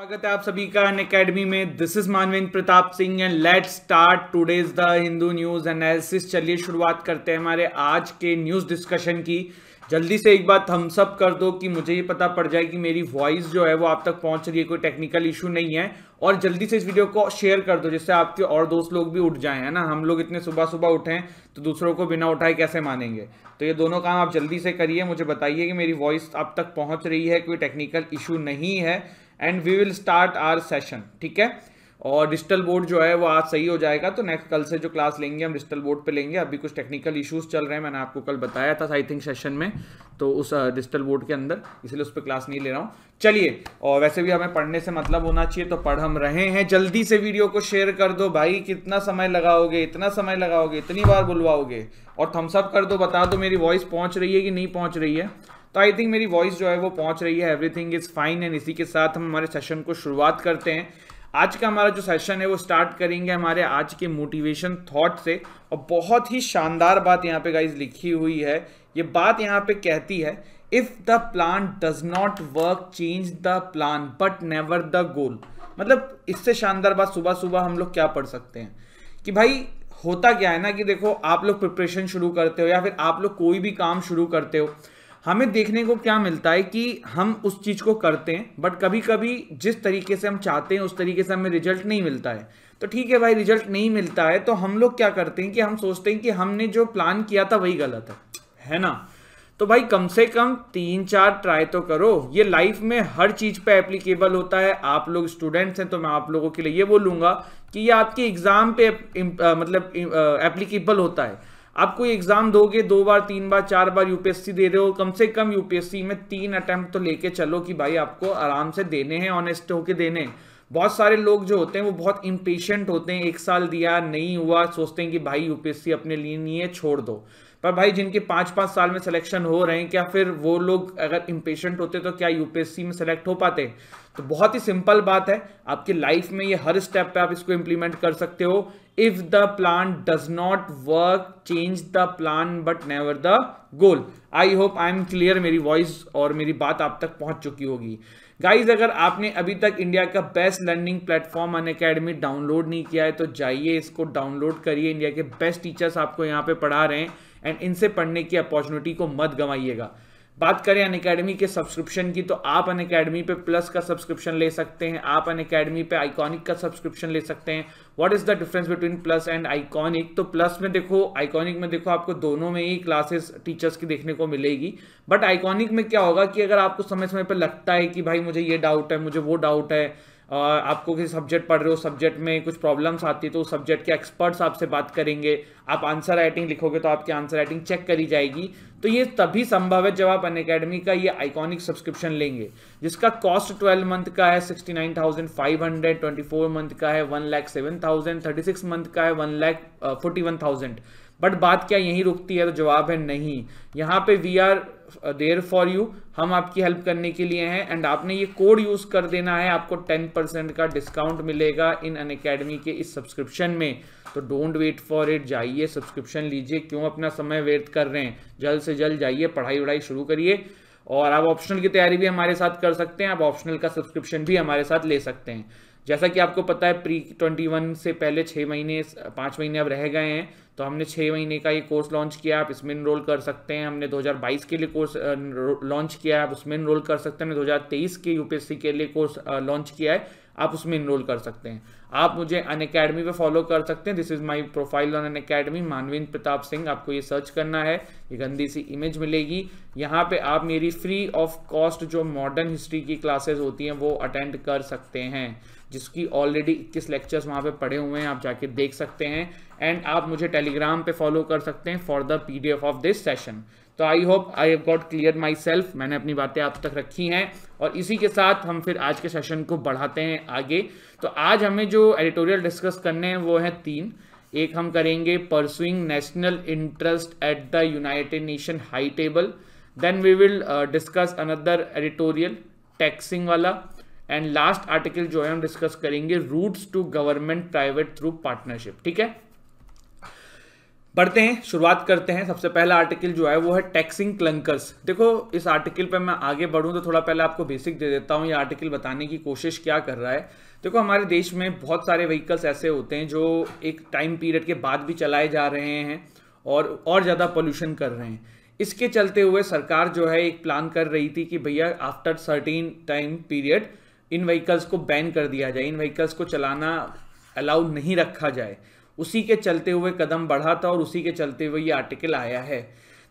स्वागत है आप सभी का अन अकेडमी में this is Manvendra Pratap Singh and let start today's the Hindu news analysis चलिए शुरुआत करते हैं हमारे आज के न्यूज डिस्कशन की जल्दी से एक बार थम्सअप कर दो कि मुझे ये पता पड़ जाए कि मेरी वॉइस जो है वो आप तक पहुंच रही है कोई टेक्निकल इशू नहीं है और जल्दी से इस वीडियो को शेयर कर दो जिससे आपके और दोस्त लोग भी उठ जाएं है ना हम लोग इतने सुबह सुबह उठें तो दूसरों को बिना उठाए कैसे मानेंगे तो ये दोनों काम आप जल्दी से करिए मुझे बताइए कि मेरी वॉइस आप तक पहुँच रही है कोई टेक्निकल इशू नहीं है and we will start our session ठीक है और डिजिटल बोर्ड जो है वो आज सही हो जाएगा तो नेक्स्ट कल से जो क्लास लेंगे हम डिजिटल बोर्ड पे लेंगे अभी कुछ टेक्निकल इश्यूज चल रहे हैं मैंने आपको कल बताया था आई थिंक सेशन में तो उस डिजिटल बोर्ड के अंदर इसलिए उस पर क्लास नहीं ले रहा हूँ चलिए और वैसे भी हमें पढ़ने से मतलब होना चाहिए तो पढ़ हम रहे हैं जल्दी से वीडियो को शेयर कर दो भाई कितना समय लगाओगे इतना समय लगाओगे इतनी बार बुलवाओगे और थम्सअप कर दो बता दो मेरी वॉइस पहुँच रही है कि नहीं पहुँच रही है तो आई थिंक मेरी वॉइस जो है वो पहुंच रही है एवरीथिंग इज़ फाइन एंड इसी के साथ हम हमारे सेशन को शुरुआत करते हैं आज का हमारा जो सेशन है वो स्टार्ट करेंगे हमारे आज के मोटिवेशन थॉट से और बहुत ही शानदार बात यहाँ पे गाइज लिखी हुई है ये बात यहाँ पे कहती है if the plan does not work change the plan but never the goal मतलब इससे शानदार बात सुबह सुबह हम लोग क्या पढ़ सकते हैं कि भाई होता क्या है ना कि देखो आप लोग प्रिपरेशन शुरू करते हो या फिर आप लोग कोई भी काम शुरू करते हो हमें देखने को क्या मिलता है कि हम उस चीज़ को करते हैं बट कभी कभी जिस तरीके से हम चाहते हैं उस तरीके से हमें रिजल्ट नहीं मिलता है तो ठीक है भाई रिजल्ट नहीं मिलता है तो हम लोग क्या करते हैं कि हम सोचते हैं कि हमने जो प्लान किया था वही गलत है है ना तो भाई कम से कम तीन चार ट्राई तो करो ये लाइफ में हर चीज़ पे एप्लीकेबल होता है आप लोग स्टूडेंट्स हैं तो मैं आप लोगों के लिए ये बोलूँगा कि ये आपके एग्ज़ाम पे मतलब एप्लीकेबल होता है आप कोई एग्जाम दोगे दो बार तीन बार चार बार यूपीएससी दे रहे हो कम से कम यूपीएससी में तीन अटेम्प्ट तो लेके चलो कि भाई आपको आराम से देने हैं ऑनेस्ट होके देने हैं बहुत सारे लोग जो होते हैं वो बहुत इम्पेशेंट होते हैं एक साल दिया नहीं हुआ सोचते हैं कि भाई यूपीएससी अपने लिए नहीं है छोड़ दो पर भाई जिनके पाँच पाँच साल में सिलेक्शन हो रहे हैं क्या फिर वो लोग अगर इम्पेशेंट होते तो क्या यूपीएससी में सेलेक्ट हो पाते तो बहुत ही सिंपल बात है आपकी लाइफ में ये हर स्टेप पे आप इसको इम्प्लीमेंट कर सकते हो if the plan does not work change the plan but never the goal I hope I am clear मेरी वॉइस और मेरी बात आप तक पहुंच चुकी होगी गाइज अगर आपने अभी तक इंडिया का बेस्ट लर्निंग प्लेटफॉर्म अन अकेडमी डाउनलोड नहीं किया है तो जाइए इसको डाउनलोड करिए इंडिया के बेस्ट टीचर्स आपको यहाँ पे पढ़ा रहे हैं एंड इनसे पढ़ने की अपॉर्चुनिटी को मत गंवाइएगा बात करें अन अकेडमी के सब्सक्रिप्शन की तो आप अन अकेडमी पे प्लस का सब्सक्रिप्शन ले सकते हैं आप अन अकेडमी पे आइकॉनिक का सब्सक्रिप्शन ले सकते हैं what is the difference between plus and iconic तो प्लस में देखो आइकॉनिक में देखो आपको दोनों में ही क्लासेस टीचर्स की देखने को मिलेगी बट आइकॉनिक में क्या होगा कि अगर आपको समय समय पर लगता है कि भाई मुझे ये डाउट है मुझे वो डाउट है आपको किसी सब्जेक्ट पढ़ रहे हो सब्जेक्ट में कुछ प्रॉब्लम्स आती है तो उस सब्जेक्ट के एक्सपर्ट्स आपसे बात करेंगे आप आंसर राइटिंग लिखोगे तो आपकी आंसर राइटिंग चेक करी जाएगी तो ये तभी संभव है जब आप अन अकेडमी का ये आइकॉनिक सब्सक्रिप्शन लेंगे जिसका कॉस्ट ट्वेल्व मंथ का है sixty nine thousand five hundred twenty four month का है one lakh seven thousand thirty six month का है one lakh forty one thousand but बात क्या यहीं रुकती है तो जवाब है नहीं यहाँ पे we are there for you हम आपकी हेल्प करने के लिए हैं एंड आपने ये कोड यूज़ कर देना है आपको टेन परसेंट का डिस्काउंट मिलेगा इन अन अकेडमी के इस सब्सक्रिप्शन में तो डोंट वेट फॉर इट जाइए सब्सक्रिप्शन लीजिए क्यों अपना समय व्यर्थ कर रहे हैं जल्द से जल्द जाइए पढ़ाई वढ़ाई शुरू करिए और आप ऑप्शनल की तैयारी भी हमारे साथ कर सकते हैं आप ऑप्शनल का सब्सक्रिप्शन भी हमारे साथ ले सकते हैं जैसा कि आपको पता है प्री ट्वेंटी वन से पहले छः महीने पाँच महीने अब रह गए हैं तो हमने छः महीने का ये कोर्स लॉन्च किया आप इसमें इनरोल कर सकते हैं हमने 2022 के लिए कोर्स लॉन्च किया है आप उसमें इनरोल कर सकते हैं हमने 2023 के यूपीएससी के लिए कोर्स लॉन्च किया है आप उसमें इनरोल कर सकते हैं आप मुझे अन अकेडमी पर फॉलो कर सकते हैं this is my profile on Unacademy Manvendra Pratap Singh आपको ये सर्च करना है ये गंदी सी इमेज मिलेगी यहाँ पे आप मेरी फ्री ऑफ कॉस्ट जो मॉडर्न हिस्ट्री की क्लासेस होती हैं वो अटेंड कर सकते हैं जिसकी ऑलरेडी इक्कीस लेक्चर्स वहाँ पे पढ़े हुए हैं आप जाके देख सकते हैं एंड आप मुझे टेलीग्राम पे फॉलो कर सकते हैं for the PDF of this session तो I hope I have got clear myself मैंने अपनी बातें आप तक रखी हैं और इसी के साथ हम फिर आज के सेशन को बढ़ाते हैं आगे तो आज हमें जो एडिटोरियल डिस्कस करने हैं वो हैं तीन एक हम करेंगे pursuing national interest at the United Nation high table then we will discuss another editorial taxing वाला एंड लास्ट आर्टिकल जो है हम डिस्कस करेंगे roots to government private through partnership ठीक है बढ़ते हैं शुरुआत करते हैं सबसे पहला आर्टिकल जो है वो है टैक्सिंग क्लंकर्स देखो इस आर्टिकल पे मैं आगे बढ़ूं तो थोड़ा पहले आपको बेसिक दे देता हूँ ये आर्टिकल बताने की कोशिश क्या कर रहा है देखो हमारे देश में बहुत सारे व्हीकल्स ऐसे होते हैं जो एक टाइम पीरियड के बाद भी चलाए जा रहे हैं और और ज़्यादा पॉल्यूशन कर रहे हैं इसके चलते हुए सरकार जो है एक प्लान कर रही थी कि भैया आफ्टर सर्टीन टाइम पीरियड इन व्हीकल्स को बैन कर दिया जाए इन व्हीकल्स को चलाना अलाउ नहीं रखा जाए उसी के चलते हुए कदम बढ़ा था और उसी के चलते हुए ये आर्टिकल आया है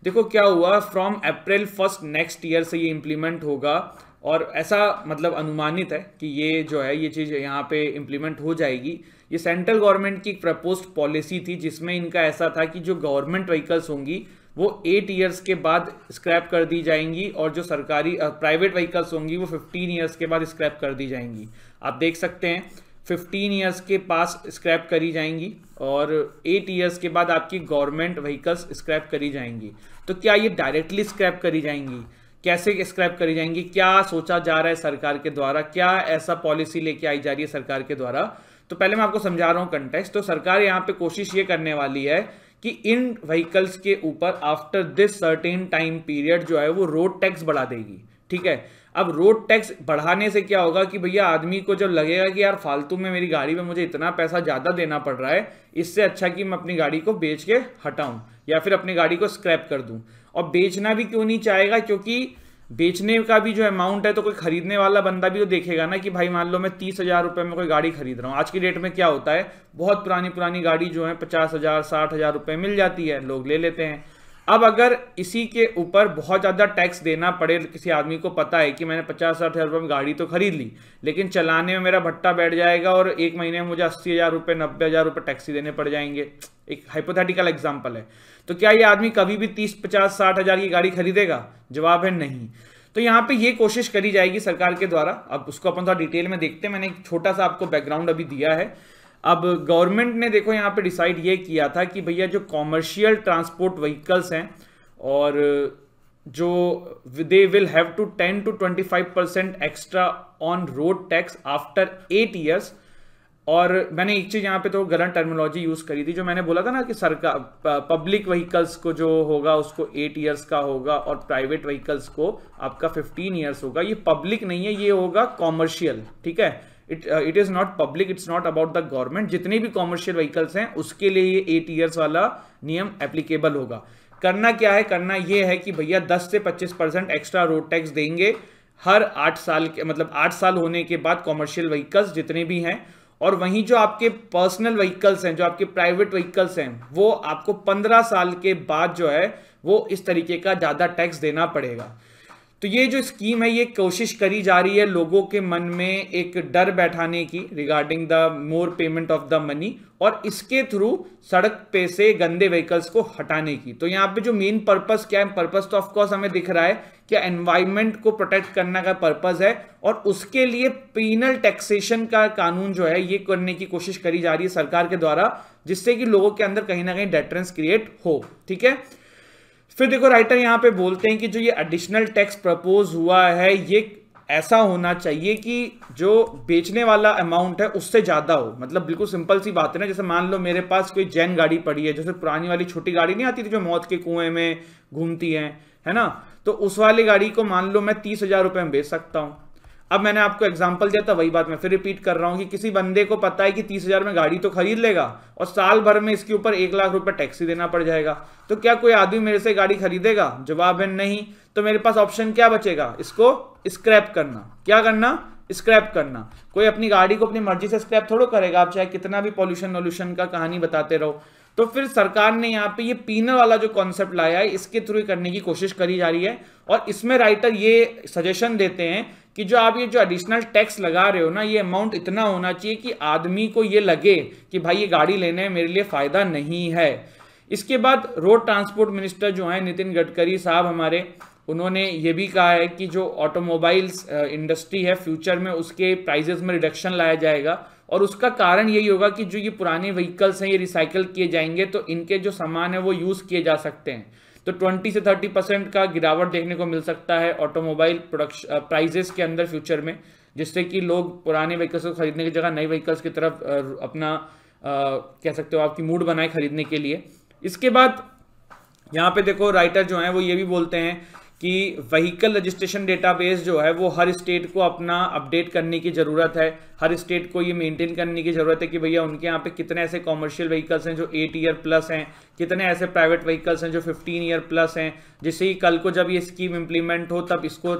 देखो क्या हुआ from April first next year से ये इम्प्लीमेंट होगा और ऐसा मतलब अनुमानित है कि ये जो है ये चीज़ यहाँ पे इम्प्लीमेंट हो जाएगी ये सेंट्रल गवर्नमेंट की एक प्रपोज पॉलिसी थी जिसमें इनका ऐसा था कि जो गवर्नमेंट व्हीकल्स होंगी वो एट ईयर्स के बाद स्क्रैप कर दी जाएंगी और जो सरकारी प्राइवेट व्हीकल्स होंगी वो फिफ्टीन ईयर्स के बाद स्क्रैप कर दी जाएंगी आप देख सकते हैं फिफ्टीन ईयर्स के पास स्क्रैप करी जाएंगी और एट ईयर्स के बाद आपकी गवर्नमेंट व्हीकल्स स्क्रैप करी जाएंगी तो क्या ये डायरेक्टली स्क्रैप करी जाएंगी कैसे स्क्रैप करी जाएंगी क्या सोचा जा रहा है सरकार के द्वारा क्या ऐसा पॉलिसी लेके आई जा रही है सरकार के द्वारा तो पहले मैं आपको समझा रहा हूँ कंटेक्स तो सरकार यहाँ पे कोशिश ये करने वाली है कि इन व्हीकल्स के ऊपर after this certain time period जो है वो रोड टैक्स बढ़ा देगी ठीक है अब रोड टैक्स बढ़ाने से क्या होगा कि भैया आदमी को जब लगेगा कि यार फालतू में मेरी गाड़ी में मुझे इतना पैसा ज़्यादा देना पड़ रहा है इससे अच्छा कि मैं अपनी गाड़ी को बेच के हटाऊं या फिर अपनी गाड़ी को स्क्रैप कर दूं और बेचना भी क्यों नहीं चाहेगा क्योंकि बेचने का भी जो अमाउंट है तो कोई खरीदने वाला बंदा भी तो देखेगा ना कि भाई मान लो मैं तीस हजार रुपये में कोई गाड़ी खरीद रहा हूँ आज की डेट में क्या होता है बहुत पुरानी पुरानी गाड़ी जो है पचास हजार साठ हजार रुपये मिल जाती है लोग ले लेते हैं अब अगर इसी के ऊपर बहुत ज़्यादा टैक्स देना पड़े किसी आदमी को पता है कि मैंने पचास साठ हज़ार रुपये में गाड़ी तो खरीद ली लेकिन चलाने में मेरा भट्टा बैठ जाएगा और एक महीने में मुझे अस्सी हज़ार रुपये नब्बे हज़ार रुपये टैक्सी देने पड़ जाएंगे एक हाइपोथेटिकल एग्जाम्पल है तो क्या ये आदमी कभी भी तीस पचास साठ हजार की गाड़ी खरीदेगा जवाब है नहीं तो यहाँ पे ये कोशिश करी जाएगी सरकार के द्वारा अब उसको अपन थोड़ा डिटेल में देखते हैं मैंने एक छोटा सा आपको बैकग्राउंड अभी दिया है अब गवर्नमेंट ने देखो यहाँ पे डिसाइड ये किया था कि भैया जो कॉमर्शियल ट्रांसपोर्ट व्हीकल्स हैं और जो they will have to ten to twenty five percent extra on road tax after eight years और मैंने एक चीज़ यहाँ पे तो गलत टर्मिनोलॉजी यूज़ करी थी जो मैंने बोला था ना कि सरकार पब्लिक व्हीकल्स को जो होगा उसको एट ईयर्स का होगा और प्राइवेट व्हीकल्स को आपका फिफ्टीन ईयर्स होगा ये पब्लिक नहीं है ये होगा कॉमर्शियल ठीक है it it is not public it's not about the government जितने भी कॉमर्शियल व्हीकल्स हैं उसके लिए ये एट ईयर्स वाला नियम एप्लीकेबल होगा करना क्या है करना ये है कि भैया दस से पच्चीस परसेंट एक्स्ट्रा रोड टैक्स देंगे हर आठ साल के मतलब आठ साल होने के बाद कॉमर्शियल व्हीकल्स जितने भी हैं और वहीं जो आपके पर्सनल व्हीकल्स हैं जो आपके प्राइवेट व्हीकल्स हैं वो आपको पंद्रह साल के बाद जो है वो इस तरीके का ज़्यादा टैक्स देना पड़ेगा तो ये जो स्कीम है ये कोशिश करी जा रही है लोगों के मन में एक डर बैठाने की regarding the more payment of the money और इसके थ्रू सड़क पे से गंदे व्हीकल्स को हटाने की तो यहाँ पे जो मेन पर्पस क्या है पर्पस तो ऑफकोर्स हमें दिख रहा है कि एनवायरमेंट को प्रोटेक्ट करने का पर्पस है और उसके लिए पीनल टैक्सेशन का कानून जो है ये करने की कोशिश करी जा रही है सरकार के द्वारा जिससे कि लोगों के अंदर कहीं ना कहीं डेटरेंस क्रिएट हो ठीक है फिर देखो राइटर यहाँ पे बोलते हैं कि जो ये एडिशनल टैक्स प्रपोज हुआ है ये ऐसा होना चाहिए कि जो बेचने वाला अमाउंट है उससे ज़्यादा हो मतलब बिल्कुल सिंपल सी बात है ना जैसे मान लो मेरे पास कोई जैन गाड़ी पड़ी है जैसे पुरानी वाली छोटी गाड़ी नहीं आती थी जो मौत के कुएं में घूमती है है ना तो उस वाली गाड़ी को मान लो मैं तीस हजार रुपये में बेच सकता हूँ अब मैंने आपको एग्जाम्पल दिया था वही बात मैं फिर रिपीट कर रहा हूँ कि किसी बंदे को पता है कि तीस हजार में गाड़ी तो खरीद लेगा और साल भर में इसके ऊपर एक लाख रुपए टैक्सी देना पड़ जाएगा तो क्या कोई आदमी मेरे से गाड़ी खरीदेगा जवाब है नहीं तो मेरे पास ऑप्शन क्या बचेगा इसको स्क्रैप करना क्या करना स्क्रैप करना कोई अपनी गाड़ी को अपनी मर्जी से स्क्रैप थोड़ा करेगा आप चाहे कितना भी पॉल्यूशन वोल्यूशन का कहानी बताते रहो तो फिर सरकार ने यहाँ पे ये पीनल वाला जो कॉन्सेप्ट लाया है इसके थ्रू करने की कोशिश करी जा रही है और इसमें राइटर ये सजेशन देते हैं कि जो आप ये जो एडिशनल टैक्स लगा रहे हो ना ये अमाउंट इतना होना चाहिए कि आदमी को ये लगे कि भाई ये गाड़ी लेने में मेरे लिए फ़ायदा नहीं है इसके बाद रोड ट्रांसपोर्ट मिनिस्टर जो हैं नितिन गडकरी साहब हमारे उन्होंने ये भी कहा है कि जो ऑटोमोबाइल्स इंडस्ट्री है फ्यूचर में उसके प्राइजेस में रिडक्शन लाया जाएगा और उसका कारण यही होगा कि जो ये पुराने व्हीकल्स हैं ये रिसाइकल किए जाएंगे तो इनके जो सामान है वो यूज़ किए जा सकते हैं तो 20 से 30 परसेंट का गिरावट देखने को मिल सकता है ऑटोमोबाइल प्रोडक्श प्राइजेस के अंदर फ्यूचर में जिससे कि लोग पुराने व्हीकल्स को खरीदने की जगह नए व्हीकल्स की तरफ अपना आ, कह सकते हो आपकी मूड बनाए खरीदने के लिए इसके बाद यहाँ पे देखो राइटर जो हैं वो ये भी बोलते हैं कि व्हीकल रजिस्ट्रेशन डेटाबेस जो है वो हर स्टेट को अपना अपडेट करने की ज़रूरत है हर स्टेट को ये मेंटेन करने की ज़रूरत है कि भैया उनके यहाँ पे कितने ऐसे कॉमर्शियल व्हीकल्स हैं जो एट ईयर प्लस हैं कितने ऐसे प्राइवेट व्हीकल्स हैं जो फिफ्टीन ईयर प्लस हैं जिससे कि कल को जब ये स्कीम इम्प्लीमेंट हो तब इसको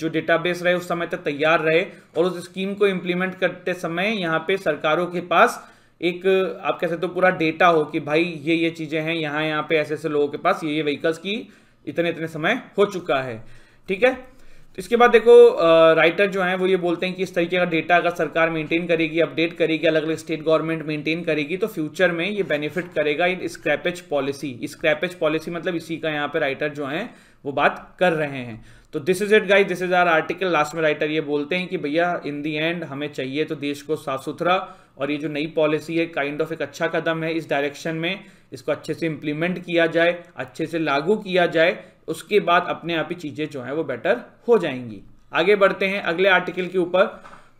जो डेटा रहे उस समय तक तैयार रहे और उस स्कीम को इम्प्लीमेंट करते समय यहाँ पर सरकारों के पास एक आप कह सकते हो पूरा डेटा हो कि भाई ये ये चीज़ें हैं यहाँ यहाँ पे ऐसे ऐसे लोगों के पास ये ये व्हीकल्स की इतने इतने समय हो चुका है ठीक है तो इसके बाद देखो राइटर जो हैं वो ये बोलते हैं कि इस तरीके का डेटा अगर सरकार मेंटेन करेगी अपडेट करेगी अलग अलग स्टेट गवर्नमेंट मेंटेन करेगी तो फ्यूचर में ये बेनिफिट करेगा in scrappage policy scrappage policy मतलब इसी का यहाँ पे राइटर जो हैं वो बात कर रहे हैं तो this is it guys this is our article last में राइटर ये बोलते हैं कि भैया इन दी एंड हमें चाहिए तो देश को साफ सुथरा और ये जो नई पॉलिसी है काइंड kind ऑफ of एक अच्छा कदम है इस डायरेक्शन में इसको अच्छे से इम्प्लीमेंट किया जाए अच्छे से लागू किया जाए उसके बाद अपने आप ही चीज़ें जो हैं वो बेटर हो जाएंगी आगे बढ़ते हैं अगले आर्टिकल के ऊपर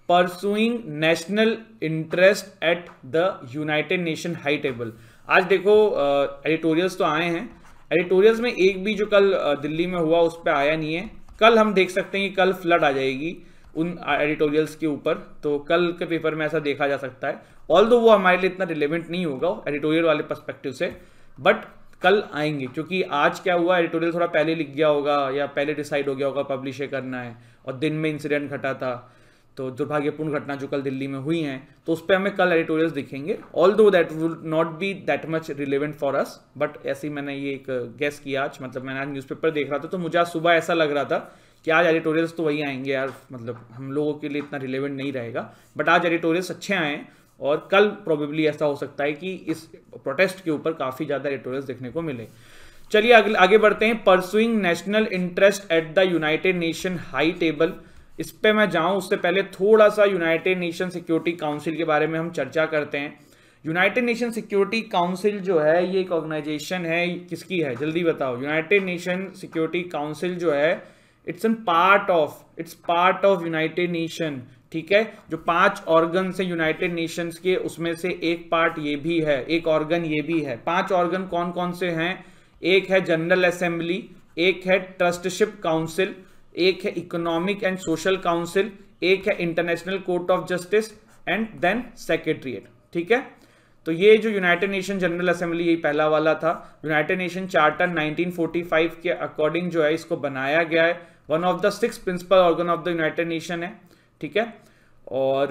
pursuing national interest at the United Nation high table आज देखो एडिटोरियल्स तो आए हैं एडिटोरियल्स में एक भी जो कल दिल्ली में हुआ उस पर आया नहीं है कल हम देख सकते हैं कि कल फ्लड आ जाएगी उन एडिटोरियल्स के ऊपर तो कल के पेपर में ऐसा देखा जा सकता है ऑल वो हमारे लिए इतना रिलेवेंट नहीं होगा एडिटोरियल वाले परस्पेक्टिव से बट कल आएंगे क्योंकि आज क्या हुआ एडिटोरियल थोड़ा पहले लिख गया होगा या पहले डिसाइड हो गया होगा पब्लिश करना है और दिन में इंसिडेंट घटा था तो दुर्भाग्यपूर्ण घटना जो कल दिल्ली में हुई है तो उस पर हमें कल एडिटोरियल्स दिखेंगे although that would not be that much relevant for us but ऐसे ही मैंने ये एक गैस किया आज मतलब मैंने आज न्यूज़पेपर देख रहा था तो मुझे आज सुबह ऐसा लग रहा था कि आज एडिटोरियल्स तो वही आएंगे यार मतलब हम लोगों के लिए इतना रिलेवेंट नहीं रहेगा बट आज एडिटोरियल्स अच्छे आए हैं और कल प्रोबेबली ऐसा हो सकता है कि इस प्रोटेस्ट के ऊपर काफ़ी ज़्यादा एडिटोरियल्स देखने को मिले चलिए आगे आगे बढ़ते हैं pursuing national interest at the United Nation high table इस पे मैं जाऊं उससे पहले थोड़ा सा यूनाइटेड नेशन सिक्योरिटी काउंसिल के बारे में हम चर्चा करते हैं यूनाइटेड नेशन सिक्योरिटी काउंसिल जो है ये एक ऑर्गेनाइजेशन है किसकी है जल्दी बताओ यूनाइटेड नेशन सिक्योरिटी काउंसिल जो है it's an part of it's part of United Nation ठीक है जो पांच ऑर्गन से यूनाइटेड नेशंस के उसमें से एक पार्ट ये भी है एक ऑर्गन ये भी है पांच ऑर्गन कौन कौन से हैं एक है जनरल असेंबली एक है ट्रस्टशिप काउंसिल एक है इकोनॉमिक एंड सोशल काउंसिल एक है international court of justice and then secretariat ठीक है तो ये जो यूनाइटेड नेशन जनरल असेंबली यही पहला वाला था यूनाइटेड नेशन चार्टर 1945 के अकॉर्डिंग जो है इसको बनाया गया है one of the six principal organ of the United Nation है ठीक है और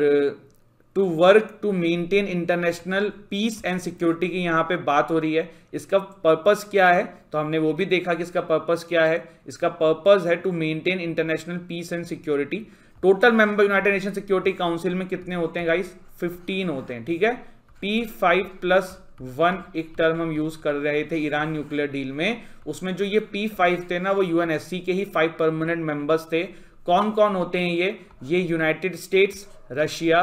to work to maintain international peace and security की यहाँ पे बात हो रही है इसका पर्पस क्या है तो हमने वो भी देखा कि इसका पर्पस क्या है इसका पर्पस है to maintain international peace and security total member United Nation security council में कितने होते हैं गाइस 15 होते हैं ठीक है पी फाइव प्लस वन एक टर्म हम यूज कर रहे थे ईरान न्यूक्लियर डील में उसमें जो ये पी फाइव थे ना वो यूएनएससी के ही फाइव परमानेंट मेंबर्स थे कौन कौन होते हैं ये ये United States Russia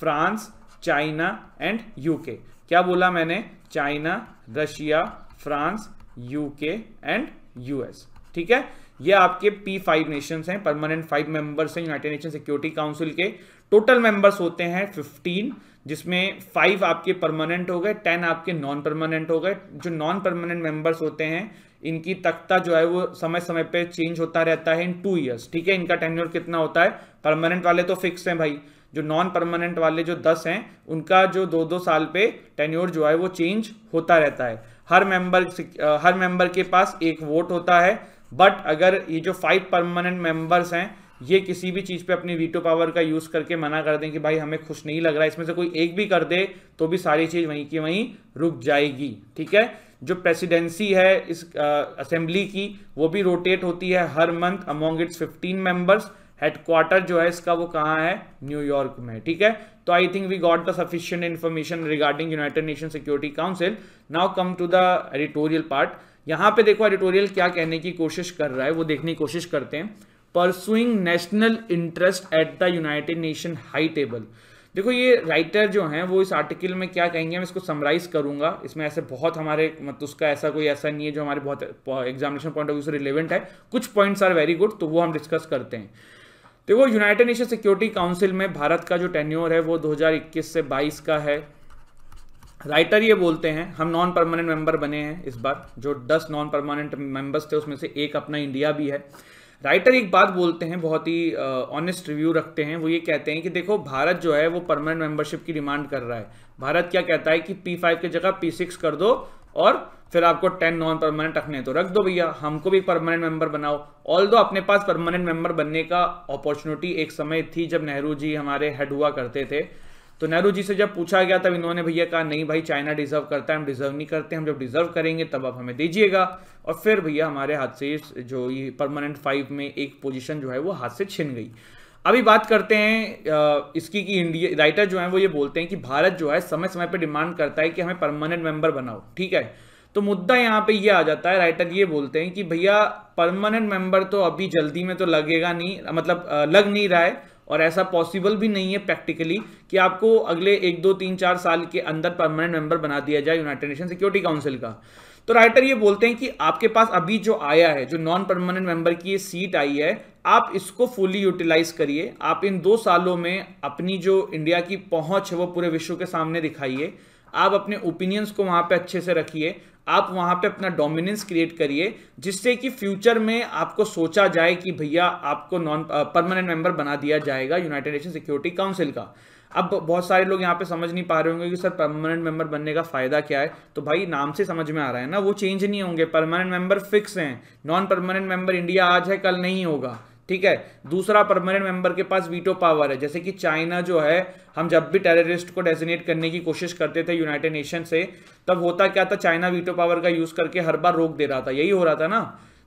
France China and UK क्या बोला मैंने China Russia France UK and US ठीक है ये आपके पी फाइव नेशन है परमानेंट फाइव मेंबर्स हैं यूनाइटेड नेशन सिक्योरिटी काउंसिल के टोटल मेंबर्स होते हैं फिफ्टीन जिसमें फाइव आपके परमानेंट हो गए टेन आपके नॉन परमानेंट हो गए जो नॉन परमानेंट मेंबर्स होते हैं इनकी तख्ता जो है वो समय समय पे चेंज होता रहता है इन टू ईयर्स ठीक है इनका टेन्योर कितना होता है परमानेंट वाले तो फिक्स हैं भाई जो नॉन परमानेंट वाले जो दस हैं उनका जो दो दो साल पे टेन्योर जो है वो चेंज होता रहता है हर मेंबर हर मेंबर के पास एक वोट होता है बट अगर ये जो फाइव परमानेंट मेंबर्स हैं ये किसी भी चीज़ पे अपनी वीटो पावर का यूज़ करके मना कर दें कि भाई हमें खुश नहीं लग रहा है इसमें से कोई एक भी कर दे तो भी सारी चीज़ वहीं की वहीं रुक जाएगी ठीक है जो प्रेसिडेंसी है इस असेंबली की वो भी रोटेट होती है हर month among it's 15 members headquarter जो है इसका वो कहाँ है न्यूयॉर्क में ठीक है तो I think we got the sufficient information regarding United Nation security council now come to the editorial part यहाँ पे देखो एडिटोरियल क्या कहने की कोशिश कर रहा है वो देखने की कोशिश करते हैं pursuing national interest at the United Nation high table देखो ये राइटर जो हैं वो इस आर्टिकल में क्या कहेंगे मैं इसको समराइज़ करूंगा इसमें ऐसे बहुत हमारे मतलब उसका ऐसा कोई ऐसा नहीं है जो हमारे बहुत एग्जामिनेशन पॉइंट ऑफ व्यू से रिलेवेंट है कुछ पॉइंट्स आर वेरी गुड तो वो हम डिस्कस करते हैं देखो यूनाइटेड नेशन सिक्योरिटी काउंसिल में भारत का जो टेन्योर है वो दो से बाईस का है राइटर ये बोलते हैं हम नॉन परमानेंट मेंबर बने हैं इस बार जो दस नॉन परमानेंट मेंबर्स थे उसमें से एक अपना इंडिया भी है राइटर एक बात बोलते हैं बहुत ही ऑनेस्ट रिव्यू रखते हैं वो ये कहते हैं कि देखो भारत जो है वो परमानेंट मेंबरशिप की डिमांड कर रहा है भारत क्या कहता है कि पी फाइव की जगह पी सिक्स कर दो और फिर आपको टेन नॉन परमानेंट रखने तो रख दो भैया हमको भी परमानेंट मेंबर बनाओ ऑल दो अपने पास परमानेंट मेंबर बनने का अपॉर्चुनिटी एक समय थी जब नेहरू जी हमारे हेड हुआ करते थे तो नेहरू जी से जब पूछा गया तब इन्होंने भैया कहा नहीं भाई चाइना डिजर्व करता है हम डिजर्व नहीं करते हम जब डिजर्व करेंगे तब आप हमें दीजिएगा और फिर भैया हमारे हाथ से जो ये परमानेंट फाइव में एक पोजिशन जो है वो हाथ से छिन गई अभी बात करते हैं इसकी कि इंडिया राइटर जो है वो ये बोलते हैं कि भारत जो है समय समय पर डिमांड करता है कि हमें परमानेंट मेंबर बनाओ ठीक है तो मुद्दा यहाँ पे ये आ जाता है राइटर ये बोलते हैं कि भैया परमानेंट मेंबर तो अभी जल्दी में तो लगेगा नहीं मतलब लग नहीं रहा है और ऐसा पॉसिबल भी नहीं है प्रैक्टिकली कि आपको अगले एक दो तीन चार साल के अंदर परमानेंट मेंबर बना दिया जाए यूनाइटेड नेशन सिक्योरिटी काउंसिल का तो राइटर ये बोलते हैं कि आपके पास अभी जो आया है जो नॉन परमानेंट मेंबर की ये सीट आई है आप इसको फुली यूटिलाइज करिए आप इन दो सालों में अपनी जो इंडिया की पहुंच है वो पूरे विश्व के सामने दिखाइए आप अपने ओपिनियंस को वहां पे अच्छे से रखिए आप वहां पे अपना डोमिनेंस क्रिएट करिए जिससे कि फ्यूचर में आपको सोचा जाए कि भैया आपको नॉन परमानेंट मेंबर बना दिया जाएगा यूनाइटेड नेशन सिक्योरिटी काउंसिल का अब बहुत सारे लोग यहाँ पे समझ नहीं पा रहे होंगे कि सर परमानेंट मेंबर बनने का फ़ायदा क्या है तो भाई नाम से समझ में आ रहा है ना वो चेंज नहीं होंगे परमानेंट मेंबर फिक्स हैं नॉन परमानेंट मेंबर इंडिया आज है कल नहीं होगा ठीक है दूसरा परमानेंट मेंबर के पास वीटो पावर है जैसे कि चाइना जो है हम जब भी टेररिस्ट को डेजिनेट करने की कोशिश करते थे यूनाइटेड नेशन से तब होता क्या था चाइना वीटो पावर का यूज़ करके हर बार रोक दे रहा था यही हो रहा था ना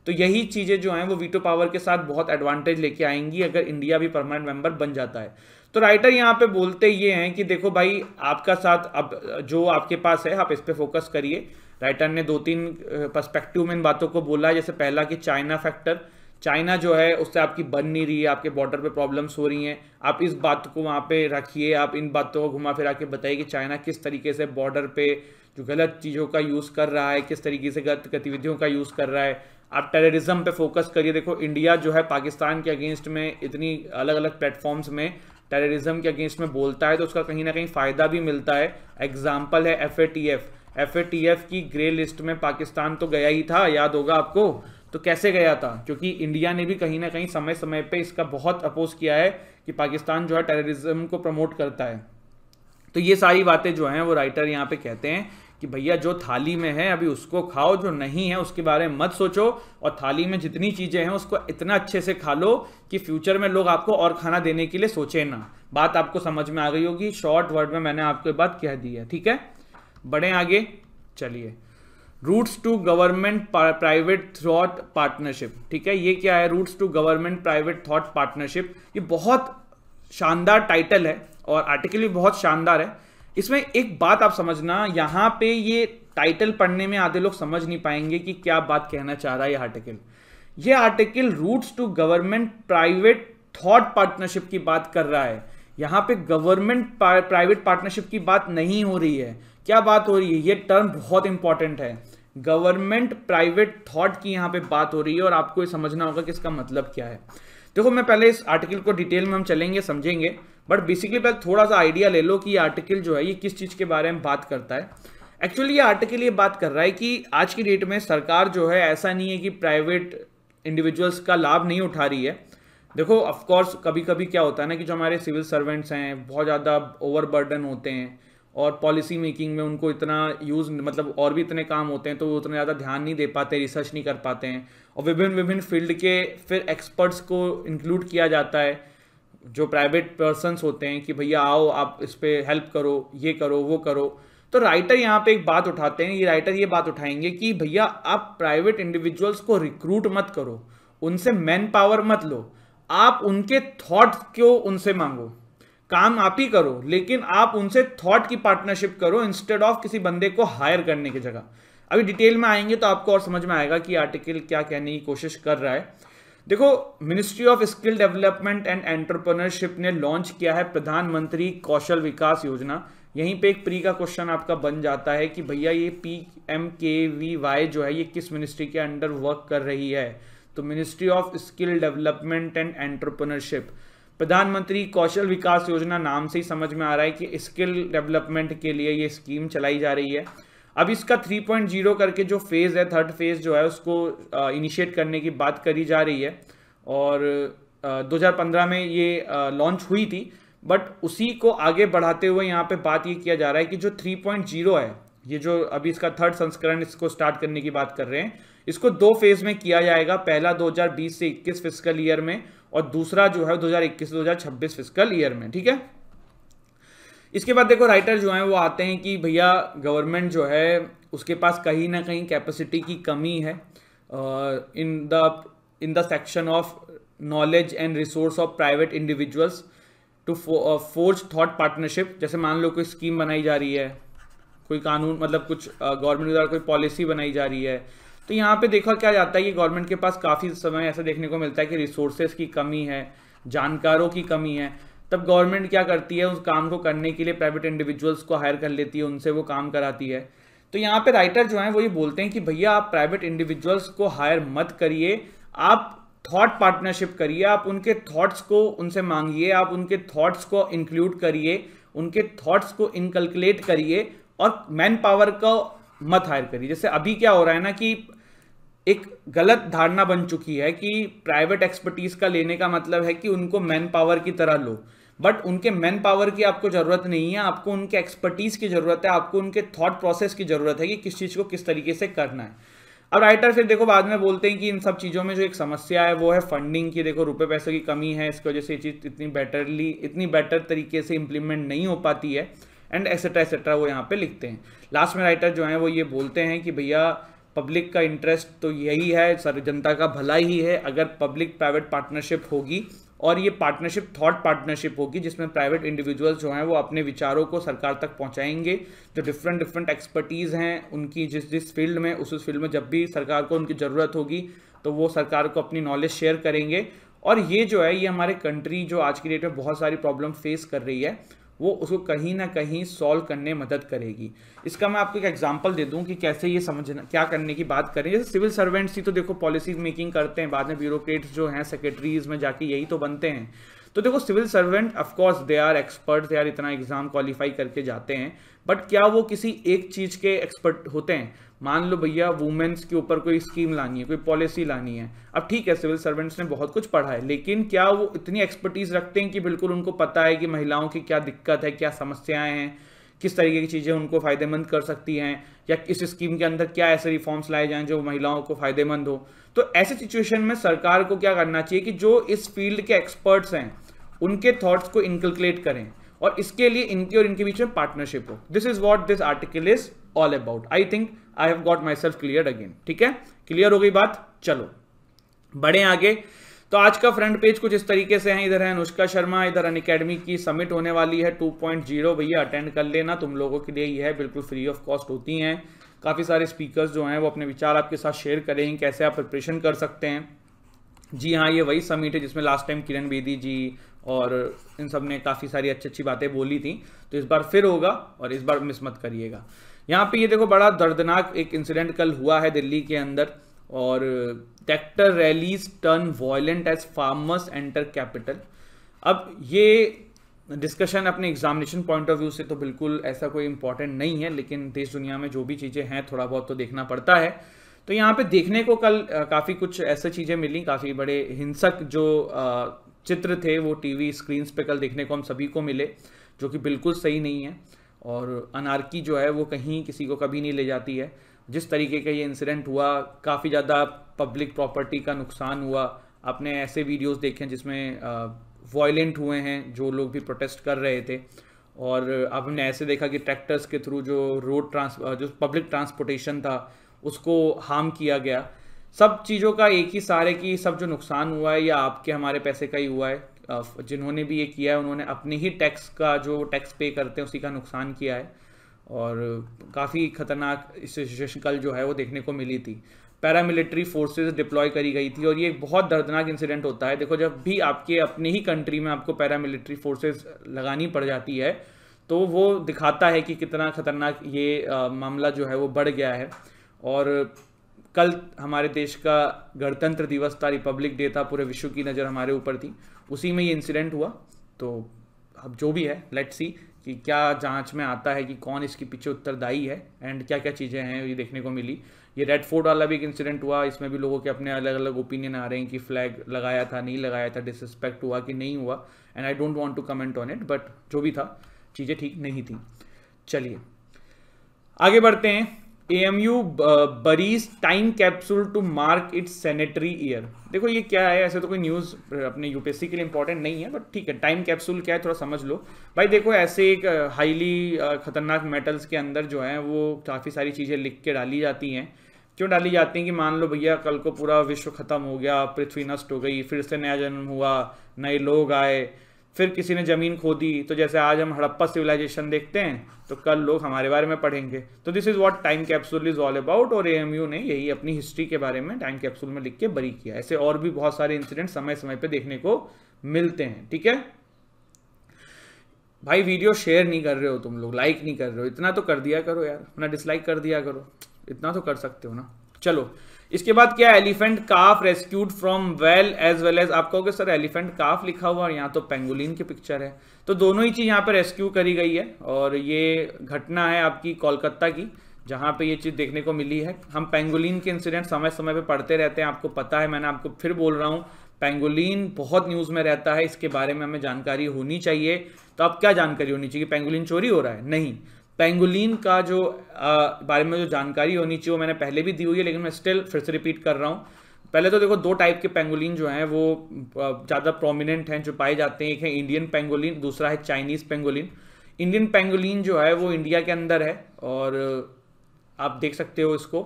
तो यही चीज़ें जो हैं वो वीटो पावर के साथ बहुत एडवांटेज लेके आएंगी अगर इंडिया भी परमानेंट मेंबर बन जाता है तो राइटर यहाँ पे बोलते ये हैं कि देखो भाई आपका साथ अब जो आपके पास है आप इस पर फोकस करिए राइटर ने दो तीन पर्सपेक्टिव में इन बातों को बोला जैसे पहला कि चाइना फैक्टर चाइना जो है उससे आपकी बन नहीं रही है आपके बॉर्डर पे प्रॉब्लम्स हो रही हैं आप इस बात को वहाँ पे रखिए आप इन बातों को घुमा फिरा के बताइए कि चाइना किस तरीके से बॉर्डर पे जो गलत चीज़ों का यूज़ कर रहा है किस तरीके से गलत गतिविधियों का यूज़ कर रहा है आप टेररिज्म पे फोकस करिए देखो इंडिया जो है पाकिस्तान के अगेंस्ट में इतनी अलग अलग प्लेटफॉर्म्स में टेररिज्म के अगेंस्ट में बोलता है तो उसका कहीं ना कहीं फ़ायदा भी मिलता है एग्जाम्पल है F A T F F A T F की ग्रे लिस्ट में पाकिस्तान तो गया ही था याद होगा आपको तो कैसे गया था क्योंकि इंडिया ने भी कहीं ना कहीं समय समय पे इसका बहुत अपोज किया है कि पाकिस्तान जो है टेररिज्म को प्रमोट करता है तो ये सारी बातें जो हैं वो राइटर यहाँ पे कहते हैं कि भैया जो थाली में है अभी उसको खाओ जो नहीं है उसके बारे में मत सोचो और थाली में जितनी चीज़ें हैं उसको इतना अच्छे से खा लो कि फ्यूचर में लोग आपको और खाना देने के लिए सोचें ना बात आपको समझ में आ गई होगी शॉर्ट वर्ड में मैंने आपको बात कह दी है ठीक है बढ़े आगे चलिए roots to government private thought partnership ठीक है ये क्या है roots to government private thought partnership ये बहुत शानदार टाइटल है और आर्टिकल भी बहुत शानदार है इसमें एक बात आप समझना यहाँ पे ये टाइटल पढ़ने में आधे लोग समझ नहीं पाएंगे कि क्या बात कहना चाह रहा है ये आर्टिकल ये article roots to government private thought partnership की बात कर रहा है यहाँ पे गवर्नमेंट प्राइवेट पार्टनरशिप की बात नहीं हो रही है क्या बात हो रही है ये टर्म बहुत इंपॉर्टेंट है गवर्नमेंट प्राइवेट थॉट की यहाँ पे बात हो रही है और आपको ये समझना होगा कि इसका मतलब क्या है देखो मैं पहले इस आर्टिकल को डिटेल में हम चलेंगे समझेंगे बट बेसिकली पहले थोड़ा सा आइडिया ले लो कि ये आर्टिकल जो है ये किस चीज़ के बारे में बात करता है एक्चुअली ये आर्टिकल ये बात कर रहा है कि आज की डेट में सरकार जो है ऐसा नहीं है कि प्राइवेट इंडिविजुअल्स का लाभ नहीं उठा रही है देखो ऑफकोर्स कभी कभी क्या होता है ना कि जो हमारे सिविल सर्वेंट्स हैं बहुत ज़्यादा ओवरबर्डन होते हैं और पॉलिसी मेकिंग में उनको इतना यूज़ मतलब और भी इतने काम होते हैं तो वो उतना ज़्यादा ध्यान नहीं दे पाते रिसर्च नहीं कर पाते हैं और विभिन्न विभिन्न फील्ड के फिर एक्सपर्ट्स को इंक्लूड किया जाता है जो प्राइवेट पर्सनस होते हैं कि भैया आओ आप इस पर हेल्प करो ये करो वो करो तो राइटर यहाँ पे एक बात उठाते हैं ये राइटर ये बात उठाएंगे कि भैया आप प्राइवेट इंडिविजुअल्स को रिक्रूट मत करो उनसे मैन पावर मत लो आप उनके थॉट्स को उनसे मांगो काम आप ही करो लेकिन आप उनसे थॉट की पार्टनरशिप करो इंस्टेड ऑफ किसी बंदे को हायर करने की जगह अभी डिटेल में आएंगे तो आपको और समझ में आएगा कि आर्टिकल क्या कहने की कोशिश कर रहा है देखो ministry of skill development and entrepreneurship ने लॉन्च किया है प्रधानमंत्री कौशल विकास योजना यहीं पे एक प्री का क्वेश्चन आपका बन जाता है कि भैया ये P M K V Y जो है ये किस मिनिस्ट्री के अंडर वर्क कर रही है तो ministry of skill development and entrepreneurship प्रधानमंत्री कौशल विकास योजना नाम से ही समझ में आ रहा है कि स्किल डेवलपमेंट के लिए ये स्कीम चलाई जा रही है अब इसका 3.0 करके जो फेज़ है थर्ड फेज़ जो है उसको इनिशिएट करने की बात करी जा रही है और 2015 में ये लॉन्च हुई थी बट उसी को आगे बढ़ाते हुए यहाँ पे बात ये किया जा रहा है कि जो 3.0 है ये जो अभी इसका थर्ड संस्करण इसको स्टार्ट करने की बात कर रहे हैं इसको दो फेज में किया जाएगा पहला 2020 से 21 फिजिकल ईयर में और दूसरा जो है 2021-2026 फिस्कल ईयर में ठीक है इसके बाद देखो राइटर जो हैं वो आते हैं कि भैया गवर्नमेंट जो है उसके पास कहीं ना कहीं कैपेसिटी की कमी है in the in the section of knowledge and resource of private individuals to forge thought partnership जैसे मान लो कोई स्कीम बनाई जा रही है कोई कानून मतलब कुछ गवर्नमेंट uh, द्वारा कोई पॉलिसी बनाई जा रही है तो यहाँ पे देखा क्या जाता है कि गवर्नमेंट के पास काफ़ी समय ऐसा देखने को मिलता है कि रिसोर्सेज की कमी है जानकारों की कमी है तब गवर्नमेंट क्या करती है उस काम को करने के लिए प्राइवेट इंडिविजुअल्स को हायर कर लेती है उनसे वो काम कराती है तो यहाँ पे राइटर जो हैं वो ये बोलते हैं कि भैया आप प्राइवेट इंडिविजुअल्स को हायर मत करिए आप थॉट पार्टनरशिप करिए आप उनके थॉट्स को उनसे मांगिए आप उनके थॉट्स को इंक्लूड करिए उनके थॉट्स को इनकलकुलेट करिए और मैन पावर का मत हायर करिए जैसे अभी क्या हो रहा है ना कि एक गलत धारणा बन चुकी है कि प्राइवेट एक्सपर्टीज का लेने का मतलब है कि उनको मैन पावर की तरह लो बट उनके मैन पावर की आपको ज़रूरत नहीं है आपको उनके एक्सपर्टीज़ की ज़रूरत है आपको उनके थॉट प्रोसेस की ज़रूरत है कि किस चीज़ को किस तरीके से करना है अब राइटर फिर देखो बाद में बोलते हैं कि इन सब चीज़ों में जो एक समस्या है वो है फंडिंग की देखो रुपए पैसों की कमी है इसकी वजह से ये चीज़ इतनी बेटरली इतनी बेटर तरीके से इम्प्लीमेंट नहीं हो पाती है एंड एक्सेट्रा एक्सेट्रा वो यहाँ पे लिखते हैं लास्ट में राइटर जो हैं वो ये बोलते हैं कि भैया पब्लिक का इंटरेस्ट तो यही है सर जनता का भला ही है अगर पब्लिक प्राइवेट पार्टनरशिप होगी और ये पार्टनरशिप थॉट पार्टनरशिप होगी जिसमें प्राइवेट इंडिविजुअल्स जो हैं वो अपने विचारों को सरकार तक पहुंचाएंगे जो डिफरेंट डिफरेंट एक्सपर्टीज़ हैं उनकी जिस जिस फील्ड में उस उस फील्ड में जब भी सरकार को उनकी ज़रूरत होगी तो वो सरकार को अपनी नॉलेज शेयर करेंगे और ये जो है ये हमारे कंट्री जो आज की डेट में बहुत सारी प्रॉब्लम फेस कर रही है वो उसको कहीं ना कहीं सॉल्व करने मदद करेगी इसका मैं आपको एक एग्जांपल दे दूं कि कैसे ये समझना क्या करने की बात करें जैसे सिविल सर्वेंट्स ही तो देखो पॉलिसी मेकिंग करते हैं बाद में ब्यूरोक्रेट्स जो हैं सेक्रेटरीज में जाके यही तो बनते हैं तो देखो civil servant of course they are expert they are इतना एग्जाम क्वालिफाई करके जाते हैं बट क्या वो किसी एक चीज़ के एक्सपर्ट होते हैं मान लो भैया वुमेन्स के ऊपर कोई स्कीम लानी है कोई पॉलिसी लानी है अब ठीक है सिविल सर्वेंट्स ने बहुत कुछ पढ़ा है लेकिन क्या वो इतनी एक्सपर्टीज रखते हैं कि बिल्कुल उनको पता है कि महिलाओं की क्या दिक्कत है क्या समस्याएं हैं किस तरीके की चीज़ें उनको फ़ायदेमंद कर सकती हैं या किस स्कीम के अंदर क्या ऐसे रिफॉर्म्स लाए जाएं जो महिलाओं को फ़ायदेमंद हो तो ऐसे सिचुएशन में सरकार को क्या करना चाहिए कि जो इस फील्ड के एक्सपर्ट्स हैं उनके थॉट्स को इनकलकुलेट करें और इसके लिए इनके और इनके बीच में पार्टनरशिप हो this is what this article is all about I think I have got myself clear again ठीक है क्लियर हो गई बात चलो बढ़े आगे तो आज का फ्रंट पेज कुछ इस तरीके से है इधर है अनुष्का शर्मा इधर अन अकेडमी की समिट होने वाली है 2.0 भैया अटेंड कर लेना तुम लोगों के लिए यह है बिल्कुल फ्री ऑफ कॉस्ट होती हैं काफ़ी सारे स्पीकर्स जो हैं वो अपने विचार आपके साथ शेयर करेंगे कैसे आप प्रिपरेशन कर सकते हैं जी हाँ ये वही समिट है जिसमें लास्ट टाइम किरण बेदी जी और इन सब ने काफ़ी सारी अच्छी अच्छी बातें बोली थी तो इस बार फिर होगा और इस बार मिस मत करिएगा यहाँ पे ये देखो बड़ा दर्दनाक एक इंसिडेंट कल हुआ है दिल्ली के अंदर और tractor rallies turn violent as farmers enter capital अब ये डिस्कशन अपने एग्जामिनेशन पॉइंट ऑफ व्यू से तो बिल्कुल ऐसा कोई इंपॉर्टेंट नहीं है लेकिन देश दुनिया में जो भी चीज़ें हैं थोड़ा बहुत तो देखना पड़ता है तो यहाँ पे देखने को कल काफ़ी कुछ ऐसे चीज़ें मिली काफ़ी बड़े हिंसक जो चित्र थे वो टीवी स्क्रीन्स पे कल देखने को हम सभी को मिले जो कि बिल्कुल सही नहीं है और अनारकी जो है वो कहीं किसी को कभी नहीं ले जाती है जिस तरीके का ये इंसिडेंट हुआ काफ़ी ज़्यादा पब्लिक प्रॉपर्टी का नुकसान हुआ आपने ऐसे वीडियोस देखे हैं जिसमें वॉयलेंट हुए हैं जो लोग भी प्रोटेस्ट कर रहे थे और आपने ऐसे देखा कि ट्रैक्टर्स के थ्रू जो रोड ट्रांस जो पब्लिक ट्रांसपोर्टेशन था उसको हार्म किया गया सब चीज़ों का एक ही सारे की सब जो नुकसान हुआ है या आपके हमारे पैसे का ही हुआ है जिन्होंने भी ये किया है उन्होंने अपने ही टैक्स का जो टैक्स पे करते हैं उसी का नुकसान किया है और काफ़ी खतरनाक सिचुएशन कल जो है वो देखने को मिली थी पैरामिलिट्री फोर्सेस डिप्लॉय करी गई थी और ये एक बहुत दर्दनाक इंसिडेंट होता है देखो जब भी आपके अपने ही कंट्री में आपको पैरामिलिट्री फोर्सेस लगानी पड़ जाती है तो वो दिखाता है कि कितना खतरनाक ये आ, मामला जो है वो बढ़ गया है और कल हमारे देश का गणतंत्र दिवस था रिपब्लिक डे था पूरे विश्व की नज़र हमारे ऊपर थी उसी में ये इंसिडेंट हुआ तो अब जो भी है लेट सी कि क्या जांच में आता है कि कौन इसके पीछे उत्तरदायी है एंड क्या क्या चीज़ें हैं ये देखने को मिली ये रेड फोर्ट वाला भी एक इंसिडेंट हुआ इसमें भी लोगों के अपने अलग अलग ओपिनियन आ रहे हैं कि फ्लैग लगाया था नहीं लगाया था डिसरिस्पेक्ट हुआ कि नहीं हुआ and I don't want to comment on it but जो भी था चीज़ें ठीक नहीं थी चलिए आगे बढ़ते हैं AMU buries time capsule to mark its centenary year देखो ये क्या है ऐसे तो कोई न्यूज़ uh, अपने यूपीएससी के लिए इंपॉर्टेंट नहीं है बट ठीक है टाइम कैप्सूल क्या है थोड़ा समझ लो भाई देखो ऐसे एक हाईली ख़तरनाक मेटल्स के अंदर जो है वो काफ़ी सारी चीज़ें लिख के डाली जाती हैं क्यों डाली जाती हैं कि मान लो भैया कल को पूरा विश्व ख़त्म हो गया पृथ्वी नष्ट हो गई फिर से नया जन्म हुआ नए लोग आए फिर किसी ने ज़मीन खोदी तो जैसे आज हम हड़प्पा सिविलाइजेशन देखते हैं तो कल लोग हमारे बारे में पढ़ेंगे तो this is what time capsule is all about और ए ने यही अपनी हिस्ट्री के बारे में टाइम कैप्सूल में लिख के बरी किया ऐसे और भी बहुत सारे इंसिडेंट समय समय पर देखने को मिलते हैं ठीक है भाई वीडियो शेयर नहीं कर रहे हो तुम लोग लाइक नहीं कर रहे हो इतना तो कर दिया करो यार ना डिसलाइक कर दिया करो इतना तो कर सकते हो ना चलो इसके बाद क्या elephant calf rescued from well as well as आप कहोगे सर एलिफेंट काफ लिखा हुआ और यहाँ तो पेंगुलिन की पिक्चर है तो दोनों ही चीज़ यहाँ पर रेस्क्यू करी गई है और ये घटना है आपकी कोलकाता की जहाँ पे ये चीज़ देखने को मिली है हम पेंगुलिन के इंसिडेंट समय समय पे पढ़ते रहते हैं आपको पता है मैंने आपको फिर बोल रहा हूँ पेंगुलिन बहुत न्यूज़ में रहता है इसके बारे में हमें जानकारी होनी चाहिए तो अब क्या जानकारी होनी चाहिए पेंगुलिन चोरी हो रहा है नहीं पेंगुलिन का जो आ, बारे में जो जानकारी होनी चाहिए वो मैंने पहले भी दी हुई है लेकिन मैं स्टिल फिर से रिपीट कर रहा हूँ पहले तो देखो दो टाइप के पेंगुलिन जो हैं वो ज़्यादा प्रोमिनेंट हैं जो पाए जाते हैं एक है इंडियन पेंगुलिन दूसरा है चाइनीज़ पेंगुलिन इंडियन पेंगुलिन जो है वो इंडिया के अंदर है और आप देख सकते हो इसको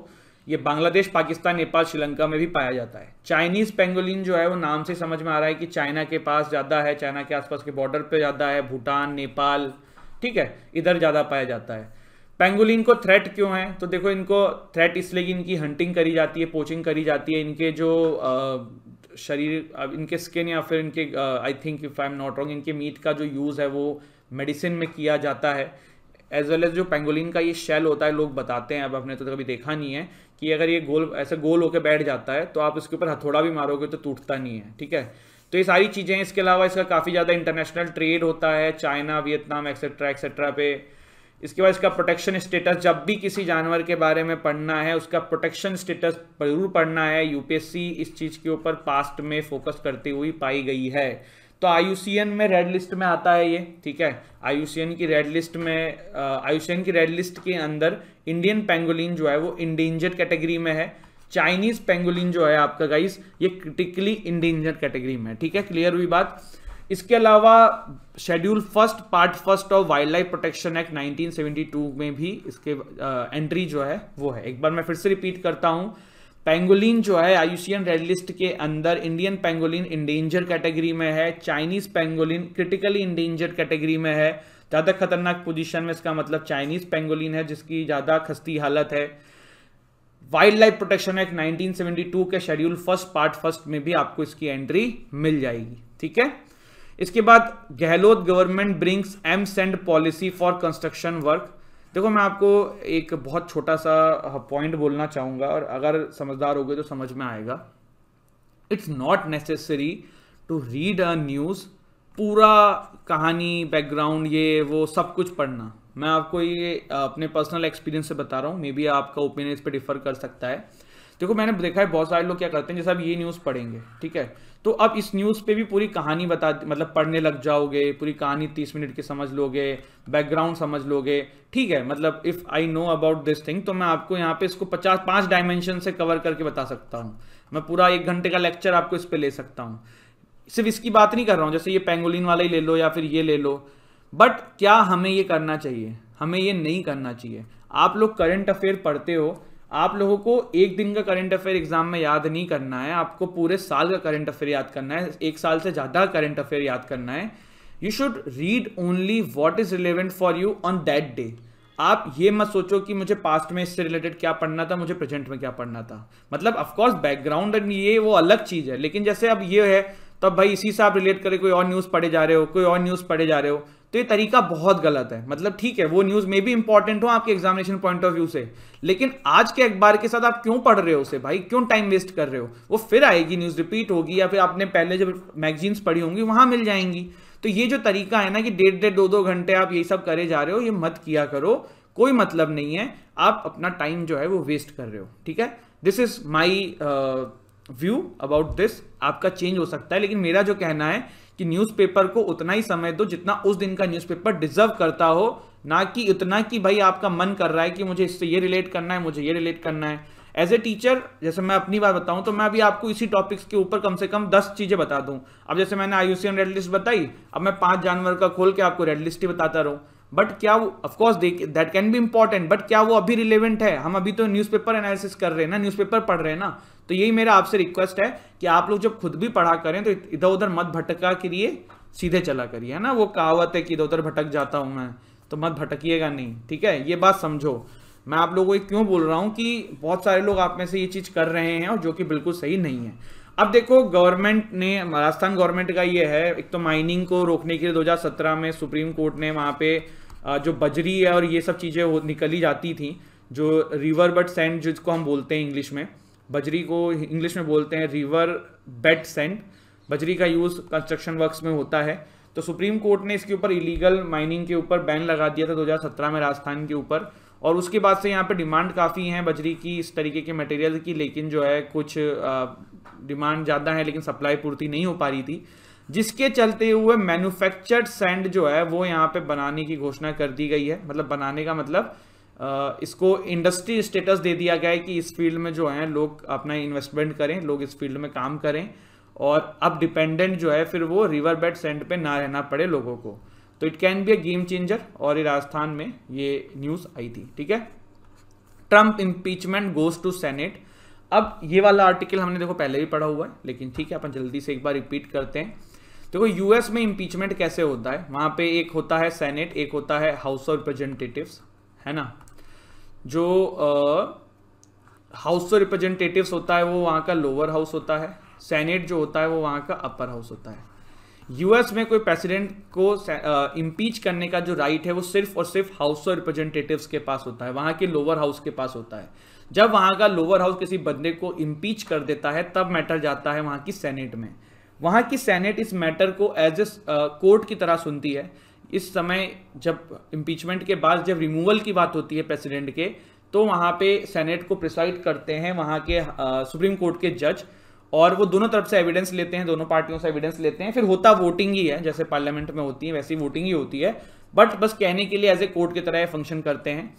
ये बांग्लादेश पाकिस्तान नेपाल श्रीलंका में भी पाया जाता है चाइनीज़ पेंगोलिन जो है वो नाम से समझ में आ रहा है कि चाइना के पास ज़्यादा है चाइना के आसपास के बॉर्डर पे ज़्यादा है भूटान नेपाल ठीक है इधर ज़्यादा पाया जाता है पेंगुलिन को थ्रेट क्यों है तो देखो इनको थ्रेट इसलिए कि इनकी हंटिंग करी जाती है पोचिंग करी जाती है इनके जो शरीर इनके स्किन या फिर इनके I think if I am not wrong इनके मीट का जो यूज़ है वो मेडिसिन में किया जाता है एज वेल एज जो पेंगुलिन का ये शेल होता है लोग बताते हैं अब आपने तो कभी देखा नहीं है कि अगर ये गोल ऐसे गोल होकर बैठ जाता है तो आप इसके ऊपर हथौड़ा भी मारोगे तो टूटता नहीं है ठीक है तो ये सारी चीज़ें इसके अलावा इसका काफ़ी ज़्यादा इंटरनेशनल ट्रेड होता है चाइना वियतनाम एक्सेट्रा एक्सेट्रा पे इसके बाद इसका प्रोटेक्शन स्टेटस जब भी किसी जानवर के बारे में पढ़ना है उसका प्रोटेक्शन स्टेटस जरूर पढ़ना है यूपीएससी इस चीज़ के ऊपर पास्ट में फोकस करती हुई पाई गई है तो आयुसीएन में रेड लिस्ट में आता है ये ठीक है आयुसीएन की रेड लिस्ट में आयुसीएन की रेड लिस्ट के अंदर इंडियन पेंगोलिन जो है वो इंडेंजर्ड कैटेगरी में है चाइनीज पेंगुलिन जो है आपका गाइस ये क्रिटिकली इंडेंजर कैटेगरी में ठीक है क्लियर हुई बात इसके अलावा schedule first part first of wildlife protection act 1972 में भी इसके आ, एंट्री जो है वो है एक बार मैं फिर से रिपीट करता हूं पेंगुलिन जो है आयुषियन रेड लिस्ट के अंदर इंडियन पेंगुलिन इंडेंजर कैटेगरी में है Chinese pangolin critically endanger category में है ज़्यादा खतरनाक पोजीशन में इसका मतलब चाइनीज पेंगुलिन है जिसकी ज़्यादा खस्ती हालत है वाइल्ड लाइफ प्रोटेक्शन एक्ट 1972 के शेड्यूल फर्स्ट पार्ट फर्स्ट में भी आपको इसकी एंट्री मिल जाएगी ठीक है इसके बाद Gehlot government brings M sand policy for construction work देखो मैं आपको एक बहुत छोटा सा पॉइंट हाँ, बोलना चाहूंगा और अगर समझदार हो गए तो समझ में आएगा it's not necessary to read a news पूरा कहानी बैकग्राउंड ये वो सब कुछ पढ़ना मैं आपको ये अपने पर्सनल एक्सपीरियंस से बता रहा हूँ मे बी आपका ओपिनियन इस पर डिफर कर सकता है देखो मैंने देखा है बहुत सारे लोग क्या करते हैं जैसे आप ये न्यूज़ पढ़ेंगे ठीक है तो अब इस न्यूज़ पे भी पूरी कहानी बता मतलब पढ़ने लग जाओगे पूरी कहानी तीस मिनट की समझ लोगे बैकग्राउंड समझ लोगे ठीक है मतलब if I know about this thing तो मैं आपको यहाँ पे इसको पचास पांच डायमेंशन से कवर करके बता सकता हूँ मैं पूरा एक घंटे का लेक्चर आपको इस पर ले सकता हूँ सिर्फ इसकी बात नहीं कर रहा हूँ जैसे ये पेंगोलिन वाला ही ले लो या फिर ये ले लो बट क्या हमें ये करना चाहिए हमें ये नहीं करना चाहिए आप लोग करंट अफेयर पढ़ते हो आप लोगों को एक दिन का करंट अफेयर एग्जाम में याद नहीं करना है आपको पूरे साल का करंट अफेयर याद करना है एक साल से ज़्यादा करंट अफेयर याद करना है you should read only what is relevant for you on that day आप ये मत सोचो कि मुझे पास्ट में इससे रिलेटेड क्या पढ़ना था मुझे प्रेजेंट में क्या पढ़ना था मतलब ऑफकोर्स बैकग्राउंड ये वो अलग चीज़ है लेकिन जैसे अब ये है तो भाई इसी से आप रिलेट करें कोई और न्यूज़ पढ़े जा रहे हो कोई और न्यूज़ पढ़े जा रहे हो तो ये तरीका बहुत गलत है मतलब ठीक है वो न्यूज़ में भी इंपॉर्टेंट हो आपके एग्जामिनेशन पॉइंट ऑफ व्यू से लेकिन आज के अखबार के साथ आप क्यों पढ़ रहे हो उसे भाई क्यों टाइम वेस्ट कर रहे हो वो फिर आएगी न्यूज़ रिपीट होगी या फिर आपने पहले जब मैगजीन्स पढ़ी होंगी वहां मिल जाएंगी तो ये जो तरीका है ना कि डेढ़ डेढ़ दो दो घंटे आप ये सब करे जा रहे हो ये मत किया करो कोई मतलब नहीं है आप अपना टाइम जो है वो वेस्ट कर रहे हो ठीक है this is my view about this आपका चेंज हो सकता है लेकिन मेरा जो कहना है कि न्यूज़पेपर को उतना ही समय दो जितना उस दिन का न्यूज़पेपर डिजर्व करता हो ना कि इतना कि भाई आपका मन कर रहा है कि मुझे इससे ये रिलेट करना है मुझे ये रिलेट करना है एज ए टीचर जैसे मैं अपनी बात बताऊं तो मैं अभी आपको इसी टॉपिक्स के ऊपर कम से कम दस चीज़ें बता दूं अब जैसे मैंने आई रेड लिस्ट बताई अब मैं पांच जानवर का खोल के आपको रेड लिस्ट ही बताता रहूं बट क्या वो of course that can be important but क्या वो अभी रिलेवेंट है हम अभी तो न्यूज़पेपर एनालिसिस कर रहे हैं ना न्यूज़पेपर पढ़ रहे हैं ना तो यही मेरा आपसे रिक्वेस्ट है कि आप लोग जब खुद भी पढ़ा करें तो इधर उधर मत भटका के लिए सीधे चला करिए है ना वो कहावत है कि इधर उधर भटक जाता हूँ मैं तो मत भटकीगा नहीं ठीक है ये बात समझो मैं आप लोगों को क्यों बोल रहा हूँ कि बहुत सारे लोग आप में से ये चीज़ कर रहे हैं और जो कि बिल्कुल सही नहीं है अब देखो गवर्नमेंट ने राजस्थान गवर्नमेंट का ये है एक तो माइनिंग को रोकने के लिए 2017 में सुप्रीम कोर्ट ने वहाँ पे जो बजरी है और ये सब चीज़ें निकली जाती थी जो रिवर बट सेंड जिसको हम बोलते हैं इंग्लिश में बजरी को इंग्लिश में बोलते हैं रिवर बेट सेंड बजरी का यूज़ कंस्ट्रक्शन वर्क्स में होता है तो सुप्रीम कोर्ट ने इसके ऊपर इलीगल माइनिंग के ऊपर बैन लगा दिया था 2017 में राजस्थान के ऊपर और उसके बाद से यहाँ पे डिमांड काफ़ी है बजरी की इस तरीके के मटेरियल की लेकिन जो है कुछ डिमांड ज़्यादा है लेकिन सप्लाई पूर्ति नहीं हो पा रही थी जिसके चलते हुए मैन्युफैक्चर्ड सैंड जो है वो यहाँ पे बनाने की घोषणा कर दी गई है मतलब बनाने का मतलब इसको इंडस्ट्री स्टेटस दे दिया गया है कि इस फील्ड में जो है लोग अपना इन्वेस्टमेंट करें लोग इस फील्ड में काम करें और अब डिपेंडेंट जो है फिर वो रिवर बेड सेंड पे ना रहना पड़े लोगों को तो it can be a game changer और ये राजस्थान में ये न्यूज़ आई थी ठीक है Trump impeachment goes to senate अब ये वाला आर्टिकल हमने देखो पहले भी पढ़ा हुआ है लेकिन ठीक है अपन जल्दी से एक बार रिपीट करते हैं देखो यूएस में इम्पीचमेंट कैसे होता है वहां पे एक होता है सेनेट एक होता है हाउस ऑफ रिप्रेजेंटेटिव है ना जो हाउस ऑफ रिप्रेजेंटेटिव होता है वो वहां का लोअर हाउस होता है सेनेट जो होता है वो वहां का अपर हाउस होता है यूएस में कोई प्रेसिडेंट को इम्पीच uh, करने का जो राइट right है वो सिर्फ और सिर्फ हाउस ऑफ रिप्रेजेंटेटिव के पास होता है वहां के लोअर हाउस के पास होता है जब वहां का लोअर हाउस किसी बंदे को इम्पीच कर देता है तब मैटर जाता है वहां की सेनेट में वहाँ की सेनेट इस मैटर को एज ए कोर्ट की तरह सुनती है इस समय जब इम्पीचमेंट के बाद जब रिमूवल की बात होती है प्रेसिडेंट के तो वहाँ पे सेनेट को प्रिसाइड करते हैं वहाँ के सुप्रीम uh, कोर्ट के जज और वो दोनों तरफ से एविडेंस लेते हैं दोनों पार्टियों से एविडेंस लेते हैं फिर होता वोटिंग ही है जैसे पार्लियामेंट में होती है वैसी वोटिंग ही होती है बट बस कहने के लिए एज ए कोर्ट की तरह फंक्शन करते हैं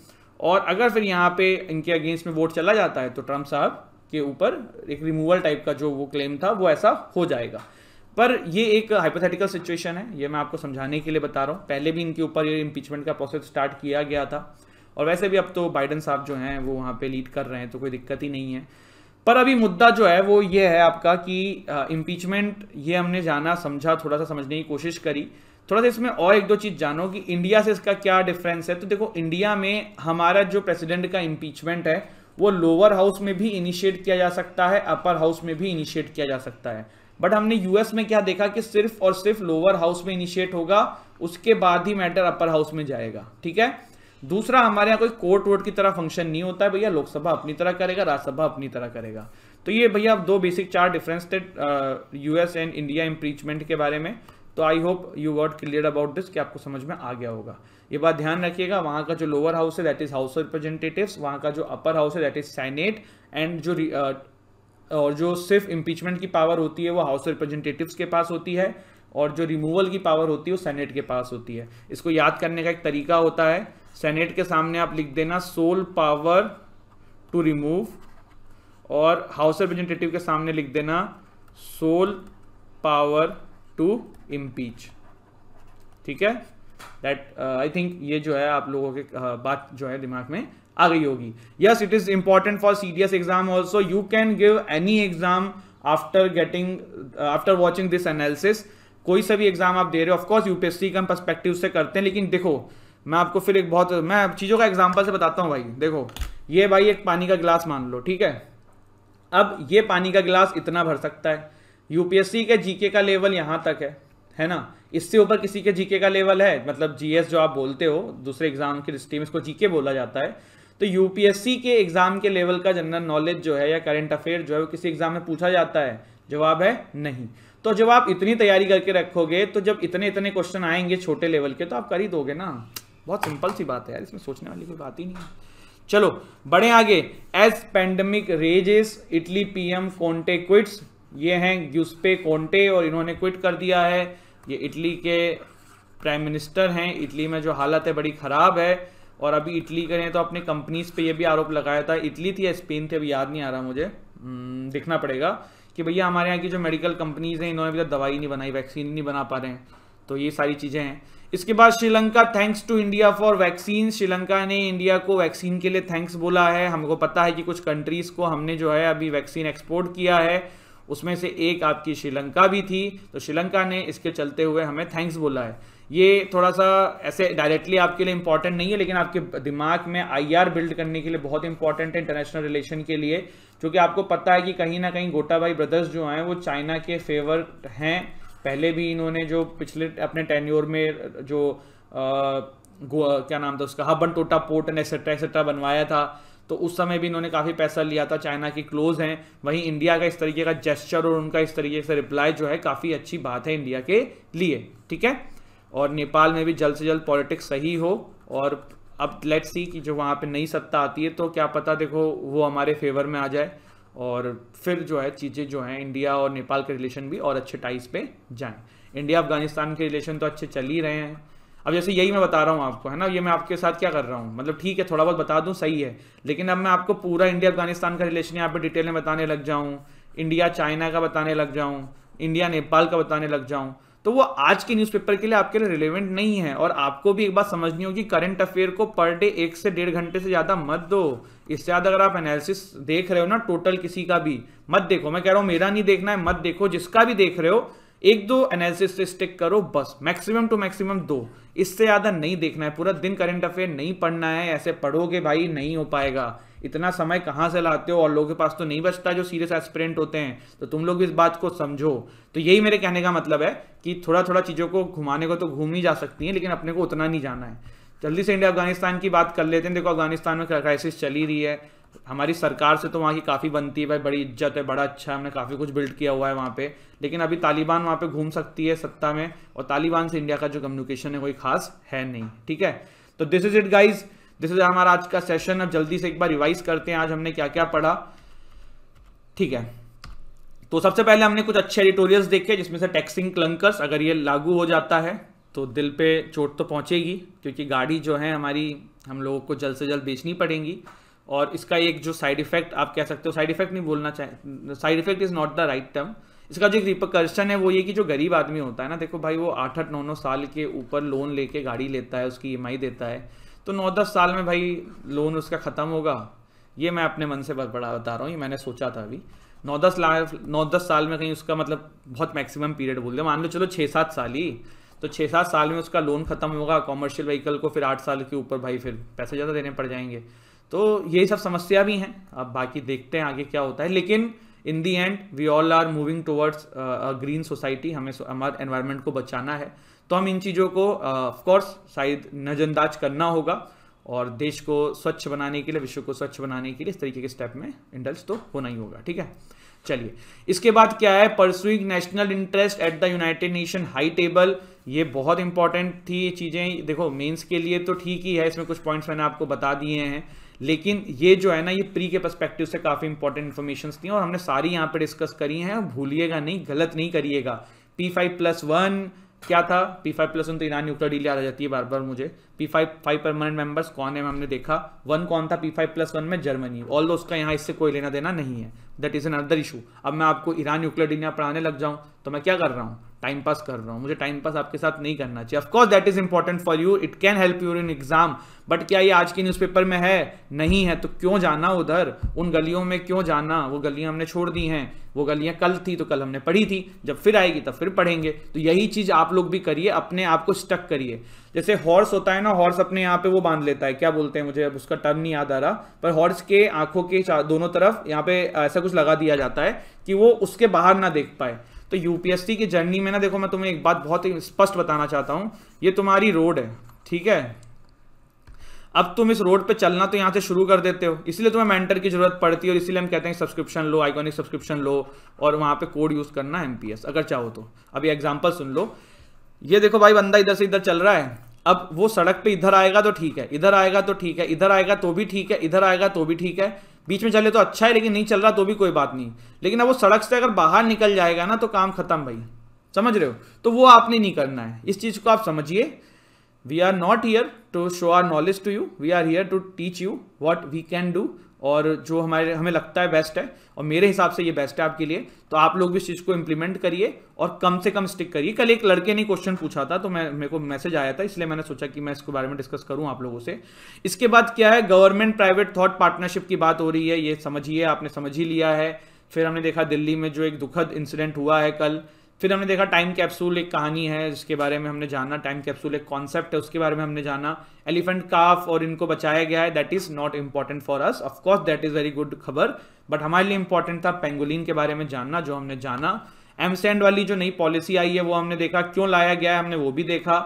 और अगर फिर यहाँ पे इनके अगेंस्ट में वोट चला जाता है तो ट्रम्प साहब के ऊपर एक रिमूवल टाइप का जो वो क्लेम था वो ऐसा हो जाएगा पर ये एक हाइपोथेटिकल सिचुएशन है ये मैं आपको समझाने के लिए बता रहा हूँ पहले भी इनके ऊपर ये इम्पीचमेंट का प्रोसेस स्टार्ट किया गया था और वैसे भी अब तो बाइडन साहब जो हैं वो वहाँ पे लीड कर रहे हैं तो कोई दिक्कत ही नहीं है पर अभी मुद्दा जो है वो ये है आपका कि इम्पीचमेंट ये हमने जाना समझा थोड़ा सा समझने की कोशिश करी थोड़ा सा इसमें और एक दो चीज़ जानो कि इंडिया से इसका क्या डिफरेंस है तो देखो इंडिया में हमारा जो प्रेसिडेंट का इम्पीचमेंट है वो लोअर हाउस में भी इनिशिएट किया जा सकता है अपर हाउस में भी इनिशिएट किया जा सकता है बट हमने यूएस में क्या देखा कि सिर्फ और सिर्फ लोअर हाउस में इनिशिएट होगा उसके बाद ही मैटर अपर हाउस में जाएगा ठीक है दूसरा हमारे यहाँ कोई कोर्ट वोट की तरह फंक्शन नहीं होता है भैया लोकसभा अपनी तरह करेगा राज्यसभा अपनी तरह करेगा तो ये भैया दो बेसिक चार डिफरेंस थे यूएस एंड इंडिया इम्प्रीचमेंट के बारे में तो I hope you what clear about this कि आपको समझ में आ गया होगा ये बात ध्यान रखिएगा वहां का जो लोअर हाउस है दैट इज हाउस ऑफ वहां का जो अपर हाउस है दैट इज साइनेट एंड जो uh, और जो सिर्फ इम्पीचमेंट की पावर होती है वो हाउस ऑफ के पास होती है और जो रिमूवल की पावर होती है वो सेनेट के पास होती है इसको याद करने का एक तरीका होता है सेनेट के सामने आप लिख देना सोल पावर टू रिमूव और हाउस रिप्रेजेंटेटिव के सामने लिख देना सोल पावर टू इम्पीच ठीक है दैट आई थिंक ये जो है आप लोगों के uh, बात जो है दिमाग में आ गई होगी yes it is important for C D S exam also you can give any exam after getting after watching this analysis कोई सा भी एग्जाम आप दे रहे हो ऑफकोर्स यूपीएससी का हम परस्पेक्टिव से करते हैं लेकिन देखो मैं आपको फिर एक बहुत मैं चीज़ों का एग्जाम्पल से बताता हूँ भाई देखो ये भाई एक पानी का गिलास मान लो ठीक है अब ये पानी का गिलास इतना भर सकता है यूपीएससी के जीके का लेवल यहां तक है है ना इससे ऊपर किसी के जीके का लेवल है मतलब जीएस जो आप बोलते हो दूसरे एग्जाम की दृष्टि में इसको जीके बोला जाता है तो यूपीएससी के एग्जाम के लेवल का जनरल नॉलेज जो है या करंट अफेयर जो है वो किसी एग्जाम में पूछा जाता है जवाब है नहीं तो जब आप इतनी तैयारी करके रखोगे तो जब इतने इतने क्वेश्चन आएंगे छोटे लेवल के तो आप कर ही दोगे ना बहुत सिंपल सी बात है यार इसमें सोचने वाली कोई बात ही नहीं है चलो बड़े आगे as pandemic rages Italy PM Conte quits ये हैं यूसपे कोंटे और इन्होंने क्विट कर दिया है ये इटली के प्राइम मिनिस्टर हैं इटली में जो हालत है बड़ी ख़राब है और अभी इटली करें तो अपने कंपनीज पे ये भी आरोप लगाया था इटली थी या स्पेन थी अभी याद नहीं आ रहा मुझे हम्म, दिखना पड़ेगा कि भैया हमारे यहाँ की जो मेडिकल कंपनीज हैं इन्होंने अभी तक दवाई नहीं बनाई वैक्सीन नहीं बना पा रहे हैं तो ये सारी चीज़ें हैं इसके बाद Sri Lanka thanks to India for vaccine Sri Lanka ने इंडिया को वैक्सीन के लिए थैंक्स बोला है हमको पता है कि कुछ कंट्रीज़ को हमने जो है अभी वैक्सीन एक्सपोर्ट किया है उसमें से एक आपकी श्रीलंका भी थी तो श्रीलंका ने इसके चलते हुए हमें थैंक्स बोला है ये थोड़ा सा ऐसे डायरेक्टली आपके लिए इंपॉर्टेंट नहीं है लेकिन आपके दिमाग में आईआर बिल्ड करने के लिए बहुत इंपॉर्टेंट है इंटरनेशनल रिलेशन के लिए क्योंकि आपको पता है कि कहीं ना कहीं गोटाबाई ब्रदर्स जो हैं वो चाइना के फेवर हैं पहले भी इन्होंने जो पिछले अपने टेन्योर में जो आ, क्या नाम था उसका हबन टोटा पोर्ट एंड एक्सेट्रा एक्सेट्रा बनवाया था तो उस समय भी इन्होंने काफ़ी पैसा लिया था चाइना की क्लोज हैं वहीं इंडिया का इस तरीके का जेस्चर और उनका इस तरीके से रिप्लाई जो है काफ़ी अच्छी बात है इंडिया के लिए ठीक है और नेपाल में भी जल्द से जल्द पॉलिटिक्स सही हो और अब लेट्स सी कि जो वहाँ पे नई सत्ता आती है तो क्या पता देखो वो हमारे फेवर में आ जाए और फिर जो है चीज़ें जो हैं इंडिया और नेपाल के रिलेशन भी और अच्छे टाइज पे जाएं इंडिया अफगानिस्तान के रिलेशन तो अच्छे चल ही रहे हैं अब जैसे यही मैं बता रहा हूँ आपको है ना ये मैं आपके साथ क्या कर रहा हूँ मतलब ठीक है थोड़ा बहुत बता दूँ सही है लेकिन अब मैं आपको पूरा इंडिया अफगानिस्तान का रिलेशन यहाँ पर डिटेल में बताने लग जाऊँ इंडिया चाइना का बताने लग जाऊँ इंडिया नेपाल का बताने लग जाऊँ तो वो आज के न्यूज़पेपर के लिए आपके लिए रिलेवेंट नहीं है और आपको भी एक बात समझनी होगी करंट अफेयर को पर डे एक से डेढ़ घंटे से ज़्यादा मत दो इससे ज़्यादा अगर आप एनालिसिस देख रहे हो ना टोटल किसी का भी मत देखो मैं कह रहा हूँ मेरा नहीं देखना है मत देखो जिसका भी देख रहे हो एक दो एनालिसिस से स्टिक करो बस मैक्सिमम टू मैक्सिमम दो इससे ज़्यादा नहीं देखना है पूरा दिन करंट अफेयर नहीं पढ़ना है ऐसे पढ़ोगे भाई नहीं हो पाएगा इतना समय कहाँ से लाते हो और लोगों के पास तो नहीं बचता जो सीरियस एस्पिरेंट होते हैं तो तुम लोग भी इस बात को समझो तो यही मेरे कहने का मतलब है कि थोड़ा थोड़ा चीज़ों को घुमाने को तो घूम ही जा सकती है लेकिन अपने को उतना नहीं जाना है जल्दी से इंडिया अफगानिस्तान की बात कर लेते हैं देखो अफगानिस्तान में क्राइसिस चली रही है हमारी सरकार से तो वहाँ की काफ़ी बनती है भाई बड़ी इज्जत है बड़ा अच्छा है हमने काफ़ी कुछ बिल्ड किया हुआ है वहाँ पे लेकिन अभी तालिबान वहाँ पे घूम सकती है सत्ता में और तालिबान से इंडिया का जो कम्युनिकेशन है कोई खास है नहीं ठीक है तो this is it guys this is हमारा आज का सेशन अब जल्दी से एक बार रिवाइज करते हैं आज हमने क्या क्या पढ़ा ठीक है तो सबसे पहले हमने कुछ अच्छे एडिटोरियल्स देखे जिसमें से टैक्सिंग क्लंकर्स अगर ये लागू हो जाता है तो दिल पे चोट तो पहुंचेगी क्योंकि गाड़ी जो है हमारी हम लोगों को जल्द से जल्द बेचनी पड़ेगी और इसका एक जो साइड इफेक्ट आप कह सकते हो साइड इफेक्ट नहीं बोलना चाहे side effect is not the right term इसका जो रिपकर्शन है वो ये कि जो गरीब आदमी होता है ना देखो भाई वो आठ आठ नौ नौ साल के ऊपर लोन लेके गाड़ी लेता है उसकी ई e देता है तो नौ दस साल में भाई लोन उसका ख़त्म होगा ये मैं अपने मन से बड़ा बता रहा हूँ ये मैंने सोचा था अभी नौ दस लाख नौ दस साल में कहीं उसका मतलब बहुत मैक्सिमम पीरियड बोल दिया मान लो चलो छः सात साल ही तो छः सात साल में उसका लोन खत्म होगा कॉमर्शियल व्हीकल को फिर आठ साल के ऊपर भाई फिर पैसे ज़्यादा देने पड़ जाएंगे तो ये सब समस्या भी हैं अब बाकी देखते हैं आगे क्या होता है लेकिन in the end we all are moving towards green society हमें हमारे एनवायरमेंट को बचाना है तो हम इन चीज़ों को ऑफकोर्स uh, शायद नज़रअंदाज करना होगा और देश को स्वच्छ बनाने के लिए विश्व को स्वच्छ बनाने के लिए इस तरीके के स्टेप में इंडल्स तो होना ही होगा ठीक है चलिए इसके बाद क्या है pursuing national interest at the United Nation high table ये बहुत इंपॉर्टेंट थी चीज़ें देखो मेंस के लिए तो ठीक ही है इसमें कुछ पॉइंट्स मैंने आपको बता दिए हैं लेकिन ये जो है ना ये प्री के परस्पेक्टिव से काफ़ी इंपॉर्टेंट इन्फॉर्मेशन थी और हमने सारी यहाँ पर डिस्कस करी हैं भूलिएगा नहीं गलत नहीं करिएगा पी फाइव प्लस वन क्या था पी फाइव प्लस वन तो ईरान न्यूक्लियर डील याद आ जाती है बार बार मुझे P five five permanent members कौन है हमने देखा वन कौन था पी फाइव प्लस वन में जर्मनी ऑल दो उसका यहाँ इससे कोई लेना देना नहीं है दैट इज अदर इशू अब मैं आपको ईरान न्यूक्लियर डील यहाँ पढ़ाने लग जाऊँ तो मैं क्या कर रहा हूँ टाइम पास कर रहा हूँ मुझे टाइम पास आपके साथ नहीं करना चाहिए of course that is important for you it can help you in exam but क्या ये आज के न्यूज़पेपर में है नहीं है तो क्यों जाना उधर उन गलियों में क्यों जाना वो गलियाँ हमने छोड़ दी हैं वो गलियाँ कल थी तो कल हमने पढ़ी थी जब फिर आएगी तब फिर पढ़ेंगे तो यही चीज़ आप लोग भी करिए अपने आप को स्टक करिए जैसे हॉर्स होता है ना हॉर्स अपने यहाँ पे वो बांध लेता है क्या बोलते हैं मुझे अब उसका टर्म नहीं याद आ रहा पर हॉर्स के आंखों के दोनों तरफ यहाँ पे ऐसा कुछ लगा दिया जाता है कि वो उसके बाहर ना देख पाए तो यूपीएससी की जर्नी में ना देखो मैं तुम्हें एक बात बहुत ही स्पष्ट बताना चाहता हूं ये तुम्हारी रोड है ठीक है अब तुम इस रोड पे चलना तो यहां से शुरू कर देते हो इसलिए तुम्हें मेंटर की जरूरत पड़ती है और इसीलिए हम कहते हैं सब्सक्रिप्शन लो आइकॉनिक सब्सक्रिप्शन लो और वहां पे कोड यूज़ करना एमपीएस अगर चाहो तो अभी एग्जाम्पल सुन लो ये देखो भाई बंदा इधर से इधर चल रहा है अब वो सड़क पे इधर आएगा तो ठीक है इधर आएगा तो ठीक है इधर आएगा तो भी ठीक है इधर आएगा तो भी ठीक है बीच में चले तो अच्छा है लेकिन नहीं चल रहा तो भी कोई बात नहीं लेकिन अब वो सड़क से अगर बाहर निकल जाएगा ना तो काम खत्म भाई समझ रहे हो तो वो आपने नहीं करना है इस चीज़ को आप समझिए we are not here to show our knowledge to you we are here to teach you what we can do और जो हमारे हमें लगता है बेस्ट है और मेरे हिसाब से ये बेस्ट है आपके लिए तो आप लोग भी इस चीज़ को इम्प्लीमेंट करिए और कम से कम स्टिक करिए कल एक लड़के ने क्वेश्चन पूछा था तो मैं मेरे को मैसेज आया था इसलिए मैंने सोचा कि मैं इसके बारे में डिस्कस करूं आप लोगों से इसके बाद क्या है गवर्नमेंट प्राइवेट थॉट पार्टनरशिप की बात हो रही है ये समझिए आपने समझ ही लिया है फिर हमने देखा दिल्ली में जो एक दुखद इंसिडेंट हुआ है कल फिर हमने देखा टाइम कैप्सूल एक कहानी है जिसके बारे में हमने जाना टाइम कैप्सूल एक कॉन्सेप्ट है उसके बारे में हमने जाना एलिफेंट काफ और इनको बचाया गया है that is not important for us of course that is very good खबर बट हमारे लिए इंपॉर्टेंट था पेंगुलिन के बारे में जानना जो हमने जाना एमस्टैंड वाली जो नई पॉलिसी आई है वो हमने देखा क्यों लाया गया है हमने वो भी देखा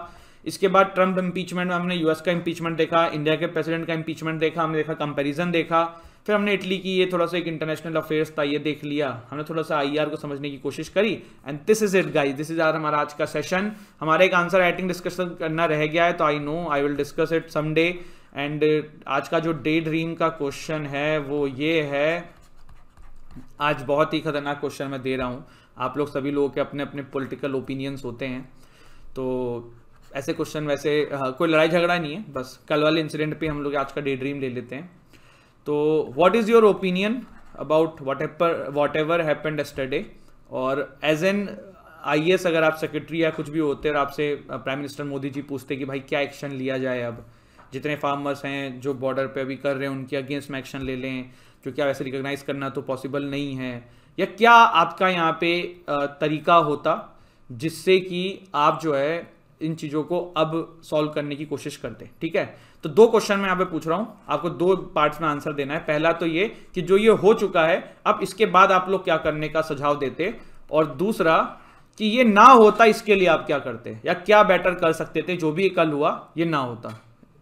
इसके बाद ट्रंप इम्पीचमेंट में हमने यूएस का इम्पीचमेंट देखा इंडिया के प्रेसिडेंट का इम्पीचमेंट देखा हमने देखा कंपेरिजन देखा फिर हमने इटली की ये थोड़ा सा एक इंटरनेशनल अफेयर्स था ये देख लिया हमने थोड़ा सा आई e को समझने की कोशिश करी and this is it guys this is our हमारा आज का सेशन हमारा एक आंसर राइटिंग डिस्कशन करना रह गया है तो I know I will discuss it समे एंड आज का जो डे ड्रीम का क्वेश्चन है वो ये है आज बहुत ही खतरनाक क्वेश्चन मैं दे रहा हूँ आप लोग सभी लोगों के अपने अपने पॉलिटिकल ओपिनियंस होते हैं तो ऐसे क्वेश्चन वैसे हाँ, कोई लड़ाई झगड़ा नहीं है बस कल वाले इंसिडेंट पे हम लोग आज का डे ड्रीम ले लेते हैं तो what is your opinion about whatever whatever happened yesterday और एज एन आई अगर आप सेक्रेटरी या कुछ भी होते और आपसे प्राइम मिनिस्टर मोदी जी पूछते कि भाई क्या एक्शन लिया जाए अब जितने फार्मर्स हैं जो बॉर्डर पे अभी कर रहे हैं उनके अगेंस्ट में एक्शन ले लें जो क्या वैसे रिकोगनाइज करना तो पॉसिबल नहीं है या क्या आपका यहाँ पे तरीका होता जिससे कि आप जो है इन चीज़ों को अब सॉल्व करने की कोशिश करते हैं ठीक है तो दो क्वेश्चन मैं यहां पे पूछ रहा हूं आपको दो पार्ट्स में आंसर देना है पहला तो ये कि जो ये हो चुका है अब इसके बाद आप लोग क्या करने का सुझाव देते और दूसरा कि ये ना होता इसके लिए आप क्या करते या क्या बेटर कर सकते थे जो भी कल हुआ ये ना होता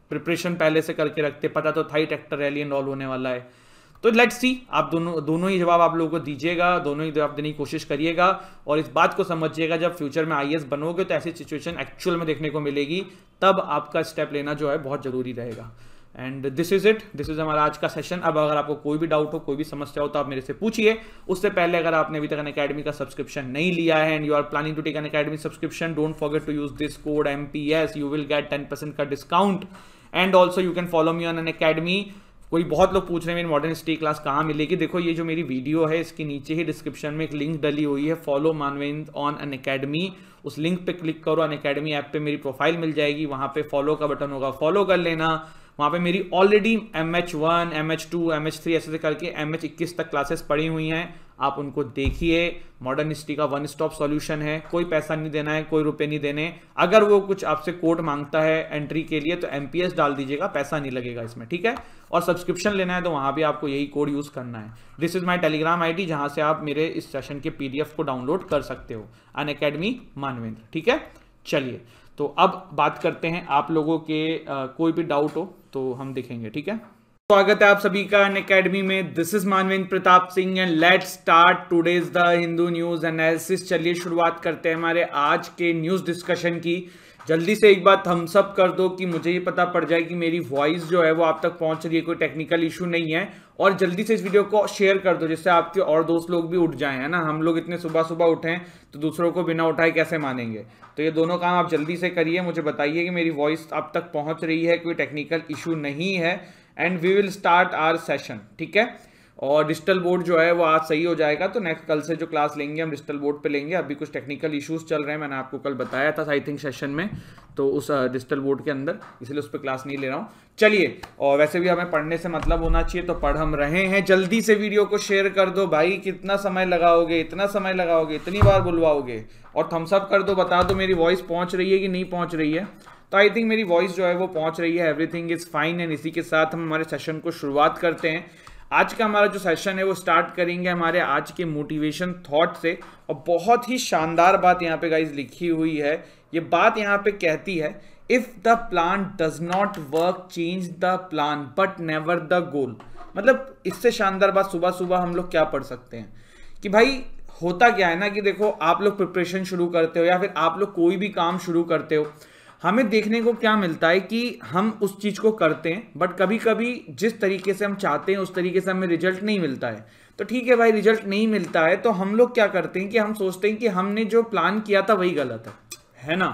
प्रिपरेशन पहले से करके रखते पता तो था ही ट्रैक्टर रैली इन्वॉल्व होने वाला है तो लेट सी आप दोनों दोनों ही जवाब आप लोगों को दीजिएगा दोनों ही जवाब देने की कोशिश करिएगा और इस बात को समझिएगा जब फ्यूचर में आई बनोगे तो ऐसी सिचुएशन एक्चुअल में देखने को मिलेगी तब आपका स्टेप लेना जो है बहुत ज़रूरी रहेगा and this is it this is हमारा आज का सेशन अब अगर आपको कोई भी डाउट हो कोई भी समस्या हो तो आप मेरे से पूछिए उससे पहले अगर आपने अभी तक अन अकेडमी का सब्सक्रिप्शन नहीं लिया है and you are planning to take on academy subscription don't forget to use this code M P S you will get ten percent का discount and also you can follow me on N academy कोई बहुत लोग पूछ रहे हैं मेरी modern history class कहाँ मिलेगी देखो ये जो मेरी वीडियो है इसके नीचे ही डिस्क्रिप्शन में एक लिंक डली हुई है follow Manvendra on on academy उस लिंक पे क्लिक करो अन अकेडमी ऐप पे मेरी प्रोफाइल मिल जाएगी वहाँ पे फॉलो का बटन होगा फॉलो कर लेना वहाँ पे मेरी already M H one M H two M H three ऐसे करके एम एच इक्कीस तक क्लासेस पड़ी हुई हैं आप उनको देखिए मॉडर्न हिस्ट्री का वन स्टॉप सॉल्यूशन है कोई पैसा नहीं देना है कोई रुपए नहीं देने अगर वो कुछ आपसे कोड मांगता है एंट्री के लिए तो एम डाल दीजिएगा पैसा नहीं लगेगा इसमें ठीक है और सब्सक्रिप्शन लेना है तो वहां भी आपको यही कोड यूज़ करना है this is my Telegram I D जहाँ से आप मेरे इस सेशन के पी को डाउनलोड कर सकते हो अन अकेडमी मानवेंद्र ठीक है चलिए तो अब बात करते हैं आप लोगों के आ, कोई भी डाउट हो तो हम देखेंगे ठीक है स्वागत है आप सभी का अन अकेडमी में this is Manvendra Pratap Singh and let start today's the Hindu news analysis चलिए शुरुआत करते हैं हमारे आज के न्यूज डिस्कशन की जल्दी से एक बार थम्स अप कर दो कि मुझे ये पता पड़ जाए कि मेरी वॉइस जो है वो आप तक पहुंच रही है कोई टेक्निकल इशू नहीं है और जल्दी से इस वीडियो को शेयर कर दो जिससे आपके और दोस्त लोग भी उठ जाएं है ना हम लोग इतने सुबह सुबह उठें तो दूसरों को बिना उठाए कैसे मानेंगे तो ये दोनों काम आप जल्दी से करिए मुझे बताइए कि मेरी वॉइस आप तक पहुँच रही है कोई टेक्निकल इशू नहीं है and we will start our session ठीक है और डिजिटल बोर्ड जो है वो आज सही हो जाएगा तो नेक्स्ट कल से जो क्लास लेंगे हम डिजिटल बोर्ड पे लेंगे अभी कुछ टेक्निकल इश्यूज चल रहे हैं मैंने आपको कल बताया था आई थिंक सेशन में तो उस डिजिटल बोर्ड के अंदर इसलिए उस पर क्लास नहीं ले रहा हूँ चलिए और वैसे भी हमें पढ़ने से मतलब होना चाहिए तो पढ़ हम रहे हैं जल्दी से वीडियो को शेयर कर दो भाई कितना समय लगाओगे इतना समय लगाओगे इतनी बार बुलवाओगे और थम्सअप कर दो बता दो मेरी वॉइस पहुँच रही है कि नहीं पहुँच रही है तो आई थिंक मेरी वॉइस जो है वो पहुंच रही है एवरीथिंग इज़ फाइन एंड इसी के साथ हम हमारे सेशन को शुरुआत करते हैं आज का हमारा जो सेशन है वो स्टार्ट करेंगे हमारे आज के मोटिवेशन थॉट से और बहुत ही शानदार बात यहाँ पे गाइज लिखी हुई है ये बात यहाँ पे कहती है if the plan does not work change the plan but never the goal मतलब इससे शानदार बात सुबह सुबह हम लोग क्या पढ़ सकते हैं कि भाई होता क्या है ना कि देखो आप लोग प्रिपरेशन शुरू करते हो या फिर आप लोग कोई भी काम शुरू करते हो हमें देखने को क्या मिलता है कि हम उस चीज़ को करते हैं बट कभी कभी जिस तरीके से हम चाहते हैं उस तरीके से हमें रिजल्ट नहीं मिलता है तो ठीक है भाई रिजल्ट नहीं मिलता है तो हम लोग क्या करते हैं कि हम सोचते हैं कि हमने जो प्लान किया था वही गलत है है ना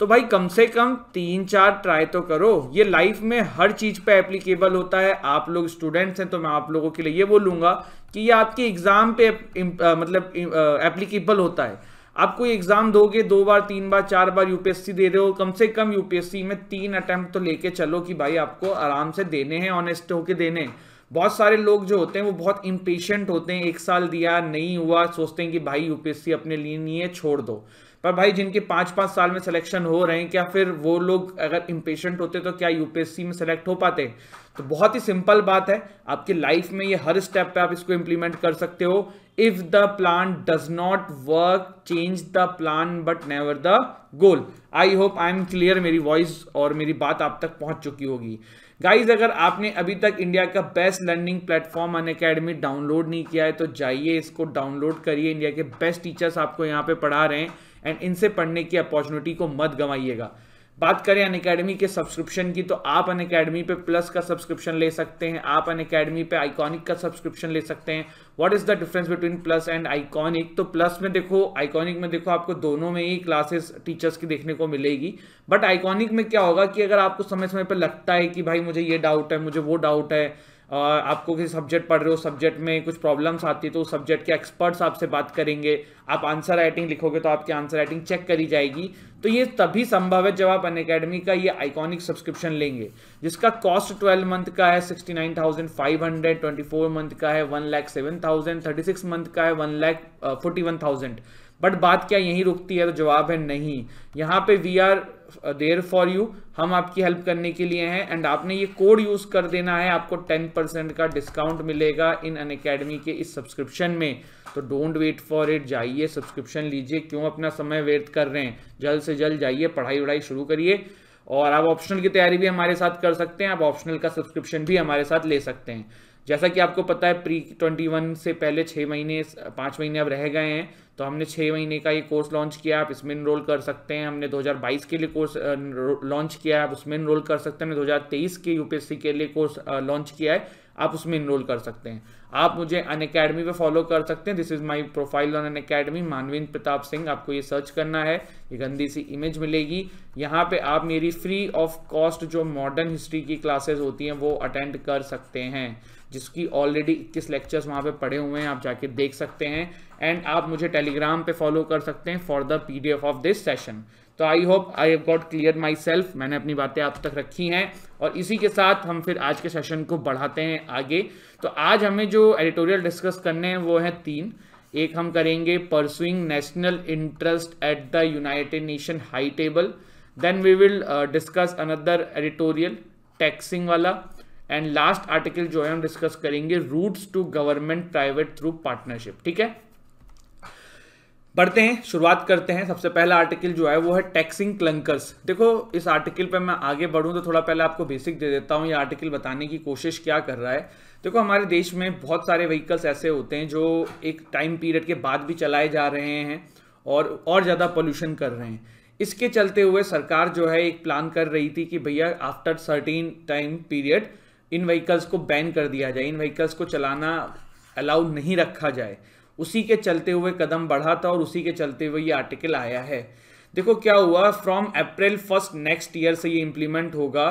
तो भाई कम से कम तीन चार ट्राई तो करो ये लाइफ में हर चीज़ पे एप्लीकेबल होता है आप लोग स्टूडेंट्स हैं तो मैं आप लोगों के लिए ये बोलूँगा कि ये आपके एग्ज़ाम पे मतलब एप्लीकेबल होता है आप कोई एग्जाम दोगे दो बार तीन बार चार बार यूपीएससी दे रहे हो कम से कम यूपीएससी में तीन अटेम्प्ट तो लेके चलो कि भाई आपको आराम से देने हैं ऑनेस्ट होके देने बहुत सारे लोग जो होते हैं वो बहुत इम्पेशेंट होते हैं एक साल दिया नहीं हुआ सोचते हैं कि भाई यूपीएससी अपने लिए नहीं है छोड़ दो पर भाई जिनके पाँच पाँच साल में सिलेक्शन हो रहे हैं क्या फिर वो लोग अगर इम्पेशेंट होते तो क्या यूपीएससी में सेलेक्ट हो पाते तो बहुत ही सिंपल बात है आपके लाइफ में ये हर स्टेप पे आप इसको इम्प्लीमेंट कर सकते हो if the plan does not work change the plan but never the goal I hope I am clear मेरी वॉइस और मेरी बात आप तक पहुंच चुकी होगी गाइज अगर आपने अभी तक इंडिया का बेस्ट लर्निंग प्लेटफॉर्म अन अकेडमी डाउनलोड नहीं किया है तो जाइए इसको डाउनलोड करिए इंडिया के बेस्ट टीचर्स आपको यहाँ पे पढ़ा रहे हैं एंड इनसे पढ़ने की अपॉर्चुनिटी को मत गंवाइएगा बात करें अन अकेडमी के सब्सक्रिप्शन की तो आप अन अकेडमी पे प्लस का सब्सक्रिप्शन ले सकते हैं आप अन अकेडमी पे आइकॉनिक का सब्सक्रिप्शन ले सकते हैं what is the difference between plus and iconic तो प्लस में देखो आइकॉनिक में देखो आपको दोनों में ही क्लासेस टीचर्स की देखने को मिलेगी बट आइकॉनिक में क्या होगा कि अगर आपको समय समय पर लगता है कि भाई मुझे ये डाउट है मुझे वो डाउट है आपको किसी सब्जेक्ट पढ़ रहे हो सब्जेक्ट में कुछ प्रॉब्लम्स आती है तो उस सब्जेक्ट के एक्सपर्ट्स आपसे बात करेंगे आप आंसर राइटिंग लिखोगे तो आपकी आंसर राइटिंग चेक करी जाएगी तो ये तभी संभव है जब आप अन अकेडमी का ये आइकॉनिक सब्सक्रिप्शन लेंगे जिसका कॉस्ट ट्वेल्व मंथ का है sixty nine thousand five hundred twenty four month का है one lakh seven thousand thirty six month का है one lakh forty one thousand but बात क्या यहीं रुकती है तो जवाब है नहीं यहाँ पे we are there for you हम आपकी हेल्प करने के लिए हैं एंड आपने ये कोड यूज़ कर देना है आपको टेन परसेंट का डिस्काउंट मिलेगा इन अन अकेडमी के इस सब्सक्रिप्शन में तो डोंट वेट फॉर इट जाइए सब्सक्रिप्शन लीजिए क्यों अपना समय व्यर्थ कर रहे हैं जल्द से जल्द जाइए पढ़ाई वढ़ाई शुरू करिए और आप ऑप्शनल की तैयारी भी हमारे साथ कर सकते हैं आप ऑप्शनल का सब्सक्रिप्शन भी हमारे साथ ले सकते हैं जैसा कि आपको पता है प्री ट्वेंटी वन से पहले छः महीने पाँच महीने अब रह गए हैं तो हमने छः महीने का ये कोर्स लॉन्च किया आप इसमें इनरोल कर सकते हैं हमने 2022 के लिए कोर्स लॉन्च किया है आप उसमें इनरोल कर सकते हैं हमने 2023 के यूपीएससी के लिए कोर्स लॉन्च किया है आप उसमें इनरोल कर सकते हैं आप मुझे अन अकेडमी पर फॉलो कर सकते हैं this is my profile on Unacademy Manvendra Pratap Singh आपको ये सर्च करना है ये गंदी सी इमेज मिलेगी यहाँ पे आप मेरी फ्री ऑफ कॉस्ट जो मॉडर्न हिस्ट्री की क्लासेस होती हैं वो अटेंड कर सकते हैं जिसकी ऑलरेडी इक्कीस लेक्चर्स वहाँ पे पढ़े हुए हैं आप जाके देख सकते हैं एंड आप मुझे टेलीग्राम पे फॉलो कर सकते हैं for the PDF of this session तो I hope I have got clear myself मैंने अपनी बातें आप तक रखी हैं और इसी के साथ हम फिर आज के सेशन को बढ़ाते हैं आगे तो आज हमें जो एडिटोरियल डिस्कस करने हैं वो हैं तीन एक हम करेंगे pursuing national interest at the United Nation high table then we will discuss another editorial taxing वाला एंड लास्ट आर्टिकल जो है हम डिस्कस करेंगे roots to government private through partnership ठीक है बढ़ते हैं शुरुआत करते हैं सबसे पहला आर्टिकल जो है वो है टैक्सिंग क्लंकर्स देखो इस आर्टिकल पे मैं आगे बढ़ूं तो थोड़ा पहले आपको बेसिक दे देता हूँ ये आर्टिकल बताने की कोशिश क्या कर रहा है देखो हमारे देश में बहुत सारे व्हीकल्स ऐसे होते हैं जो एक टाइम पीरियड के बाद भी चलाए जा रहे हैं और और ज़्यादा पोल्यूशन कर रहे हैं इसके चलते हुए सरकार जो है एक प्लान कर रही थी कि भैया आफ्टर सर्टीन टाइम पीरियड इन व्हीकल्स को बैन कर दिया जाए इन व्हीकल्स को चलाना अलाउ नहीं रखा जाए उसी के चलते हुए कदम बढ़ा था और उसी के चलते हुए ये आर्टिकल आया है देखो क्या हुआ from April first next year से ये इम्प्लीमेंट होगा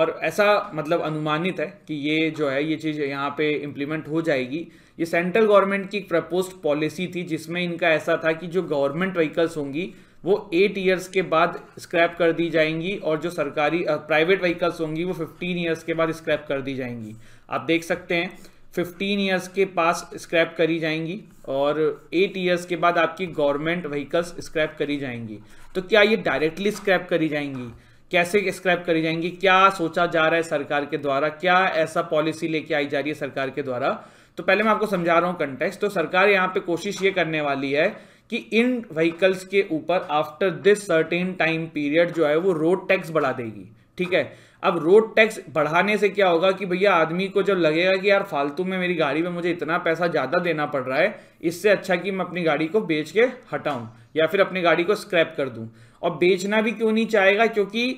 और ऐसा मतलब अनुमानित है कि ये जो है ये चीज़ यहाँ पे इम्प्लीमेंट हो जाएगी ये सेंट्रल गवर्नमेंट की एक प्रपोज पॉलिसी थी जिसमें इनका ऐसा था कि जो गवर्नमेंट व्हीकल्स होंगी वो एट ईयर्स के बाद स्क्रैप कर दी जाएंगी और जो सरकारी प्राइवेट व्हीकल्स होंगी वो फिफ्टीन ईयर्स के बाद स्क्रैप कर दी जाएंगी आप देख सकते हैं फिफ्टीन ईयर्स के पास स्क्रैप करी जाएंगी और एट ईयर्स के बाद आपकी गवर्नमेंट व्हीकल्स स्क्रैप करी जाएंगी तो क्या ये डायरेक्टली स्क्रैप करी जाएंगी कैसे स्क्रैप करी जाएंगी क्या सोचा जा रहा है सरकार के द्वारा क्या ऐसा पॉलिसी लेके आई जा रही है सरकार के द्वारा तो पहले मैं आपको समझा रहा हूँ कंटेक्स तो सरकार यहाँ पे कोशिश ये करने वाली है कि इन व्हीकल्स के ऊपर after this certain time period जो है वो रोड टैक्स बढ़ा देगी ठीक है अब रोड टैक्स बढ़ाने से क्या होगा कि भैया आदमी को जब लगेगा कि यार फालतू में मेरी गाड़ी में मुझे इतना पैसा ज़्यादा देना पड़ रहा है इससे अच्छा कि मैं अपनी गाड़ी को बेच के हटाऊं या फिर अपनी गाड़ी को स्क्रैप कर दूं और बेचना भी क्यों नहीं चाहेगा क्योंकि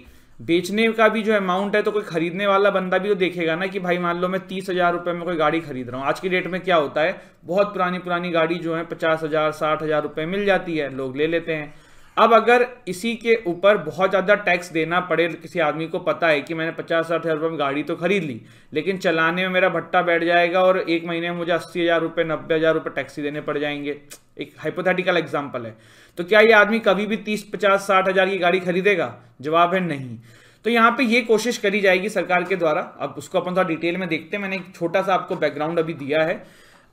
बेचने का भी जो अमाउंट है तो कोई खरीदने वाला बंदा भी तो देखेगा ना कि भाई मान लो मैं तीस हजार रुपये में कोई गाड़ी खरीद रहा हूँ आज की डेट में क्या होता है बहुत पुरानी पुरानी गाड़ी जो है पचास हजार साठ हजार रुपये मिल जाती है लोग ले लेते हैं अब अगर इसी के ऊपर बहुत ज़्यादा टैक्स देना पड़े किसी आदमी को पता है कि मैंने पचास साठ हज़ार रुपये में गाड़ी तो खरीद ली लेकिन चलाने में मेरा भट्टा बैठ जाएगा और एक महीने में मुझे अस्सी हज़ार रुपये नब्बे हज़ार रुपये टैक्सी देने पड़ जाएंगे एक हाइपोथेटिकल एग्जाम्पल है तो क्या ये आदमी कभी भी तीस पचास साठ हज़ार की गाड़ी खरीदेगा जवाब है नहीं तो यहाँ पे ये कोशिश करी जाएगी सरकार के द्वारा अब उसको अपन थोड़ा डिटेल में देखते हैं मैंने एक छोटा सा आपको बैकग्राउंड अभी दिया है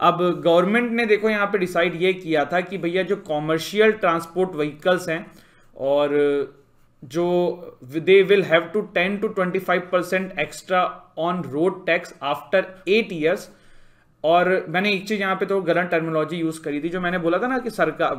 अब गवर्नमेंट ने देखो यहाँ पे डिसाइड ये किया था कि भैया जो कॉमर्शियल ट्रांसपोर्ट व्हीकल्स हैं और जो they will have to ten to twenty five percent extra on road tax after eight years और मैंने एक चीज़ यहाँ पे तो गलत टर्मिनोलॉजी यूज़ करी थी जो मैंने बोला था ना कि सरकार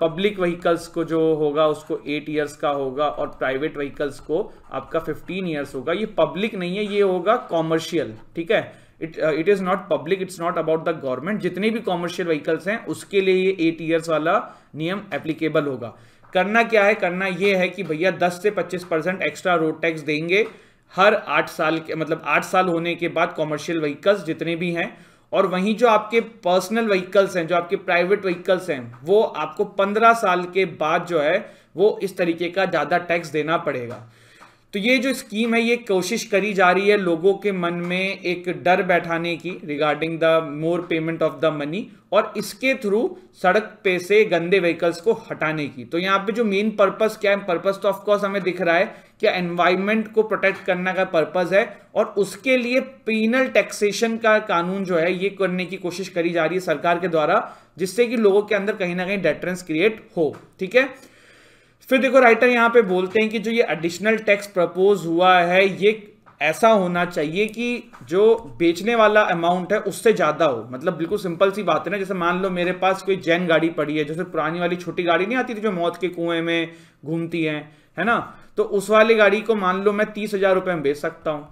पब्लिक व्हीकल्स को जो होगा उसको एट ईयर्स का होगा और प्राइवेट व्हीकल्स को आपका फिफ्टीन ईयर्स होगा ये पब्लिक नहीं है ये होगा कॉमर्शियल ठीक है it it is not public it's not about the government जितने भी कॉमर्शियल व्हीकल्स हैं उसके लिए ये एट ईयर्स वाला नियम एप्लीकेबल होगा करना क्या है करना ये है कि भैया 10 से 25 परसेंट एक्स्ट्रा रोड टैक्स देंगे हर आठ साल के मतलब आठ साल होने के बाद कॉमर्शियल व्हीकल्स जितने भी हैं और वहीं जो आपके पर्सनल व्हीकल्स हैं जो आपके प्राइवेट व्हीकल्स हैं वो आपको पंद्रह साल के बाद जो है वो इस तरीके का ज़्यादा टैक्स देना पड़ेगा तो ये जो स्कीम है ये कोशिश करी जा रही है लोगों के मन में एक डर बैठाने की regarding the more payment of the money और इसके थ्रू सड़क पे से गंदे व्हीकल्स को हटाने की तो यहाँ पे जो मेन पर्पस क्या है पर्पस तो ऑफकोर्स हमें दिख रहा है कि एनवायरमेंट को प्रोटेक्ट करने का पर्पस है और उसके लिए पीनल टैक्सेशन का कानून जो है ये करने की कोशिश करी जा रही है सरकार के द्वारा जिससे कि लोगों के अंदर कहीं ना कहीं डेटरेंस क्रिएट हो ठीक है फिर देखो राइटर यहाँ पे बोलते हैं कि जो ये एडिशनल टैक्स प्रपोज हुआ है ये ऐसा होना चाहिए कि जो बेचने वाला अमाउंट है उससे ज़्यादा हो मतलब बिल्कुल सिंपल सी बात है ना जैसे मान लो मेरे पास कोई जैन गाड़ी पड़ी है जैसे पुरानी वाली छोटी गाड़ी नहीं आती थी जो मौत के कुएं में घूमती है है ना तो उस वाली गाड़ी को मान लो मैं तीस हजार रुपये में बेच सकता हूँ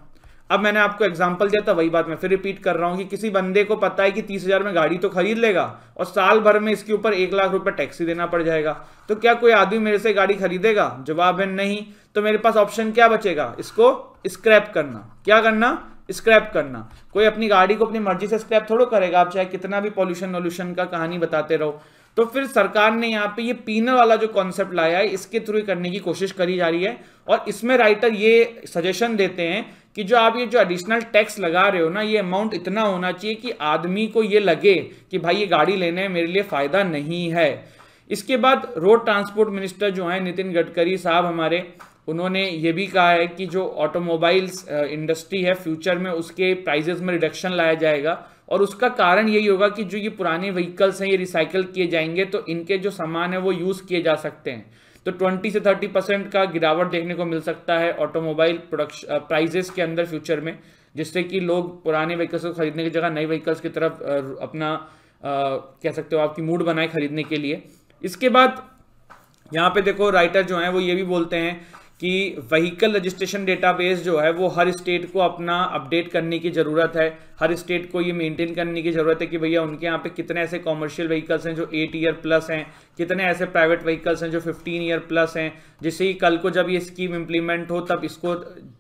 अब मैंने आपको एग्जाम्पल दिया था तो वही बात मैं फिर रिपीट कर रहा हूँ कि किसी बंदे को पता है कि तीस हजार में गाड़ी तो खरीद लेगा और साल भर में इसके ऊपर एक लाख रुपए टैक्सी देना पड़ जाएगा तो क्या कोई आदमी मेरे से गाड़ी खरीदेगा जवाब है नहीं तो मेरे पास ऑप्शन क्या बचेगा इसको स्क्रैप करना क्या करना स्क्रैप करना कोई अपनी गाड़ी को अपनी मर्जी से स्क्रैप थोड़ा करेगा आप चाहे कितना भी पॉल्यूशन वोल्यूशन का कहानी बताते रहो तो फिर सरकार ने यहाँ पे ये पीनल वाला जो कॉन्सेप्ट लाया है इसके थ्रू करने की कोशिश करी जा रही है और इसमें राइटर ये सजेशन देते हैं कि जो आप ये जो एडिशनल टैक्स लगा रहे हो ना ये अमाउंट इतना होना चाहिए कि आदमी को ये लगे कि भाई ये गाड़ी लेने में मेरे लिए फ़ायदा नहीं है इसके बाद रोड ट्रांसपोर्ट मिनिस्टर जो हैं नितिन गडकरी साहब हमारे उन्होंने ये भी कहा है कि जो ऑटोमोबाइल्स इंडस्ट्री है फ्यूचर में उसके प्राइजेज में रिडक्शन लाया जाएगा और उसका कारण यही होगा कि जो ये पुराने व्हीकल्स हैं ये रिसाइकल किए जाएंगे तो इनके जो सामान है वो यूज़ किए जा सकते हैं तो 20 से 30 परसेंट का गिरावट देखने को मिल सकता है ऑटोमोबाइल प्रोडक्शन प्राइजेस के अंदर फ्यूचर में जिससे कि लोग पुराने व्हीकल्स को खरीदने की जगह नए व्हीकल्स की तरफ अपना आ, कह सकते हो आपकी मूड बनाए खरीदने के लिए इसके बाद यहाँ पे देखो राइटर जो हैं वो ये भी बोलते हैं कि व्हीकल रजिस्ट्रेशन डेटाबेस जो है वो हर स्टेट को अपना अपडेट करने की ज़रूरत है हर स्टेट को ये मेंटेन करने की ज़रूरत है कि भैया उनके यहाँ पे कितने ऐसे कॉमर्शियल व्हीकल्स हैं जो एट ईयर प्लस हैं कितने ऐसे प्राइवेट व्हीकल्स हैं जो फिफ्टीन ईयर प्लस हैं जिससे कि कल को जब ये स्कीम इम्प्लीमेंट हो तब इसको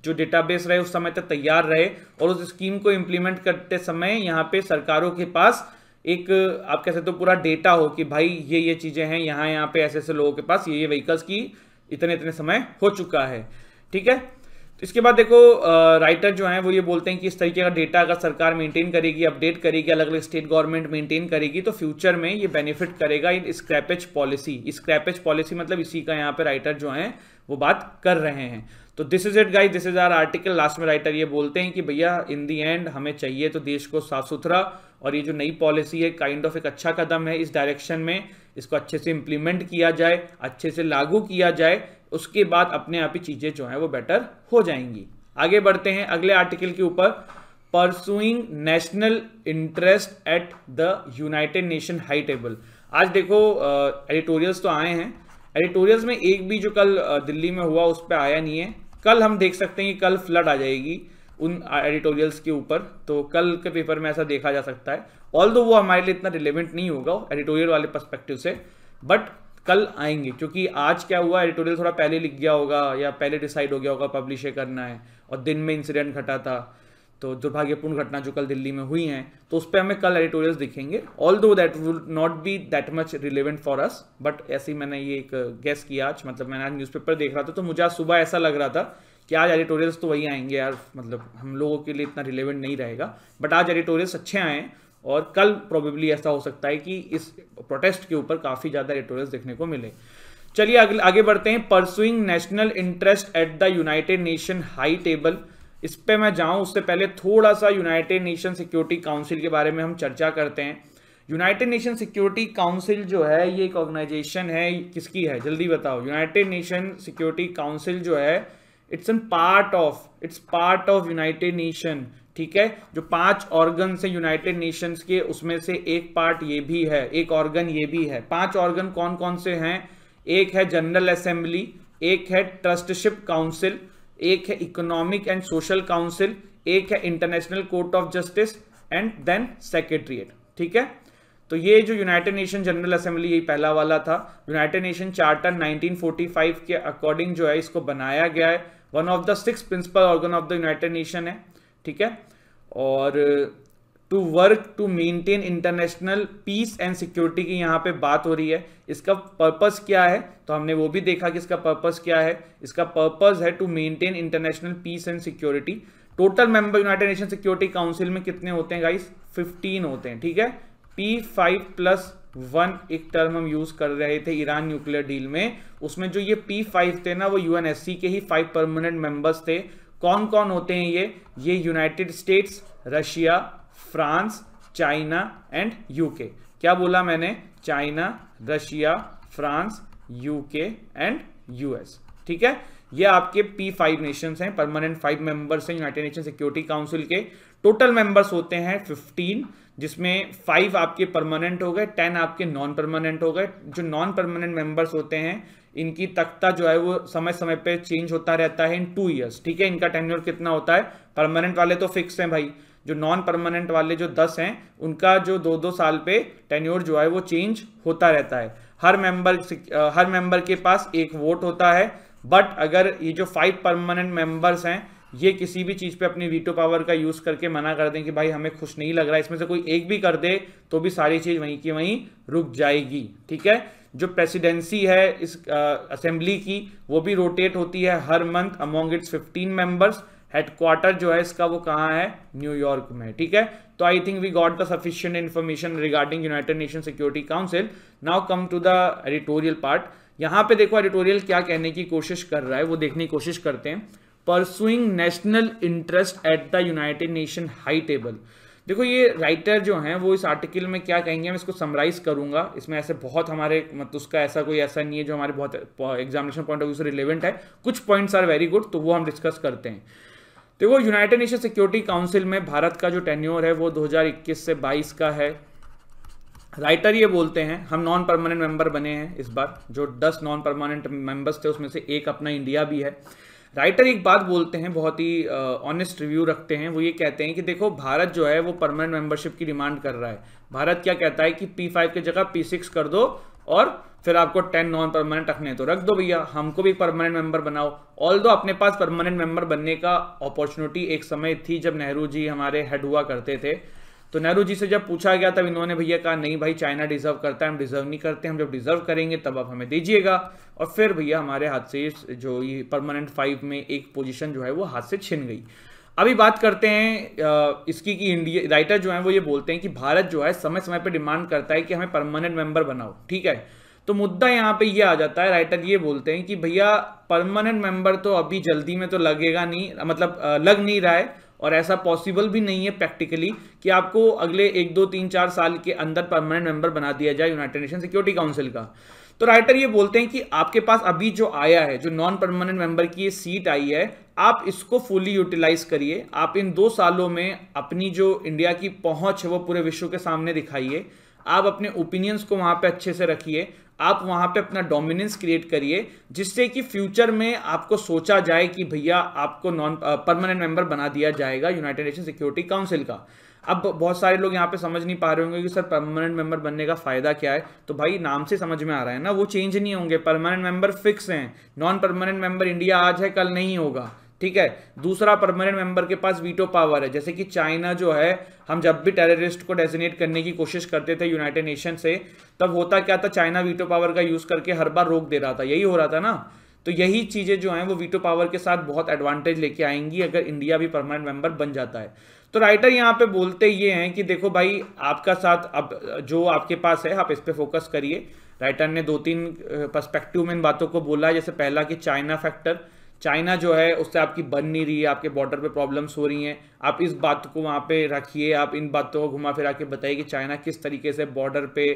जो डेटाबेस रहे उस समय तक तैयार रहे और उस स्कीम को इम्प्लीमेंट करते समय यहाँ पर सरकारों के पास एक आप कह सकते हो पूरा डेटा हो कि भाई ये ये चीज़ें हैं यहाँ यहाँ पे ऐसे ऐसे लोगों के पास ये ये व्हीकल्स की इतने इतने समय हो चुका है ठीक है तो इसके बाद देखो राइटर जो हैं वो ये बोलते हैं कि इस तरीके का डेटा अगर सरकार मेंटेन करेगी अपडेट करेगी अलग अलग स्टेट गवर्नमेंट मेंटेन करेगी तो फ्यूचर में ये बेनिफिट करेगा in scrappage policy scrappage policy मतलब इसी का यहाँ पे राइटर जो हैं वो बात कर रहे हैं तो this is it guys this is our article last में राइटर ये बोलते हैं कि भैया इन दी एंड हमें चाहिए तो देश को साफ सुथरा और ये जो नई पॉलिसी है काइंड kind ऑफ of एक अच्छा कदम है इस डायरेक्शन में इसको अच्छे से इम्प्लीमेंट किया जाए अच्छे से लागू किया जाए उसके बाद अपने आप ही चीज़ें जो हैं वो बेटर हो जाएंगी आगे बढ़ते हैं अगले आर्टिकल के ऊपर pursuing national interest at the United Nation high table आज देखो एडिटोरियल्स तो आए हैं एडिटोरियल्स में एक भी जो कल दिल्ली में हुआ उस पर आया नहीं है कल हम देख सकते हैं कि कल फ्लड आ जाएगी उन एडिटोरियल्स के ऊपर तो कल के पेपर में ऐसा देखा जा सकता है ऑल वो हमारे लिए इतना रिलेवेंट नहीं होगा एडिटोरियल वाले परस्पेक्टिव से बट कल आएंगे क्योंकि आज क्या हुआ एडिटोरियल थोड़ा पहले लिख गया होगा या पहले डिसाइड हो गया होगा पब्लिश करना है और दिन में इंसिडेंट घटा था तो दुर्भाग्यपूर्ण घटना जो कल दिल्ली में हुई है तो उस पर हमें कल एडिटोरियल्स दिखेंगे although that will not be that much relevant for us but ऐसे ही मैंने ये एक गैस किया आज मतलब मैंने आज न्यूज़पेपर देख रहा था तो मुझे आज सुबह ऐसा लग रहा था कि आज एडिटोरियल्स तो वही आएंगे यार मतलब हम लोगों के लिए इतना रिलेवेंट नहीं रहेगा बट आज एडिटोरियल्स अच्छे आए और कल प्रोबेबली ऐसा हो सकता है कि इस प्रोटेस्ट के ऊपर काफ़ी ज़्यादा एडिटोरियल्स देखने को मिले चलिए आगे आगे बढ़ते हैं pursuing national interest at the United Nation high table इस पर मैं जाऊं उससे पहले थोड़ा सा यूनाइटेड नेशन सिक्योरिटी काउंसिल के बारे में हम चर्चा करते हैं यूनाइटेड नेशन सिक्योरिटी काउंसिल जो है ये एक ऑर्गेनाइजेशन है किसकी है जल्दी बताओ यूनाइटेड नेशन सिक्योरिटी काउंसिल जो है it's an part of it's part of United Nation ठीक है जो पांच ऑर्गन से यूनाइटेड नेशंस के उसमें से एक पार्ट ये भी है एक ऑर्गन ये भी है पांच ऑर्गन कौन कौन से हैं एक है जनरल असेंबली एक है ट्रस्टशिप काउंसिल एक है इकोनॉमिक एंड सोशल काउंसिल एक है international court of justice and then secretariat ठीक है तो ये जो यूनाइटेड नेशन जनरल असेंबली यही पहला वाला था यूनाइटेड नेशन चार्टर 1945 के अकॉर्डिंग जो है इसको बनाया गया है one of the six principal organ of the United Nation है ठीक है और to work to maintain international peace and security की यहाँ पे बात हो रही है इसका पर्पस क्या है तो हमने वो भी देखा कि इसका पर्पस क्या है इसका पर्पस है to maintain international peace and security total member United Nation security council में कितने होते हैं गाइस 15 होते हैं ठीक है पी फाइव प्लस वन एक टर्म हम यूज कर रहे थे ईरान न्यूक्लियर डील में उसमें जो ये पी फाइव थे ना वो यूएनएससी के ही फाइव परमानेंट मेंबर्स थे कौन कौन होते हैं ये ये United States Russia France China and UK क्या बोला मैंने China Russia France UK and US ठीक है ये आपके पी फाइव नेशन है परमानेंट फाइव मेंबर्स हैं यूनाइटेड नेशन सिक्योरिटी काउंसिल के टोटल मेंबर्स होते हैं फिफ्टीन जिसमें फाइव आपके परमानेंट हो गए टेन आपके नॉन परमानेंट हो गए जो नॉन परमानेंट मेंबर्स होते हैं इनकी तख्ता जो है वो समय समय पे चेंज होता रहता है इन टू ईयर्स ठीक है इनका टेन्योर कितना होता है परमानेंट वाले तो फिक्स हैं भाई जो नॉन परमानेंट वाले जो दस हैं उनका जो दो दो साल पे टेन्योर जो है वो चेंज होता रहता है हर मेंबर हर मेंबर के पास एक वोट होता है बट अगर ये जो फाइव परमानेंट मेंबर्स हैं ये किसी भी चीज़ पे अपनी वीटो पावर का यूज़ करके मना कर दें कि भाई हमें खुश नहीं लग रहा है इसमें से कोई एक भी कर दे तो भी सारी चीज़ वहीं की वहीं रुक जाएगी ठीक है जो प्रेसिडेंसी है इस असेंबली की वो भी रोटेट होती है हर month among its fifteen members headquarter जो है इसका वो कहाँ है न्यूयॉर्क में ठीक है तो I think we got the sufficient information regarding United Nation security council now come to the editorial part यहाँ पे देखो एडिटोरियल क्या कहने की कोशिश कर रहा है वो देखने की कोशिश करते हैं pursuing national interest at the United Nation high table देखो ये राइटर जो हैं वो इस आर्टिकल में क्या कहेंगे मैं इसको समराइज करूंगा इसमें ऐसे बहुत हमारे मतलब उसका ऐसा कोई ऐसा नहीं है जो हमारे बहुत एग्जामिनेशन पॉइंट ऑफ व्यू से रिलेवेंट है कुछ पॉइंट्स आर वेरी गुड तो वो हम डिस्कस करते हैं देखो यूनाइटेड नेशन सिक्योरिटी काउंसिल में भारत का जो टेन्योर है वो दो से बाईस का है राइटर ये बोलते हैं हम नॉन परमानेंट मेंबर बने हैं इस बार जो दस नॉन परमानेंट मेंबर्स थे उसमें से एक अपना इंडिया भी है राइटर एक बात बोलते हैं बहुत ही ऑनेस्ट रिव्यू रखते हैं वो ये कहते हैं कि देखो भारत जो है वो परमानेंट मेंबरशिप की डिमांड कर रहा है भारत क्या कहता है कि पी फाइव की जगह पी सिक्स कर दो और फिर आपको टेन नॉन परमानेंट रखने तो रख दो भैया हमको भी परमानेंट मेंबर बनाओ ऑल दो अपने पास परमानेंट मेंबर बनने का अपॉर्चुनिटी एक समय थी जब नेहरू जी हमारे हेड हुआ करते थे तो नेहरू जी से जब पूछा गया तब इन्होंने भैया कहा नहीं भाई चाइना डिजर्व करता है हम डिजर्व नहीं करते हम जब डिजर्व करेंगे तब आप हमें दीजिएगा और फिर भैया हमारे हाथ से जो ये परमानेंट फाइव में एक पोजिशन जो है वो हाथ से छिन गई अभी बात करते हैं इसकी कि इंडिया राइटर जो है वो ये बोलते हैं कि भारत जो है समय समय पर डिमांड करता है कि हमें परमानेंट मेंबर बनाओ ठीक है तो मुद्दा यहाँ पे ये आ जाता है राइटर ये बोलते हैं कि भैया परमानेंट मेंबर तो अभी जल्दी में तो लगेगा नहीं मतलब लग नहीं रहा है और ऐसा पॉसिबल भी नहीं है प्रैक्टिकली कि आपको अगले एक दो तीन चार साल के अंदर परमानेंट मेंबर बना दिया जाए यूनाइटेड नेशन सिक्योरिटी काउंसिल का तो राइटर ये बोलते हैं कि आपके पास अभी जो आया है जो नॉन परमानेंट मेंबर की ये सीट आई है आप इसको फुली यूटिलाइज करिए आप इन दो सालों में अपनी जो इंडिया की पहुंच है वो पूरे विश्व के सामने दिखाइए आप अपने ओपिनियंस को वहां पे अच्छे से रखिए आप वहां पे अपना डोमिनेंस क्रिएट करिए जिससे कि फ्यूचर में आपको सोचा जाए कि भैया आपको नॉन परमानेंट मेंबर बना दिया जाएगा यूनाइटेड नेशन सिक्योरिटी काउंसिल का अब बहुत सारे लोग यहाँ पे समझ नहीं पा रहे होंगे कि सर परमानेंट मेंबर बनने का फ़ायदा क्या है तो भाई नाम से समझ में आ रहा है ना वो चेंज नहीं होंगे परमानेंट मेंबर फिक्स हैं नॉन परमानेंट मेंबर इंडिया आज है कल नहीं होगा ठीक है दूसरा परमानेंट मेंबर के पास वीटो पावर है जैसे कि चाइना जो है हम जब भी टेररिस्ट को डेजिनेट करने की कोशिश करते थे यूनाइटेड नेशन से तब होता क्या था चाइना वीटो पावर का यूज़ करके हर बार रोक दे रहा था यही हो रहा था ना तो यही चीज़ें जो हैं वो वीटो पावर के साथ बहुत एडवांटेज लेके आएंगी अगर इंडिया भी परमानेंट मेंबर बन जाता है तो राइटर यहाँ पे बोलते ये हैं कि देखो भाई आपका साथ अब जो आपके पास है आप इस पर फोकस करिए राइटर ने दो तीन पर्सपेक्टिव में इन बातों को बोला जैसे पहला कि चाइना फैक्टर चाइना जो है उससे आपकी बन नहीं रही है आपके बॉर्डर पे प्रॉब्लम्स हो रही हैं आप इस बात को वहाँ पे रखिए आप इन बातों को घुमा फिरा के बताइए कि चाइना किस तरीके से बॉर्डर पे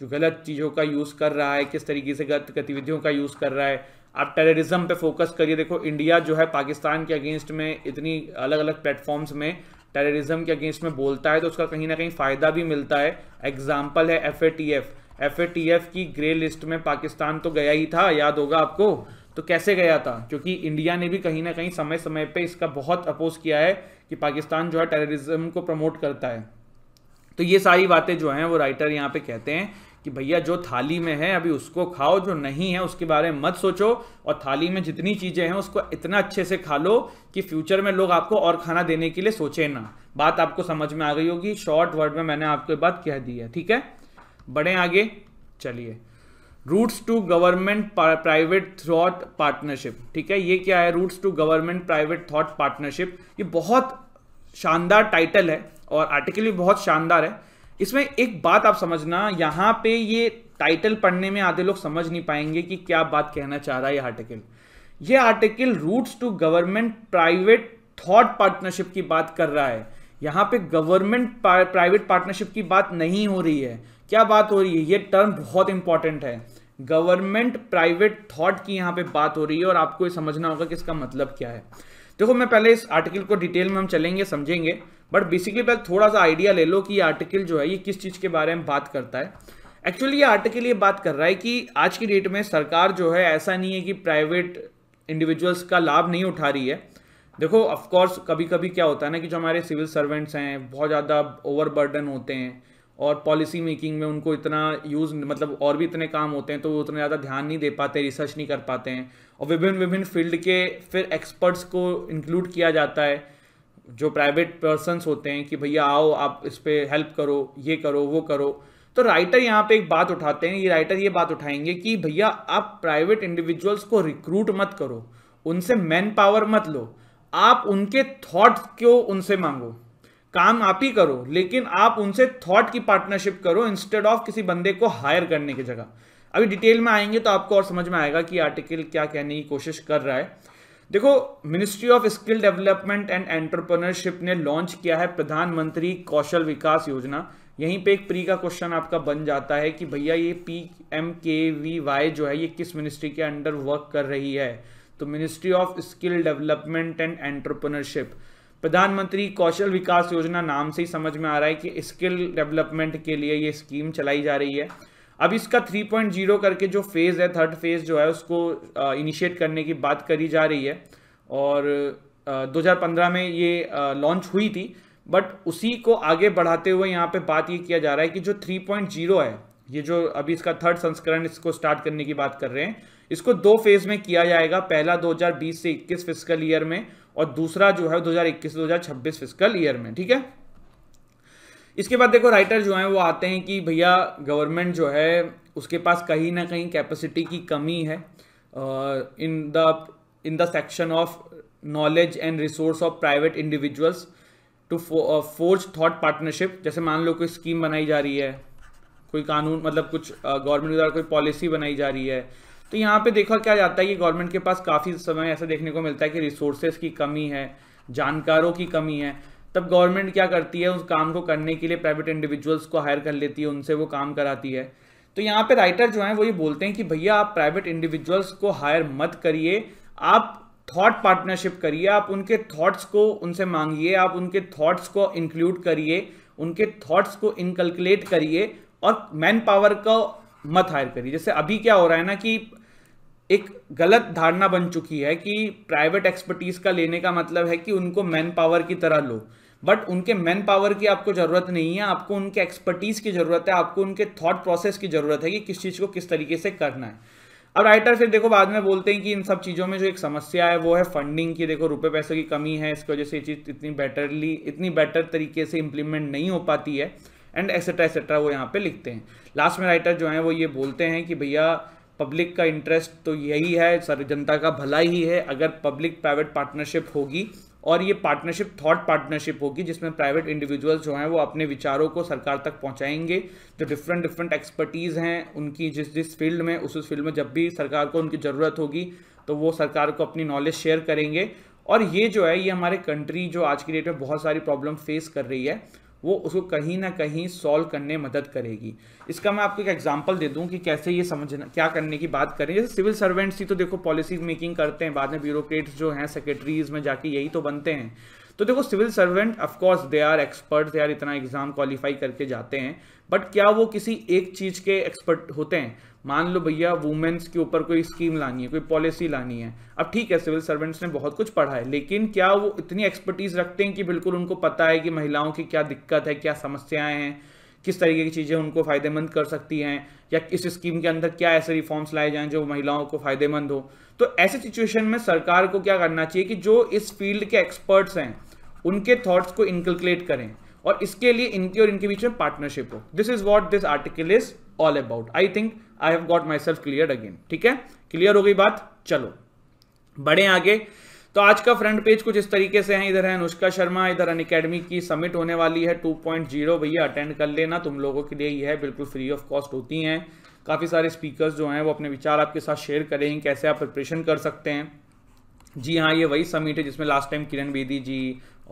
जो गलत चीज़ों का यूज़ कर रहा है किस तरीके से गलत गतिविधियों का यूज़ कर रहा है आप टेररिज्म पे फोकस करिए देखो इंडिया जो है पाकिस्तान के अगेंस्ट में इतनी अलग अलग प्लेटफॉर्म्स में टेररिज्म के अगेंस्ट में बोलता है तो उसका कहीं ना कहीं फ़ायदा भी मिलता है एग्जाम्पल है F A T F F A T F की ग्रे लिस्ट में पाकिस्तान तो गया ही था याद होगा आपको तो कैसे गया था क्योंकि इंडिया ने भी कहीं ना कहीं समय समय पे इसका बहुत अपोज किया है कि पाकिस्तान जो है टेररिज्म को प्रमोट करता है तो ये सारी बातें जो हैं वो राइटर यहाँ पे कहते हैं कि भैया जो थाली में है अभी उसको खाओ जो नहीं है उसके बारे में मत सोचो और थाली में जितनी चीज़ें हैं उसको इतना अच्छे से खा लो कि फ्यूचर में लोग आपको और खाना देने के लिए सोचें ना बात आपको समझ में आ गई होगी शॉर्ट वर्ड में मैंने आपको बात कह दी है ठीक है बढ़े आगे चलिए roots to government private thought partnership ठीक है ये क्या है roots to government private thought partnership ये बहुत शानदार टाइटल है और आर्टिकल भी बहुत शानदार है इसमें एक बात आप समझना यहाँ पे ये टाइटल पढ़ने में आधे लोग समझ नहीं पाएंगे कि क्या बात कहना चाह रहा है ये आर्टिकल ये article roots to government private thought partnership की बात कर रहा है यहाँ पे गवर्नमेंट प्राइवेट पार्टनरशिप की बात नहीं हो रही है क्या बात हो रही है ये टर्म बहुत इंपॉर्टेंट है गवर्नमेंट प्राइवेट थॉट की यहाँ पे बात हो रही है और आपको समझना होगा कि इसका मतलब क्या है देखो मैं पहले इस आर्टिकल को डिटेल में हम चलेंगे समझेंगे बट बेसिकली पहले थोड़ा सा आइडिया ले लो कि ये आर्टिकल जो है ये किस चीज़ के बारे में बात करता है एक्चुअली ये आर्टिकल ये बात कर रहा है कि आज की डेट में सरकार जो है ऐसा नहीं है कि प्राइवेट इंडिविजुअल्स का लाभ नहीं उठा रही है देखो ऑफकोर्स कभी कभी क्या होता है ना कि जो हमारे सिविल सर्वेंट्स हैं बहुत ज़्यादा ओवरबर्डन होते हैं और पॉलिसी मेकिंग में उनको इतना यूज़ मतलब और भी इतने काम होते हैं तो वो उतना ज़्यादा ध्यान नहीं दे पाते रिसर्च नहीं कर पाते हैं और विभिन्न विभिन्न फील्ड के फिर एक्सपर्ट्स को इंक्लूड किया जाता है जो प्राइवेट पर्सनस होते हैं कि भैया आओ आप इस पर हेल्प करो ये करो वो करो तो राइटर यहाँ पे एक बात उठाते हैं ये राइटर ये बात उठाएंगे कि भैया आप प्राइवेट इंडिविजुअल्स को रिक्रूट मत करो उनसे मैन पावर मत लो आप उनके थॉट्स को उनसे मांगो काम आप ही करो लेकिन आप उनसे थॉट की पार्टनरशिप करो इंस्टेड ऑफ किसी बंदे को हायर करने की जगह अभी डिटेल में आएंगे तो आपको और समझ में आएगा कि आर्टिकल क्या कहने की कोशिश कर रहा है देखो ministry of skill development and entrepreneurship ने लॉन्च किया है प्रधानमंत्री कौशल विकास योजना यहीं पे एक प्री का क्वेश्चन आपका बन जाता है कि भैया ये P M K V Y जो है ये किस मिनिस्ट्री के अंडर वर्क कर रही है तो ministry of skill development and entrepreneurship प्रधानमंत्री कौशल विकास योजना नाम से ही समझ में आ रहा है कि स्किल डेवलपमेंट के लिए ये स्कीम चलाई जा रही है अब इसका 3.0 करके जो फेज़ है थर्ड फेज़ जो है उसको इनिशिएट करने की बात करी जा रही है और आ, 2015 में ये लॉन्च हुई थी बट उसी को आगे बढ़ाते हुए यहाँ पे बात ये किया जा रहा है कि जो 3.0 है ये जो अभी इसका थर्ड संस्करण इसको स्टार्ट करने की बात कर रहे हैं इसको दो फेज़ में किया जाएगा पहला 2020 से 21 फिजिकल ईयर में और दूसरा जो है 2021-2026 फिजिकल ईयर में ठीक है इसके बाद देखो राइटर जो हैं वो आते हैं कि भैया गवर्नमेंट जो है उसके पास कहीं ना कहीं कैपेसिटी की कमी है in the in the section of knowledge and resource of private individuals to force thought partnership जैसे मान लो कोई स्कीम बनाई जा रही है कोई कानून मतलब कुछ गवर्नमेंट uh, द्वारा कोई पॉलिसी बनाई जा रही है तो यहाँ पे देखा क्या जाता है कि गवर्नमेंट के पास काफ़ी समय ऐसा देखने को मिलता है कि रिसोर्सेज की कमी है जानकारों की कमी है तब गवर्नमेंट क्या करती है उस काम को करने के लिए प्राइवेट इंडिविजुअल्स को हायर कर लेती है उनसे वो काम कराती है तो यहाँ पे राइटर जो हैं वो ये बोलते हैं कि भैया आप प्राइवेट इंडिविजुअल्स को हायर मत करिए आप थॉट पार्टनरशिप करिए आप उनके थॉट्स को उनसे मांगिए आप उनके थॉट्स को इंक्लूड करिए उनके थॉट्स को इनकलकुलेट करिए और मैन पावर का मत हायर करिए जैसे अभी क्या हो रहा है ना कि एक गलत धारणा बन चुकी है कि प्राइवेट एक्सपर्टीज का लेने का मतलब है कि उनको मैन पावर की तरह लो बट उनके मैन पावर की आपको ज़रूरत नहीं है आपको उनके एक्सपर्टीज़ की ज़रूरत है आपको उनके थॉट प्रोसेस की ज़रूरत है कि किस चीज़ को किस तरीके से करना है अब राइटर फिर देखो बाद में बोलते हैं कि इन सब चीज़ों में जो एक समस्या है वो है फंडिंग की देखो रुपए पैसों की कमी है इसकी वजह से ये चीज़ इतनी बेटरली इतनी बेटर तरीके से इम्प्लीमेंट नहीं हो पाती है एंड एक्सेट्रा एक्सेट्रा वो यहाँ पे लिखते हैं लास्ट में राइटर जो है वो ये बोलते हैं कि भैया पब्लिक का इंटरेस्ट तो यही है सर जनता का भला ही है अगर पब्लिक प्राइवेट पार्टनरशिप होगी और ये पार्टनरशिप थॉट पार्टनरशिप होगी जिसमें प्राइवेट इंडिविजुअल्स जो हैं वो अपने विचारों को सरकार तक पहुंचाएंगे जो डिफरेंट डिफरेंट एक्सपर्टीज़ हैं उनकी जिस जिस फील्ड में उस उस फील्ड में जब भी सरकार को उनकी ज़रूरत होगी तो वो सरकार को अपनी नॉलेज शेयर करेंगे और ये जो है ये हमारे कंट्री जो आज की डेट में बहुत सारी प्रॉब्लम फेस कर रही है वो उसको कहीं ना कहीं सॉल्व करने मदद करेगी इसका मैं आपको एक एग्जांपल दे दूं कि कैसे ये समझना क्या करने की बात करें जैसे सिविल सर्वेंट्स ही तो देखो पॉलिसी मेकिंग करते हैं बाद में ब्यूरोक्रेट्स जो हैं सेक्रेटरीज में जाके यही तो बनते हैं तो देखो civil servant of course they are expert they are इतना एग्जाम क्वालिफाई करके जाते हैं बट क्या वो किसी एक चीज के एक्सपर्ट होते हैं मान लो भैया वुमेन्स के ऊपर कोई स्कीम लानी है कोई पॉलिसी लानी है अब ठीक है सिविल सर्वेंट्स ने बहुत कुछ पढ़ा है लेकिन क्या वो इतनी एक्सपर्टीज रखते हैं कि बिल्कुल उनको पता है कि महिलाओं की क्या दिक्कत है क्या समस्याएं हैं किस तरीके की चीज़ें उनको फ़ायदेमंद कर सकती हैं या इस स्कीम के अंदर क्या ऐसे रिफॉर्म्स लाए जाएं जो महिलाओं को फ़ायदेमंद हो तो ऐसे सिचुएशन में सरकार को क्या करना चाहिए कि जो इस फील्ड के एक्सपर्ट्स हैं उनके थॉट्स को इनकलकुलेट करें और इसके लिए इनके और इनके बीच में पार्टनरशिप हो this is what this article is all about I think I have got myself clear again ठीक है क्लियर हो गई बात चलो बढ़े आगे तो आज का फ्रंट पेज कुछ इस तरीके से है इधर है अनुष्का शर्मा इधर अन अकेडमी की समिट होने वाली है 2.0 भैया अटेंड कर लेना तुम लोगों के लिए यह है बिल्कुल फ्री ऑफ कॉस्ट होती हैं काफ़ी सारे स्पीकर्स जो हैं वो अपने विचार आपके साथ शेयर करेंगे कैसे आप प्रिपरेशन कर सकते हैं जी हाँ ये वही समिट है जिसमें लास्ट टाइम किरण बेदी जी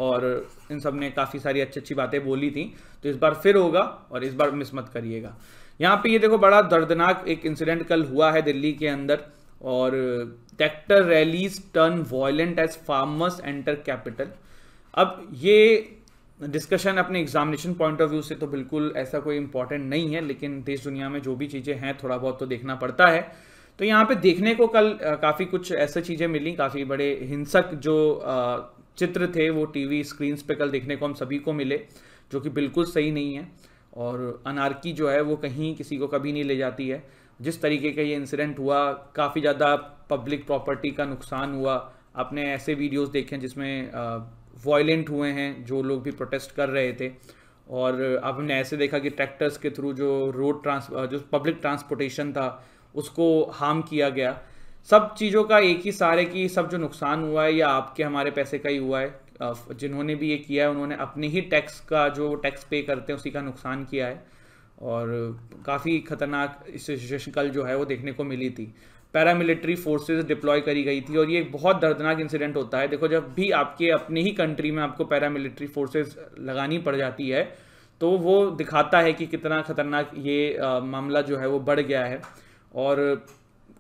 और इन सब ने काफ़ी सारी अच्छी अच्छी बातें बोली थी तो इस बार फिर होगा और इस बार मिस मत करिएगा यहाँ पे ये देखो बड़ा दर्दनाक एक इंसिडेंट कल हुआ है दिल्ली के अंदर और tractor rallies turn violent as farmers enter capital अब ये डिस्कशन अपने एग्जामिनेशन पॉइंट ऑफ व्यू से तो बिल्कुल ऐसा कोई इंपॉर्टेंट नहीं है लेकिन देश दुनिया में जो भी चीज़ें हैं थोड़ा बहुत तो देखना पड़ता है तो यहाँ पे देखने को कल काफ़ी कुछ ऐसे चीज़ें मिली काफ़ी बड़े हिंसक जो चित्र थे वो टीवी स्क्रीन्स पे कल देखने को हम सभी को मिले जो कि बिल्कुल सही नहीं है और अनारकी जो है वो कहीं किसी को कभी नहीं ले जाती है जिस तरीके का ये इंसिडेंट हुआ काफ़ी ज़्यादा पब्लिक प्रॉपर्टी का नुकसान हुआ आपने ऐसे वीडियोस देखे हैं जिसमें वॉयलेंट हुए हैं जो लोग भी प्रोटेस्ट कर रहे थे और आपने ऐसे देखा कि ट्रैक्टर्स के थ्रू जो रोड ट्रांस जो पब्लिक ट्रांसपोर्टेशन था उसको हार्म किया गया सब चीज़ों का एक ही सारे की सब जो नुकसान हुआ है या आपके हमारे पैसे का ही हुआ है जिन्होंने भी ये किया है उन्होंने अपने ही टैक्स का जो टैक्स पे करते हैं उसी का नुकसान किया है और काफ़ी खतरनाक सिचुएशन कल जो है वो देखने को मिली थी पैरामिलिट्री फोर्सेस डिप्लॉय करी गई थी और ये एक बहुत दर्दनाक इंसिडेंट होता है देखो जब भी आपके अपने ही कंट्री में आपको पैरामिलिट्री फोर्सेस लगानी पड़ जाती है तो वो दिखाता है कि कितना खतरनाक ये आ, मामला जो है वो बढ़ गया है और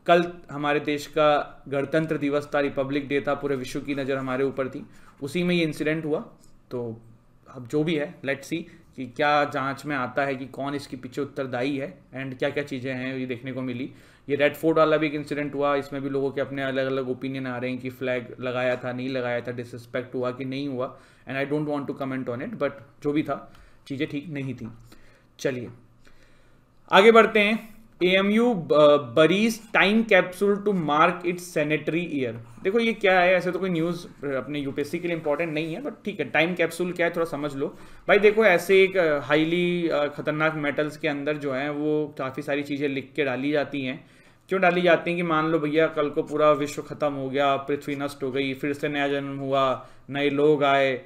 कल हमारे देश का गणतंत्र दिवस था रिपब्लिक डे था पूरे विश्व की नज़र हमारे ऊपर थी उसी में ये इंसिडेंट हुआ तो अब जो भी है लेट सी कि क्या जांच में आता है कि कौन इसके पीछे उत्तरदायी है एंड क्या क्या चीज़ें हैं ये देखने को मिली ये रेड फोर्ट वाला भी एक इंसिडेंट हुआ इसमें भी लोगों के अपने अलग अलग ओपिनियन आ रहे हैं कि फ्लैग लगाया था नहीं लगाया था डिसरिस्पेक्ट हुआ कि नहीं हुआ and I don't want to comment on it but जो भी था चीज़ें ठीक नहीं थी चलिए आगे बढ़ते हैं AMU buries time capsule to mark its centenary year देखो ये क्या है ऐसे तो कोई न्यूज़ uh, अपने यूपीएससी के लिए इंपॉर्टेंट नहीं है बट ठीक है टाइम कैप्सूल क्या है थोड़ा समझ लो भाई देखो ऐसे एक हाईली ख़तरनाक मेटल्स के अंदर जो है वो काफ़ी सारी चीज़ें लिख के डाली जाती हैं क्यों डाली जाती हैं कि मान लो भैया कल को पूरा विश्व ख़त्म हो गया पृथ्वी नष्ट हो गई फिर से नया जन्म हुआ नए लोग आए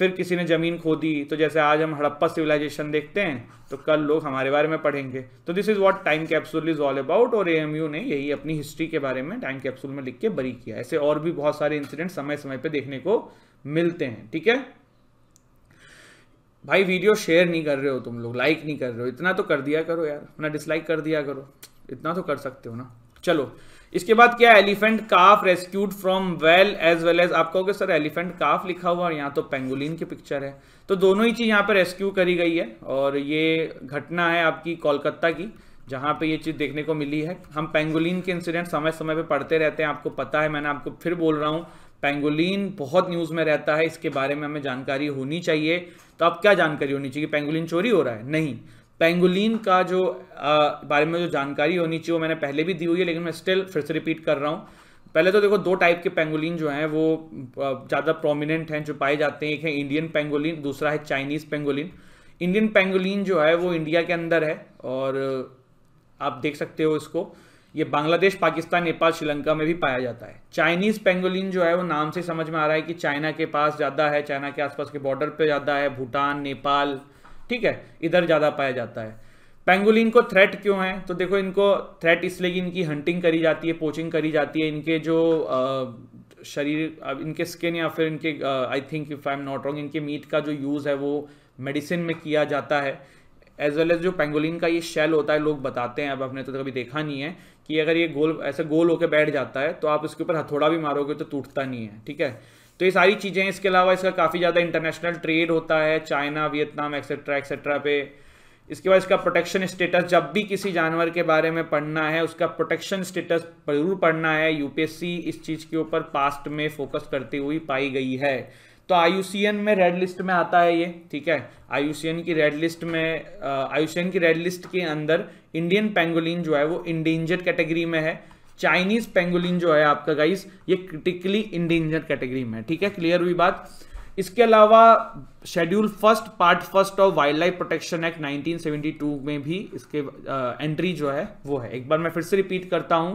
फिर किसी ने ज़मीन खोदी तो जैसे आज हम हड़प्पा सिविलाइजेशन देखते हैं तो कल लोग हमारे बारे में पढ़ेंगे तो this is what time capsule is all about और ए ने यही अपनी हिस्ट्री के बारे में टाइम कैप्सूल में लिख के बरी किया ऐसे और भी बहुत सारे इंसिडेंट समय समय पर देखने को मिलते हैं ठीक है भाई वीडियो शेयर नहीं कर रहे हो तुम लोग लाइक नहीं कर रहे हो इतना तो कर दिया करो यार ना डिसलाइक कर दिया करो इतना तो कर सकते हो ना चलो इसके बाद क्या elephant calf rescued from well as well as आप कहोगे सर एलिफेंट काफ लिखा हुआ और यहाँ तो पेंगुलिन की पिक्चर है तो दोनों ही चीज़ यहाँ पर रेस्क्यू करी गई है और ये घटना है आपकी कोलकाता की जहाँ पे ये चीज़ देखने को मिली है हम पेंगुलिन के इंसिडेंट समय समय पे पढ़ते रहते हैं आपको पता है मैंने आपको फिर बोल रहा हूँ पेंगुलिन बहुत न्यूज़ में रहता है इसके बारे में हमें जानकारी होनी चाहिए तो अब क्या जानकारी होनी चाहिए पेंगुलिन चोरी हो रहा है नहीं पेंगुलिन का जो आ, बारे में जो जानकारी होनी चाहिए वो मैंने पहले भी दी हुई है लेकिन मैं स्टिल फिर से रिपीट कर रहा हूँ पहले तो देखो दो टाइप के पेंगुलिन जो हैं वो ज़्यादा प्रोमिनेंट हैं जो पाए जाते हैं एक है इंडियन पेंगुलिन दूसरा है चाइनीज़ पेंगुलिन इंडियन पेंगुलिन जो है वो इंडिया के अंदर है और आप देख सकते हो इसको ये बांग्लादेश पाकिस्तान नेपाल श्रीलंका में भी पाया जाता है चाइनीज़ पेंगोलिन जो है वो नाम से समझ में आ रहा है कि चाइना के पास ज़्यादा है चाइना के आसपास के बॉर्डर पे ज़्यादा है भूटान नेपाल ठीक है इधर ज़्यादा पाया जाता है पेंगुलिन को थ्रेट क्यों है तो देखो इनको थ्रेट इसलिए कि इनकी हंटिंग करी जाती है पोचिंग करी जाती है इनके जो शरीर इनके स्किन या फिर इनके I think if I am not wrong इनके मीट का जो यूज़ है वो मेडिसिन में किया जाता है एज वेल एज जो पेंगुलिन का ये शेल होता है लोग बताते हैं अब आपने तो कभी देखा नहीं है कि अगर ये गोल ऐसे गोल होकर बैठ जाता है तो आप इसके ऊपर हथौड़ा भी मारोगे तो टूटता नहीं है ठीक है तो ये सारी चीज़ें इसके अलावा इसका काफ़ी ज़्यादा इंटरनेशनल ट्रेड होता है चाइना वियतनाम एक्सेट्रा एक्सेट्रा पे इसके बाद इसका प्रोटेक्शन स्टेटस जब भी किसी जानवर के बारे में पढ़ना है उसका प्रोटेक्शन स्टेटस जरूर पढ़ना है यूपीएससी इस चीज़ के ऊपर पास्ट में फोकस करती हुई पाई गई है तो आयुसीएन में रेड लिस्ट में आता है ये ठीक है आयुसीएन की रेड लिस्ट में आयुषियन की रेड लिस्ट के अंदर इंडियन पेंगोलिन जो है वो इंडेंजर्ड कैटेगरी में है चाइनीज पेंगुलिन जो है आपका गाइस ये क्रिटिकली इंडेंजर कैटेगरी में ठीक है क्लियर हुई बात इसके अलावा schedule first part first of wildlife protection act 1972 में भी इसके आ, एंट्री जो है वो है एक बार मैं फिर से रिपीट करता हूं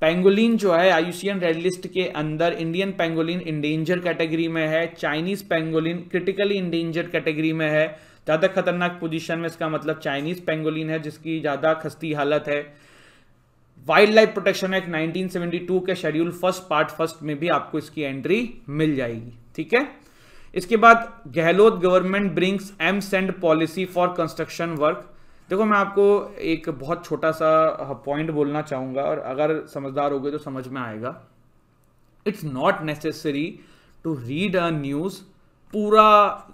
पेंगुलिन जो है आयुषियन रेड लिस्ट के अंदर इंडियन पेंगुलिन इंडेंजर कैटेगरी में है Chinese pangolin critically endanger category में है ज़्यादा खतरनाक पोजीशन में इसका मतलब चाइनीज पेंगुलिन है जिसकी ज़्यादा खस्ती हालत है वाइल्ड लाइफ प्रोटेक्शन एक्ट 1972 के शेड्यूल फर्स्ट पार्ट फर्स्ट में भी आपको इसकी एंट्री मिल जाएगी ठीक है इसके बाद Gehlot government brings M sand policy for construction work देखो मैं आपको एक बहुत छोटा सा पॉइंट हाँ, बोलना चाहूंगा और अगर समझदार हो गए तो समझ में आएगा it's not necessary to read a news पूरा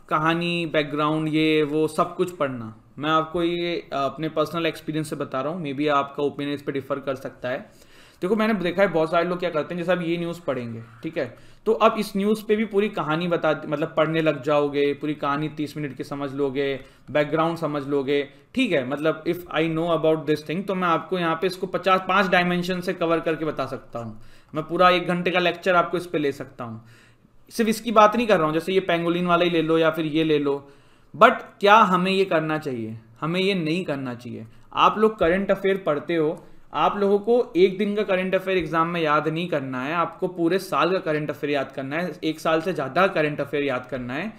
कहानी बैकग्राउंड ये वो सब कुछ पढ़ना मैं आपको ये अपने पर्सनल एक्सपीरियंस से बता रहा हूँ मे बी आपका ओपिनियन इस पर डिफर कर सकता है देखो मैंने देखा है बहुत सारे लोग क्या करते हैं जैसे आप ये न्यूज़ पढ़ेंगे ठीक है तो अब इस न्यूज़ पे भी पूरी कहानी बता मतलब पढ़ने लग जाओगे पूरी कहानी तीस मिनट की समझ लोगे बैकग्राउंड समझ लोगे ठीक है मतलब if I know about this thing तो मैं आपको यहाँ पे इसको पचास पाँच डायमेंशन से कवर करके बता सकता हूँ मैं पूरा एक घंटे का लेक्चर आपको इस पर ले सकता हूँ सिर्फ इसकी बात नहीं कर रहा हूँ जैसे ये पेंगोलिन वाला ही ले लो या फिर ये ले लो बट क्या हमें ये करना चाहिए हमें ये नहीं करना चाहिए आप लोग करंट अफेयर पढ़ते हो आप लोगों को एक दिन का करंट अफेयर एग्जाम में याद नहीं करना है आपको पूरे साल का करंट अफेयर याद करना है एक साल से ज़्यादा करंट अफेयर याद करना है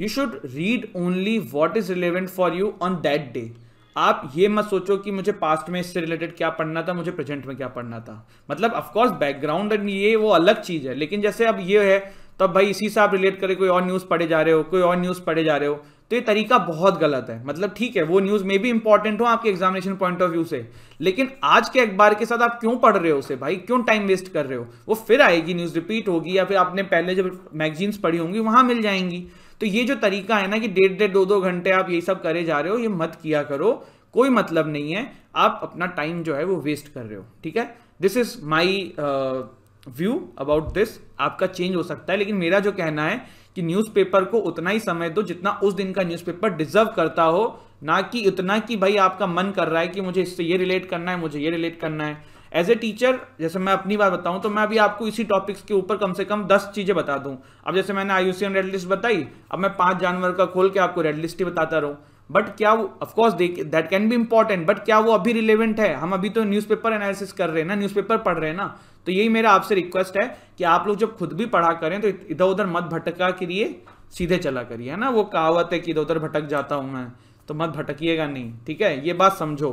you should read only what is relevant for you on that day आप ये मत सोचो कि मुझे पास्ट में इससे रिलेटेड क्या पढ़ना था मुझे प्रेजेंट में क्या पढ़ना था मतलब ऑफकोर्स बैकग्राउंड एंड ये वो अलग चीज़ है लेकिन जैसे अब ये है तो भाई इसी से आप रिलेट करें कोई और न्यूज़ पढ़े जा रहे हो कोई और न्यूज़ पढ़े जा रहे हो तो ये तरीका बहुत गलत है मतलब ठीक है वो न्यूज़ में भी इंपॉर्टेंट हो आपके एग्जामिनेशन पॉइंट ऑफ व्यू से लेकिन आज के अखबार के साथ आप क्यों पढ़ रहे हो उसे भाई क्यों टाइम वेस्ट कर रहे हो वो फिर आएगी न्यूज़ रिपीट होगी या फिर आपने पहले जब मैगजीन्स पढ़ी होंगी वहां मिल जाएंगी तो ये जो तरीका है ना कि डेढ़ डेढ़ दो दो घंटे आप ये सब करे जा रहे हो ये मत किया करो कोई मतलब नहीं है आप अपना टाइम जो है वो वेस्ट कर रहे हो ठीक है this is my view about this आपका चेंज हो सकता है लेकिन मेरा जो कहना है कि न्यूज़पेपर को उतना ही समय दो जितना उस दिन का न्यूज़पेपर डिजर्व करता हो ना कि उतना कि भाई आपका मन कर रहा है कि मुझे इससे ये रिलेट करना है मुझे ये रिलेट करना है एज ए टीचर जैसे मैं अपनी बात बताऊं तो मैं अभी आपको इसी टॉपिक्स के ऊपर कम से कम दस चीज़ें बता दूं अब जैसे मैंने आई रेड लिस्ट बताई अब मैं पांच जानवर का खोल के आपको रेड लिस्ट ही बताता रहूं बट क्या वो of course that can be important but क्या वो अभी रिलेवेंट है हम अभी तो न्यूज़पेपर एनालिसिस कर रहे हैं ना न्यूज़पेपर पढ़ रहे हैं ना तो यही मेरा आपसे रिक्वेस्ट है कि आप लोग जब खुद भी पढ़ा करें तो इधर उधर मत भटका के लिए सीधे चला करिए है ना वो कहावत है कि इधर उधर भटक जाता हूँ मैं तो मत भटकिएगा नहीं ठीक है ये बात समझो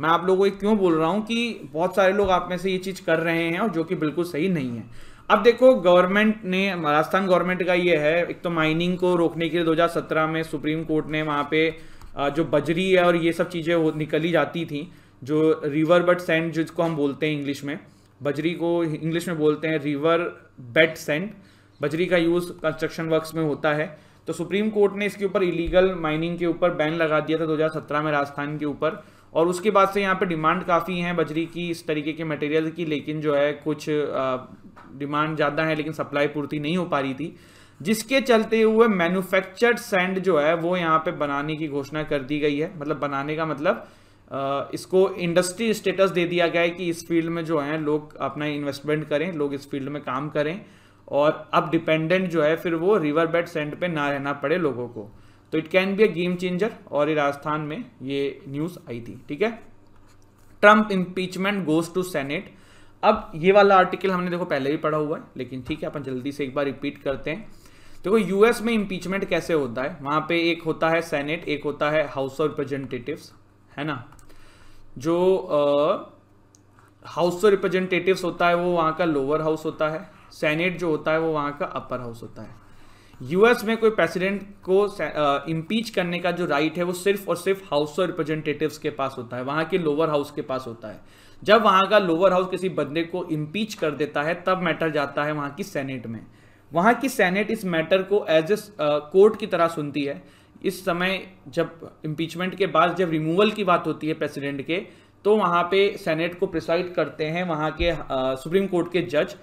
मैं आप लोगों को क्यों बोल रहा हूँ कि बहुत सारे लोग आप में से ये चीज़ कर रहे हैं और जो कि बिल्कुल सही नहीं है अब देखो गवर्नमेंट ने राजस्थान गवर्नमेंट का ये है एक तो माइनिंग को रोकने के लिए 2017 में सुप्रीम कोर्ट ने वहाँ पे जो बजरी है और ये सब चीज़ें वो निकली जाती थी जो रिवर बट सेंड जिसको हम बोलते हैं इंग्लिश में बजरी को इंग्लिश में बोलते हैं रिवर बेट सेंड बजरी का यूज़ कंस्ट्रक्शन वर्क्स में होता है तो सुप्रीम कोर्ट ने इसके ऊपर इलीगल माइनिंग के ऊपर बैन लगा दिया था 2017 में राजस्थान के ऊपर और उसके बाद से यहाँ पे डिमांड काफ़ी है बजरी की इस तरीके के मटेरियल की लेकिन जो है कुछ डिमांड ज़्यादा है लेकिन सप्लाई पूर्ति नहीं हो पा रही थी जिसके चलते हुए मैन्युफैक्चर्ड सैंड जो है वो यहाँ पे बनाने की घोषणा कर दी गई है मतलब बनाने का मतलब इसको इंडस्ट्री स्टेटस दे दिया गया है कि इस फील्ड में जो है लोग अपना इन्वेस्टमेंट करें लोग इस फील्ड में काम करें और अब डिपेंडेंट जो है फिर वो रिवर बेड सेंड पे ना रहना पड़े लोगों को तो it can be a game changer और ये राजस्थान में ये न्यूज़ आई थी ठीक है Trump impeachment goes to senate अब ये वाला आर्टिकल हमने देखो पहले भी पढ़ा हुआ है लेकिन ठीक है अपन जल्दी से एक बार रिपीट करते हैं देखो यूएस में इम्पीचमेंट कैसे होता है वहां पे एक होता है सेनेट एक होता है हाउस ऑफ रिप्रेजेंटेटिव है ना जो हाउस ऑफ रिप्रेजेंटेटिव होता है वो वहां का लोअर हाउस होता है सेनेट जो होता है वो वहां का अपर हाउस होता है यूएस में कोई प्रेसिडेंट को इम्पीच uh, करने का जो राइट right है वो सिर्फ और सिर्फ हाउस ऑफ रिप्रेजेंटेटिव के पास होता है वहां के लोअर हाउस के पास होता है जब वहां का लोअर हाउस किसी बंदे को इम्पीच कर देता है तब मैटर जाता है वहां की सेनेट में वहाँ की सेनेट इस मैटर को एज ए कोर्ट की तरह सुनती है इस समय जब इम्पीचमेंट के बाद जब रिमूवल की बात होती है प्रेसिडेंट के तो वहाँ पे सेनेट को प्रिसाइड करते हैं वहाँ के सुप्रीम uh, कोर्ट के जज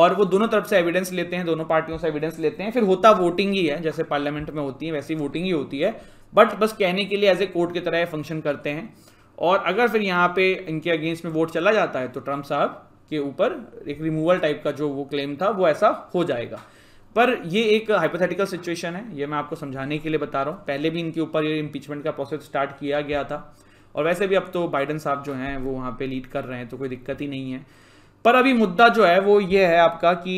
और वो दोनों तरफ से एविडेंस लेते हैं दोनों पार्टियों से एविडेंस लेते हैं फिर होता वोटिंग ही है जैसे पार्लियामेंट में होती है वैसी वोटिंग ही होती है बट बस कहने के लिए एज ए कोर्ट की तरह फंक्शन करते हैं और अगर फिर यहाँ पे इनके अगेंस्ट में वोट चला जाता है तो ट्रम्प साहब के ऊपर एक रिमूवल टाइप का जो वो क्लेम था वो ऐसा हो जाएगा पर ये एक हाइपोथेटिकल सिचुएशन है ये मैं आपको समझाने के लिए बता रहा हूँ पहले भी इनके ऊपर ये इम्पीचमेंट का प्रोसेस स्टार्ट किया गया था और वैसे भी अब तो बाइडन साहब जो हैं वो वहाँ पे लीड कर रहे हैं तो कोई दिक्कत ही नहीं है पर अभी मुद्दा जो है वो ये है आपका कि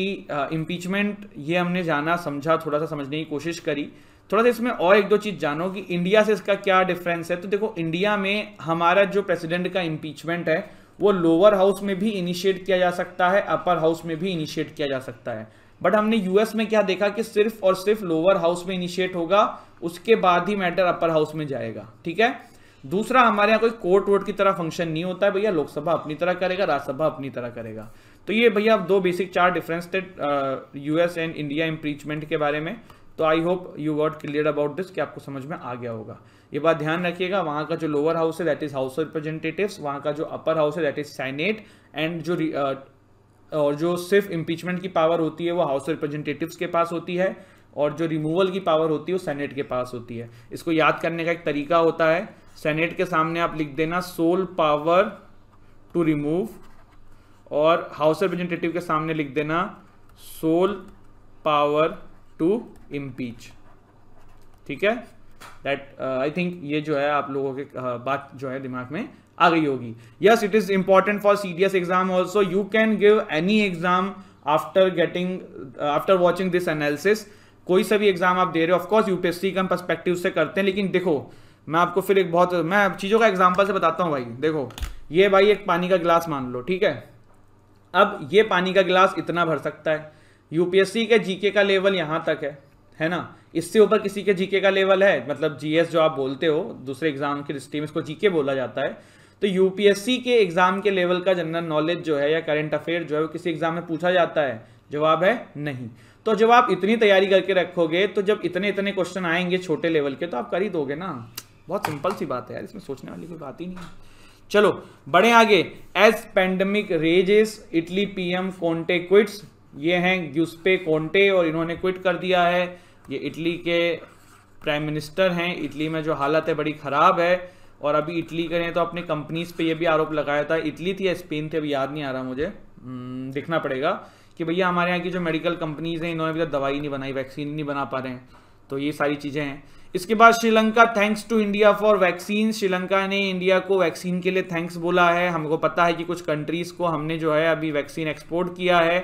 इम्पीचमेंट ये हमने जाना समझा थोड़ा सा समझने की कोशिश करी थोड़ा सा इसमें और एक दो चीज़ जानो कि इंडिया से इसका क्या डिफरेंस है तो देखो इंडिया में हमारा जो प्रेसिडेंट का इम्पीचमेंट है वो लोअर हाउस में भी इनिशिएट किया जा सकता है अपर हाउस में भी इनिशिएट किया जा सकता है बट हमने यूएस में क्या देखा कि सिर्फ और सिर्फ लोअर हाउस में इनिशिएट होगा उसके बाद ही मैटर अपर हाउस में जाएगा ठीक है दूसरा हमारे यहाँ कोई कोर्ट वोट की तरह फंक्शन नहीं होता है भैया लोकसभा अपनी तरह करेगा राज्यसभा अपनी तरह करेगा तो ये भैया दो बेसिक चार डिफरेंस थे यूएस एंड इंडिया इम्प्रीचमेंट के बारे में तो I hope you what clear about this कि आपको समझ में आ गया होगा ये बात ध्यान रखिएगा वहां का जो लोअर हाउस है दैट इज हाउस ऑफ वहां का जो अपर हाउस है दैट इज साइनेट एंड जो uh, और जो सिर्फ इम्पीचमेंट की पावर होती है वो हाउस ऑफ के पास होती है और जो रिमूवल की पावर होती है वो सेनेट के पास होती है इसको याद करने का एक तरीका होता है सेनेट के सामने आप लिख देना सोल पावर टू रिमूव और हाउस रिप्रेजेंटेटिव के सामने लिख देना सोल पावर टू इम्पीच ठीक है दैट आई थिंक ये जो है आप लोगों के uh, बात जो है दिमाग में आ गई होगी yes it is important for C D S exam also you can give any exam after getting after watching this analysis कोई सा भी एग्जाम आप दे रहे हो ऑफकोर्स यूपीएससी का हम परस्पेक्टिव से करते हैं लेकिन देखो मैं आपको फिर एक बहुत मैं चीज़ों का एग्जाम्पल से बताता हूँ भाई देखो ये भाई एक पानी का गिलास मान लो ठीक है अब ये पानी का गिलास इतना भर सकता है यूपीएससी के जीके का लेवल यहाँ तक है है ना इससे ऊपर किसी के जीके का लेवल है मतलब जीएस जो आप बोलते हो दूसरे एग्जाम की दृष्टि में इसको जीके बोला जाता है तो यूपीएससी के एग्जाम के लेवल का जनरल नॉलेज जो है या करंट अफेयर जो है वो किसी एग्जाम में पूछा जाता है जवाब है नहीं तो जब आप इतनी तैयारी करके रखोगे तो जब इतने इतने क्वेश्चन आएंगे छोटे लेवल के तो आप कर ही दोगे ना बहुत सिंपल सी बात है यार इसमें सोचने वाली कोई बात ही नहीं है चलो बड़े आगे as pandemic rages Italy PM Conte quits ये हैं ग्यूस्पे कोंटे और इन्होंने क्विट कर दिया है ये इटली के प्राइम मिनिस्टर हैं इटली में जो हालत है बड़ी ख़राब है और अभी इटली करें तो अपने कंपनीज पे ये भी आरोप लगाया था इटली थी या स्पेन थी अभी याद नहीं आ रहा मुझे हम्म, दिखना पड़ेगा कि भैया हमारे यहाँ की जो मेडिकल कंपनीज हैं इन्होंने अभी तक दवाई नहीं बनाई वैक्सीन नहीं बना पा रहे हैं तो ये सारी चीज़ें हैं इसके बाद Sri Lanka thanks to India for vaccine Sri Lanka ने इंडिया को वैक्सीन के लिए थैंक्स बोला है हमको पता है कि कुछ कंट्रीज़ को हमने जो है अभी वैक्सीन एक्सपोर्ट किया है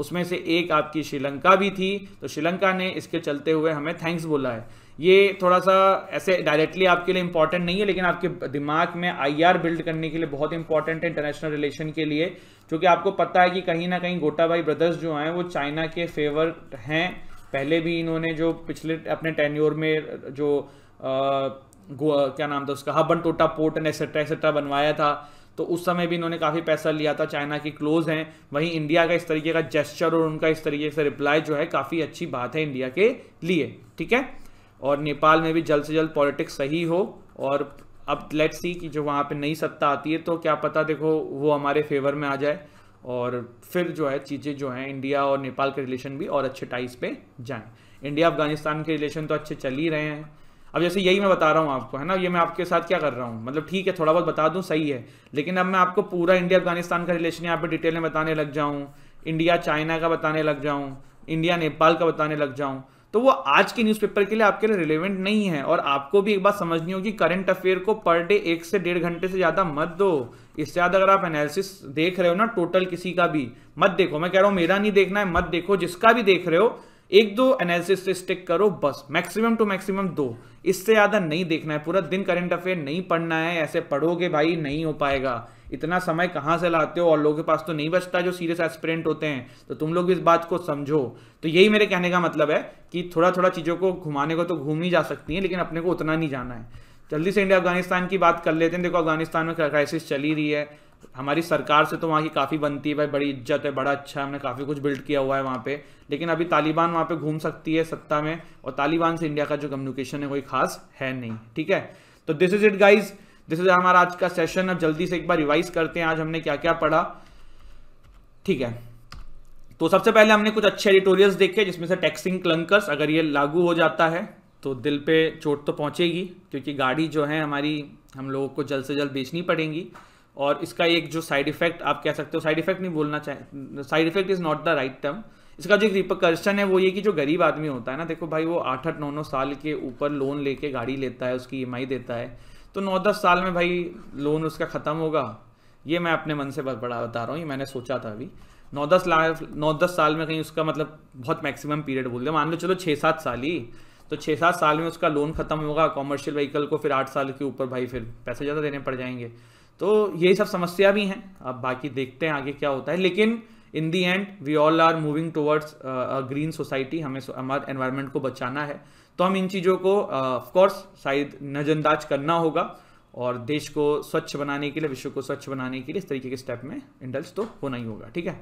उसमें से एक आपकी श्रीलंका भी थी तो श्रीलंका ने इसके चलते हुए हमें थैंक्स बोला है ये थोड़ा सा ऐसे डायरेक्टली आपके लिए इंपॉर्टेंट नहीं है लेकिन आपके दिमाग में आईआर बिल्ड करने के लिए बहुत इंपॉर्टेंट है इंटरनेशनल रिलेशन के लिए क्योंकि आपको पता है कि कहीं ना कहीं गोटाबाई ब्रदर्स जो हैं वो चाइना के फेवर हैं पहले भी इन्होंने जो पिछले अपने टेन्योर में जो आ, क्या नाम था उसका हबन टोटा पोर्ट एंड एक्सेट्रा एक्सेट्रा बनवाया था तो उस समय भी इन्होंने काफ़ी पैसा लिया था चाइना की क्लोज हैं वहीं इंडिया का इस तरीके का जेस्चर और उनका इस तरीके से रिप्लाई जो है काफ़ी अच्छी बात है इंडिया के लिए ठीक है और नेपाल में भी जल्द से जल्द पॉलिटिक्स सही हो और अब लेट्स सी कि जो वहाँ पे नई सत्ता आती है तो क्या पता देखो वो हमारे फेवर में आ जाए और फिर जो है चीज़ें जो हैं इंडिया और नेपाल के रिलेशन भी और अच्छे टाइज पे जाएं इंडिया अफगानिस्तान के रिलेशन तो अच्छे चल ही रहे हैं अब जैसे यही मैं बता रहा हूँ आपको है ना ये मैं आपके साथ क्या कर रहा हूँ मतलब ठीक है थोड़ा बहुत बता दूँ सही है लेकिन अब मैं आपको पूरा इंडिया अफगानिस्तान का रिलेशन यहाँ पे डिटेल में बताने लग जाऊँ इंडिया चाइना का बताने लग जाऊँ इंडिया नेपाल का बताने लग जाऊँ तो वो आज के न्यूज़पेपर के लिए आपके लिए रिलेवेंट नहीं है और आपको भी एक बात समझनी होगी करंट अफेयर को पर डे एक से डेढ़ घंटे से ज़्यादा मत दो इससे ज़्यादा अगर आप एनालिसिस देख रहे हो ना टोटल किसी का भी मत देखो मैं कह रहा हूँ मेरा नहीं देखना है मत देखो जिसका भी देख रहे हो एक दो एनालिसिस से स्टिक करो बस मैक्सिमम टू मैक्सिमम दो इससे ज़्यादा नहीं देखना है पूरा दिन करंट अफेयर नहीं पढ़ना है ऐसे पढ़ोगे भाई नहीं हो पाएगा इतना समय कहाँ से लाते हो और लोगों के पास तो नहीं बचता जो सीरियस एस्पिरेंट होते हैं तो तुम लोग भी इस बात को समझो तो यही मेरे कहने का मतलब है कि थोड़ा थोड़ा चीज़ों को घुमाने को तो घूम ही जा सकती है लेकिन अपने को उतना नहीं जाना है जल्दी से इंडिया अफगानिस्तान की बात कर लेते हैं देखो अफगानिस्तान में क्राइसिस चली रही है हमारी सरकार से तो वहाँ की काफ़ी बनती है भाई बड़ी इज्जत है बड़ा अच्छा है हमने काफ़ी कुछ बिल्ड किया हुआ है वहाँ पे लेकिन अभी तालिबान वहाँ पे घूम सकती है सत्ता में और तालिबान से इंडिया का जो कम्युनिकेशन है कोई खास है नहीं ठीक है तो this is it guys this is हमारा आज का सेशन अब जल्दी से एक बार रिवाइज करते हैं आज हमने क्या क्या पढ़ा ठीक है तो सबसे पहले हमने कुछ अच्छे एडिटोरियल्स देखे जिसमें से टैक्सिंग क्लंकर्स अगर ये लागू हो जाता है तो दिल पे चोट तो पहुंचेगी क्योंकि गाड़ी जो है हमारी हम लोगों को जल्द से जल्द बेचनी पड़ेगी और इसका एक जो साइड इफेक्ट आप कह सकते हो साइड इफेक्ट नहीं बोलना चाहे side effect is not the right term इसका जो रिपकर्शन है वो ये कि जो गरीब आदमी होता है ना देखो भाई वो आठ आठ नौ नौ साल के ऊपर लोन लेके गाड़ी लेता है उसकी ई e देता है तो नौ दस साल में भाई लोन उसका ख़त्म होगा ये मैं अपने मन से बड़ा बता रहा हूँ ये मैंने सोचा था अभी नौ दस लाख नौ दस साल में कहीं उसका मतलब बहुत मैक्सिमम पीरियड बोल दिया मान लो चलो छः सात साल ही तो छः सात साल में उसका लोन खत्म होगा कॉमर्शियल व्हीकल को फिर आठ साल के ऊपर भाई फिर पैसे ज़्यादा देने पड़ जाएंगे तो ये सब समस्या भी हैं अब बाकी देखते हैं आगे क्या होता है लेकिन in the end we all are moving towards green society हमें हमारे एनवायरमेंट को बचाना है तो हम इन चीज़ों को ऑफकोर्स uh, शायद नज़रअंदाज करना होगा और देश को स्वच्छ बनाने के लिए विश्व को स्वच्छ बनाने के लिए इस तरीके के स्टेप में इंडल्स तो होना ही होगा ठीक है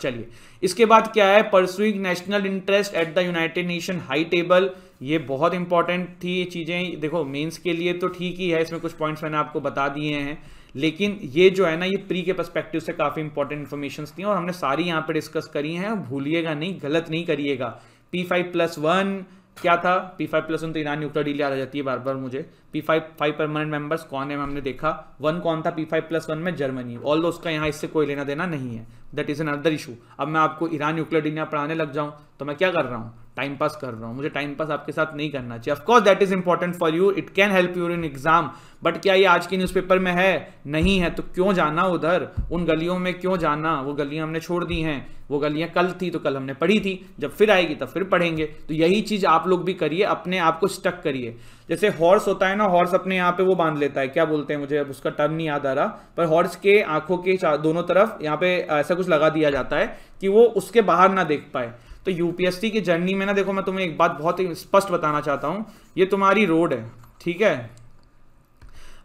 चलिए इसके बाद क्या है pursuing national interest at the United Nation high table ये बहुत इंपॉर्टेंट थी चीज़ें देखो मेंस के लिए तो ठीक ही है इसमें कुछ पॉइंट्स मैंने आपको बता दिए हैं लेकिन ये जो है ना ये प्री के परस्पेक्टिव से काफ़ी इंपॉर्टेंट इन्फॉर्मेशन थी और हमने सारी यहाँ पर डिस्कस करी हैं भूलिएगा नहीं गलत नहीं करिएगा पी फाइव प्लस वन क्या था पी फाइव प्लस वन तो ईरान न्यूक्लियर डील याद आ जाती है बार बार मुझे P five five permanent members कौन है हमने देखा वन कौन था पी फाइव प्लस वन में जर्मनी ऑल दो उसका यहाँ इससे कोई लेना देना नहीं है दैट इज अदर इशू अब मैं आपको ईरान न्यूक्लियर डील यहाँ पढ़ाने लग जाऊँ तो मैं क्या कर रहा हूँ टाइम पास कर रहा हूँ मुझे टाइम पास आपके साथ नहीं करना चाहिए of course that is important for you it can help you in exam but क्या ये आज के न्यूज़पेपर में है नहीं है तो क्यों जाना उधर उन गलियों में क्यों जाना वो गलियाँ हमने छोड़ दी हैं वो गलियाँ कल थी तो कल हमने पढ़ी थी जब फिर आएगी तब फिर पढ़ेंगे तो यही चीज़ आप लोग भी करिए अपने आप को स्टक करिए जैसे हॉर्स होता है ना हॉर्स अपने यहाँ पे वो बांध लेता है क्या बोलते हैं मुझे अब उसका टर्म नहीं याद आ रहा पर हॉर्स के आंखों के दोनों तरफ यहाँ पे ऐसा कुछ लगा दिया जाता है कि वो उसके बाहर ना देख पाए तो यूपीएससी की जर्नी में ना देखो मैं तुम्हें एक बात बहुत ही स्पष्ट बताना चाहता हूं ये तुम्हारी रोड है ठीक है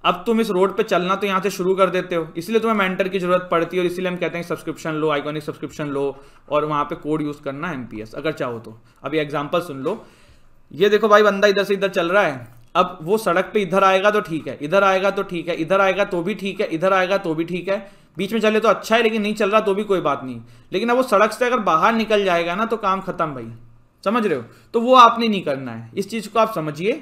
अब तुम इस रोड पे चलना तो यहां से शुरू कर देते हो इसलिए तुम्हें मेंटर की जरूरत पड़ती है और इसलिए हम कहते हैं सब्सक्रिप्शन लो आइकॉनिक सब्सक्रिप्शन लो और वहां पे कोड यूज़ करना एमपीएस अगर चाहो तो अभी एग्जाम्पल सुन लो ये देखो भाई बंदा इधर से इधर चल रहा है अब वो सड़क पे इधर आएगा तो ठीक है इधर आएगा तो ठीक है इधर आएगा तो भी ठीक है इधर आएगा तो भी ठीक है बीच में चले तो अच्छा है लेकिन नहीं चल रहा तो भी कोई बात नहीं लेकिन अब वो सड़क से अगर बाहर निकल जाएगा ना तो काम खत्म भाई समझ रहे हो तो वो आपने नहीं करना है इस चीज़ को आप समझिए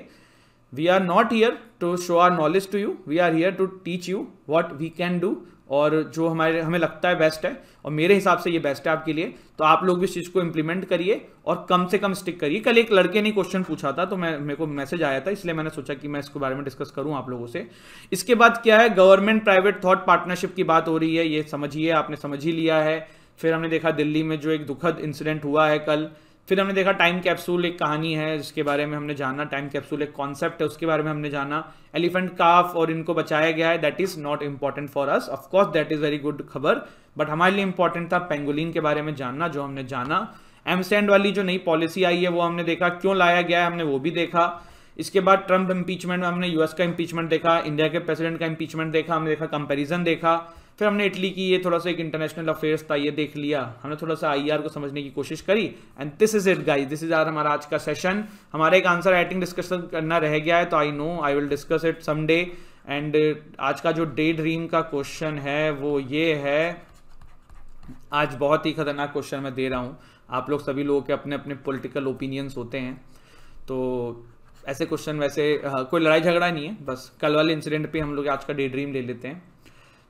we are not here to show our knowledge to you we are here to teach you what we can do और जो हमारे हमें लगता है बेस्ट है और मेरे हिसाब से ये बेस्ट है आपके लिए तो आप लोग भी इस चीज़ को इम्प्लीमेंट करिए और कम से कम स्टिक करिए कल एक लड़के ने क्वेश्चन पूछा था तो मैं मेरे को मैसेज आया था इसलिए मैंने सोचा कि मैं इसके बारे में डिस्कस करूँ आप लोगों से इसके बाद क्या है गवर्नमेंट प्राइवेट थॉट पार्टनरशिप की बात हो रही है ये समझिए आपने समझ ही लिया है फिर हमने देखा दिल्ली में जो एक दुखद इंसिडेंट हुआ है कल फिर हमने देखा टाइम कैप्सूल एक कहानी है जिसके बारे में हमने जाना टाइम कैप्सूल एक कॉन्सेप्ट है उसके बारे में हमने जाना एलिफेंट काफ और इनको बचाया गया है that is not important for us of course that is very good खबर बट हमारे लिए इंपॉर्टेंट था पेंगुलिन के बारे में जानना जो हमने जाना एमस्टैंड वाली जो नई पॉलिसी आई है वो हमने देखा क्यों लाया गया है हमने वो भी देखा इसके बाद ट्रंप इम्पीचमेंट में हमने यूएस का इम्पीचमेंट देखा इंडिया के प्रेसिडेंट का इम्पीचमेंट देखा हमने देखा कंपैरिजन देखा फिर हमने इटली की ये थोड़ा सा एक इंटरनेशनल अफेयर्स था ये देख लिया हमने थोड़ा सा आईआर e को समझने की कोशिश करी and this is it guys this is our हमारा आज का सेशन हमारा एक आंसर राइटिंग डिस्कशन करना रह गया है तो I know I will discuss it someday and आज का जो डे ड्रीम का क्वेश्चन है वो ये है आज बहुत ही खतरनाक क्वेश्चन मैं दे रहा हूँ आप लोग सभी लोगों के अपने अपने पोलिटिकल ओपिनियंस होते हैं तो ऐसे क्वेश्चन वैसे हाँ, कोई लड़ाई झगड़ा नहीं है बस कल वाले इंसिडेंट पे हम लोग आज का डे ड्रीम ले लेते हैं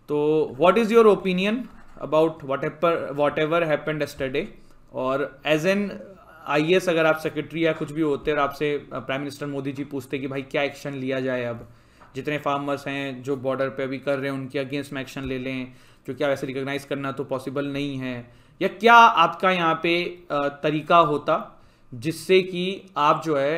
तो what is your opinion about whatever whatever happened yesterday और एज एन आई अगर आप सेक्रेटरी या कुछ भी होते हैं और आपसे प्राइम मिनिस्टर मोदी जी पूछते कि भाई क्या एक्शन लिया जाए अब जितने फार्मर्स हैं जो बॉर्डर पे अभी कर रहे हैं उनके अगेंस्ट में एक्शन ले लें जो क्या वैसे रिकोगनाइज करना तो पॉसिबल नहीं है या क्या आपका यहाँ पे तरीका होता जिससे कि आप जो है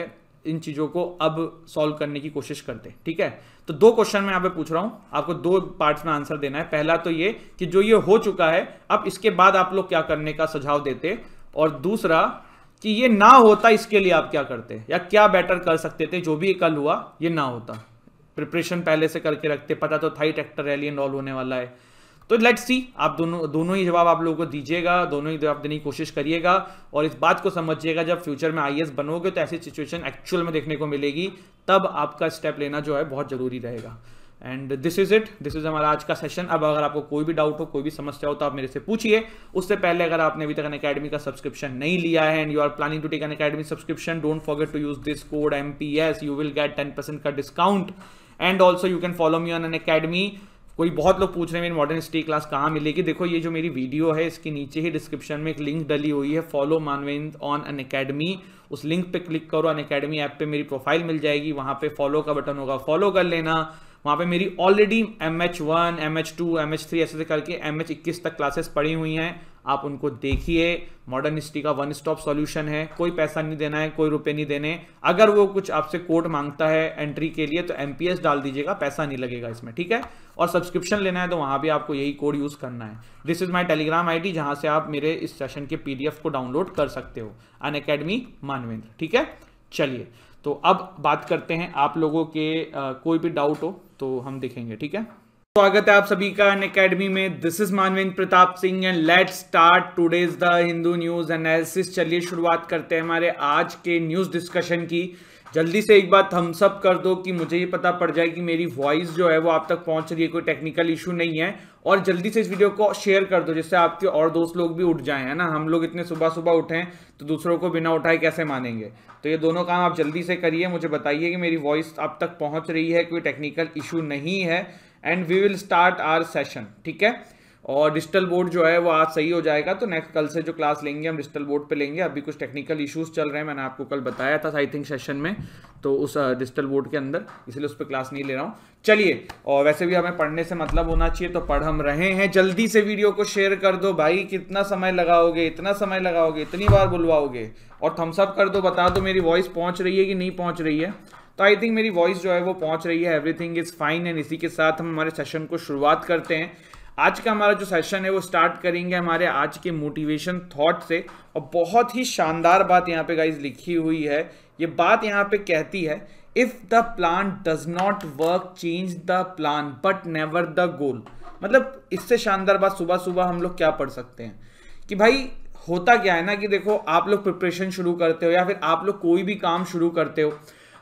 इन चीज़ों को अब सॉल्व करने की कोशिश करते ठीक है तो दो क्वेश्चन मैं यहां पे पूछ रहा हूं आपको दो पार्ट्स में आंसर देना है पहला तो ये कि जो ये हो चुका है अब इसके बाद आप लोग क्या करने का सुझाव देते और दूसरा कि ये ना होता इसके लिए आप क्या करते या क्या बेटर कर सकते थे जो भी कल हुआ ये ना होता प्रिपरेशन पहले से करके रखते पता तो था ही ट्रैक्टर रैली इन्वॉल्व होने वाला है तो लेट सी आप दोनों दोनों ही जवाब आप लोगों को दीजिएगा दोनों ही जवाब देने की कोशिश करिएगा और इस बात को समझिएगा जब फ्यूचर में आई बनोगे तो ऐसी सिचुएशन एक्चुअल में देखने को मिलेगी तब आपका स्टेप लेना जो है बहुत ज़रूरी रहेगा and this is it this is हमारा आज का सेशन अब अगर आपको कोई भी डाउट हो कोई भी समस्या हो तो आप मेरे से पूछिए उससे पहले अगर आपने अभी तक अन अकेडमी का सब्सक्रिप्शन नहीं लिया है and you are planning to take on academy subscription don't forget to use this code M P S you will get ten percent का discount and also you can follow me on N academy कोई बहुत लोग पूछ रहे हैं मेरी modern history class कहाँ मिलेगी देखो ये जो मेरी वीडियो है इसके नीचे ही डिस्क्रिप्शन में एक लिंक डली हुई है follow Manvendra on on academy उस लिंक पे क्लिक करो अन अकेडमी ऐप पे मेरी प्रोफाइल मिल जाएगी वहाँ पे फॉलो का बटन होगा फॉलो कर लेना वहाँ पे मेरी already M H one M H two M H three ऐसे करके एम एच इक्कीस तक क्लासेस पड़ी हुई हैं आप उनको देखिए मॉडर्न हिस्ट्री का वन स्टॉप सॉल्यूशन है कोई पैसा नहीं देना है कोई रुपए नहीं देने अगर वो कुछ आपसे कोड मांगता है एंट्री के लिए तो एम डाल दीजिएगा पैसा नहीं लगेगा इसमें ठीक है और सब्सक्रिप्शन लेना है तो वहां भी आपको यही कोड यूज़ करना है this is my Telegram I D जहाँ से आप मेरे इस सेशन के पी को डाउनलोड कर सकते हो अन अकेडमी मानवेंद्र ठीक है चलिए तो अब बात करते हैं आप लोगों के आ, कोई भी डाउट हो तो हम देखेंगे ठीक है स्वागत है आप सभी का अन अकेडमी में this is Manvendra Pratap Singh and let start today's the Hindu news analysis चलिए शुरुआत करते हैं हमारे आज के न्यूज डिस्कशन की जल्दी से एक बार थम्सअप कर दो कि मुझे ये पता पड़ जाए कि मेरी वॉइस जो है वो आप तक पहुंच रही है कोई टेक्निकल इशू नहीं है और जल्दी से इस वीडियो को शेयर कर दो जिससे आपके और दोस्त लोग भी उठ जाएं है ना हम लोग इतने सुबह सुबह उठें तो दूसरों को बिना उठाए कैसे मानेंगे तो ये दोनों काम आप जल्दी से करिए मुझे बताइए कि मेरी वॉइस आप तक पहुँच रही है कोई टेक्निकल इशू नहीं है and we will start our session ठीक है और डिजिटल बोर्ड जो है वो आज सही हो जाएगा तो नेक्स्ट कल से जो क्लास लेंगे हम डिजिटल बोर्ड पे लेंगे अभी कुछ टेक्निकल इश्यूज चल रहे हैं मैंने आपको कल बताया था आई थिंक सेशन में तो उस डिजिटल बोर्ड के अंदर इसलिए उस पर क्लास नहीं ले रहा हूँ चलिए और वैसे भी हमें पढ़ने से मतलब होना चाहिए तो पढ़ हम रहे हैं जल्दी से वीडियो को शेयर कर दो भाई कितना समय लगाओगे इतना समय लगाओगे इतनी बार बुलवाओगे और थम्सअप कर दो बता दो मेरी वॉइस पहुँच रही है कि नहीं पहुँच रही है तो आई थिंक मेरी वॉइस जो है वो पहुंच रही है एवरीथिंग इज़ फाइन एंड इसी के साथ हम हमारे सेशन को शुरुआत करते हैं आज का हमारा जो सेशन है वो स्टार्ट करेंगे हमारे आज के मोटिवेशन थॉट से और बहुत ही शानदार बात यहाँ पे गाइज लिखी हुई है ये बात यहाँ पे कहती है if the plan does not work change the plan but never the goal मतलब इससे शानदार बात सुबह सुबह हम लोग क्या पढ़ सकते हैं कि भाई होता क्या है ना कि देखो आप लोग प्रिपरेशन शुरू करते हो या फिर आप लोग कोई भी काम शुरू करते हो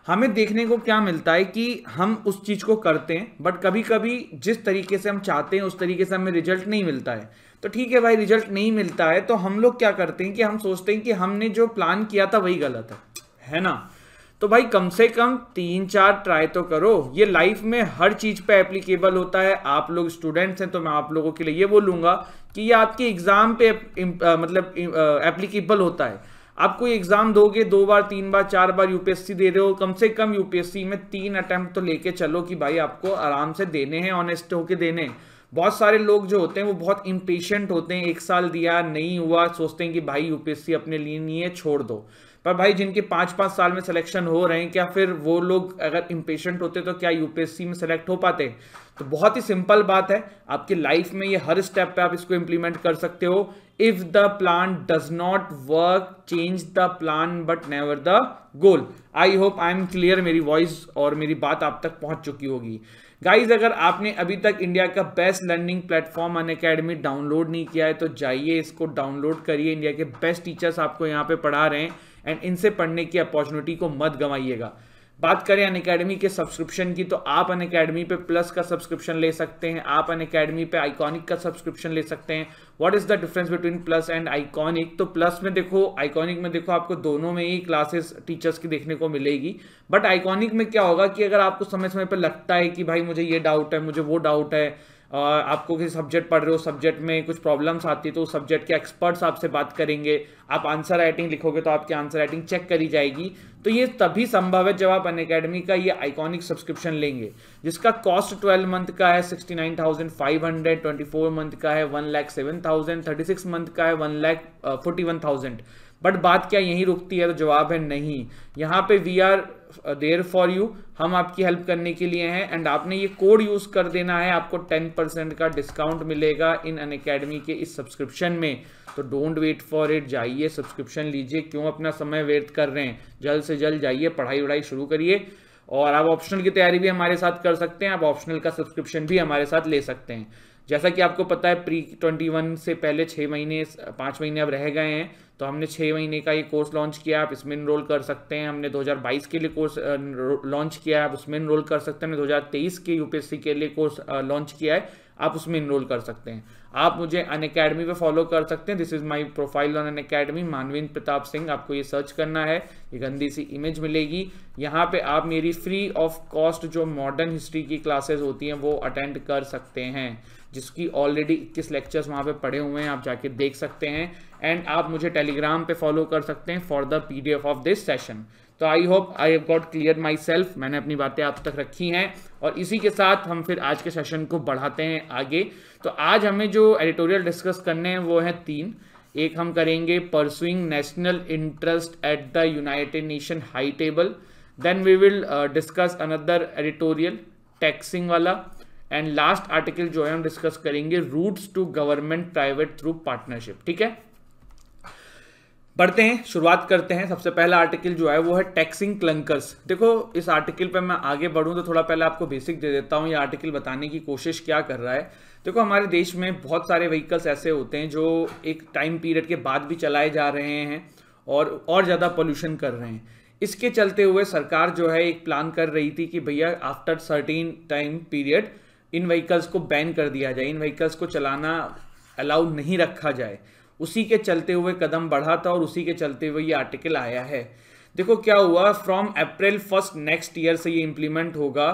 हमें देखने को क्या मिलता है कि हम उस चीज़ को करते हैं बट कभी कभी जिस तरीके से हम चाहते हैं उस तरीके से हमें रिजल्ट नहीं मिलता है तो ठीक है भाई रिजल्ट नहीं मिलता है तो हम लोग क्या करते हैं कि हम सोचते हैं कि हमने जो प्लान किया था वही गलत है है ना तो भाई कम से कम तीन चार ट्राई तो करो ये लाइफ में हर चीज़ पे एप्लीकेबल होता है आप लोग स्टूडेंट्स हैं तो मैं आप लोगों के लिए ये बोलूँगा कि ये आपके एग्ज़ाम पे मतलब एप्लीकेबल होता है आप कोई एग्जाम दोगे दो बार तीन बार चार बार यूपीएससी दे रहे हो कम से कम यूपीएससी में तीन अटेम्प्ट तो लेके चलो कि भाई आपको आराम से देने हैं ऑनेस्ट होके देने बहुत सारे लोग जो होते हैं वो बहुत इम्पेशेंट होते हैं एक साल दिया नहीं हुआ सोचते हैं कि भाई यूपीएससी अपने लिए नहीं है छोड़ दो पर भाई जिनके पाँच पाँच साल में सिलेक्शन हो रहे हैं क्या फिर वो लोग अगर इम्पेशेंट होते तो क्या यूपीएससी में सेलेक्ट हो पाते तो बहुत ही सिंपल बात है आपकी लाइफ में ये हर स्टेप पे आप इसको इम्प्लीमेंट कर सकते हो if the plan does not work change the plan but never the goal I hope I am clear मेरी वॉइस और मेरी बात आप तक पहुंच चुकी होगी गाइज अगर आपने अभी तक इंडिया का बेस्ट लर्निंग प्लेटफॉर्म अन अकेडमी डाउनलोड नहीं किया है तो जाइए इसको डाउनलोड करिए इंडिया के बेस्ट टीचर्स आपको यहाँ पे पढ़ा रहे हैं एंड इनसे पढ़ने की अपॉर्चुनिटी को मत गंवाइएगा बात करें अन अकेडमी के सब्सक्रिप्शन की तो आप अन अकेडमी पे प्लस का सब्सक्रिप्शन ले सकते हैं आप अन अकेडमी पे आइकॉनिक का सब्सक्रिप्शन ले सकते हैं what is the difference between plus and iconic तो प्लस में देखो आइकॉनिक में देखो आपको दोनों में ही क्लासेस टीचर्स की देखने को मिलेगी बट आइकॉनिक में क्या होगा कि अगर आपको समय समय पर लगता है कि भाई मुझे ये डाउट है मुझे वो डाउट है आपको किसी सब्जेक्ट पढ़ रहे हो सब्जेक्ट में कुछ प्रॉब्लम्स आती है तो उस सब्जेक्ट के एक्सपर्ट्स आपसे बात करेंगे आप आंसर राइटिंग लिखोगे तो आपकी आंसर राइटिंग चेक करी जाएगी तो ये तभी संभव है जब आप अन अकेडमी का ये आइकॉनिक सब्सक्रिप्शन लेंगे जिसका कॉस्ट ट्वेल्व मंथ का है 69,500 24 मंथ का है one lakh seven thousand thirty six month का है one lakh forty one thousand but बात क्या यहीं रुकती है तो जवाब है नहीं यहाँ पे we are there for you हम आपकी हेल्प करने के लिए हैं एंड आपने ये कोड यूज़ कर देना है आपको टेन परसेंट का डिस्काउंट मिलेगा इन अन अकेडमी के इस सब्सक्रिप्शन में तो डोंट वेट फॉर इट जाइए सब्सक्रिप्शन लीजिए क्यों अपना समय व्यर्थ कर रहे हैं जल्द से जल्द जाइए पढ़ाई वढ़ाई शुरू करिए और आप ऑप्शनल की तैयारी भी हमारे साथ कर सकते हैं आप ऑप्शनल का सब्सक्रिप्शन भी हमारे साथ ले सकते हैं जैसा कि आपको पता है प्री ट्वेंटी वन से पहले छः महीने पाँच महीने अब रह गए हैं तो हमने छः महीने का ये कोर्स लॉन्च किया आप इसमें इनरोल कर सकते हैं हमने 2022 के लिए कोर्स लॉन्च किया है आप उसमें इनरोल कर सकते हैं हमने 2023 के यूपीएससी के लिए कोर्स लॉन्च किया है आप उसमें इनरोल कर सकते हैं आप मुझे अन अकेडमी पर फॉलो कर सकते हैं this is my profile on Unacademy Manveen Pratap Singh आपको ये सर्च करना है ये गंदी सी इमेज मिलेगी यहाँ पे आप मेरी फ्री ऑफ कॉस्ट जो मॉडर्न हिस्ट्री की क्लासेस होती हैं वो अटेंड कर सकते हैं जिसकी ऑलरेडी इक्कीस लेक्चर्स वहाँ पे पढ़े हुए हैं आप जाके देख सकते हैं एंड आप मुझे टेलीग्राम पे फॉलो कर सकते हैं for the P of this session तो I hope I have got clear myself मैंने अपनी बातें आप तक रखी हैं और इसी के साथ हम फिर आज के सेशन को बढ़ाते हैं आगे तो आज हमें जो एडिटोरियल डिस्कस करने हैं वो हैं तीन एक हम करेंगे pursuing national interest at the United Nation high table then we will discuss another editorial taxing वाला एंड लास्ट आर्टिकल जो है हम डिस्कस करेंगे roots to government private through partnership ठीक है पढ़ते हैं शुरुआत करते हैं सबसे पहला आर्टिकल जो है वो है टैक्सिंग क्लंकर्स देखो इस आर्टिकल पे मैं आगे बढ़ूँ तो थोड़ा पहले आपको बेसिक दे देता हूँ ये आर्टिकल बताने की कोशिश क्या कर रहा है देखो हमारे देश में बहुत सारे व्हीकल्स ऐसे होते हैं जो एक टाइम पीरियड के बाद भी चलाए जा रहे हैं और और ज़्यादा पॉल्यूशन कर रहे हैं इसके चलते हुए सरकार जो है एक प्लान कर रही थी कि भैया आफ्टर सर्टीन टाइम पीरियड इन व्हीकल्स को बैन कर दिया जाए इन व्हीकल्स को चलाना अलाउ नहीं रखा जाए उसी के चलते हुए कदम बढ़ा था और उसी के चलते हुए ये आर्टिकल आया है देखो क्या हुआ from April first next year से ये इम्प्लीमेंट होगा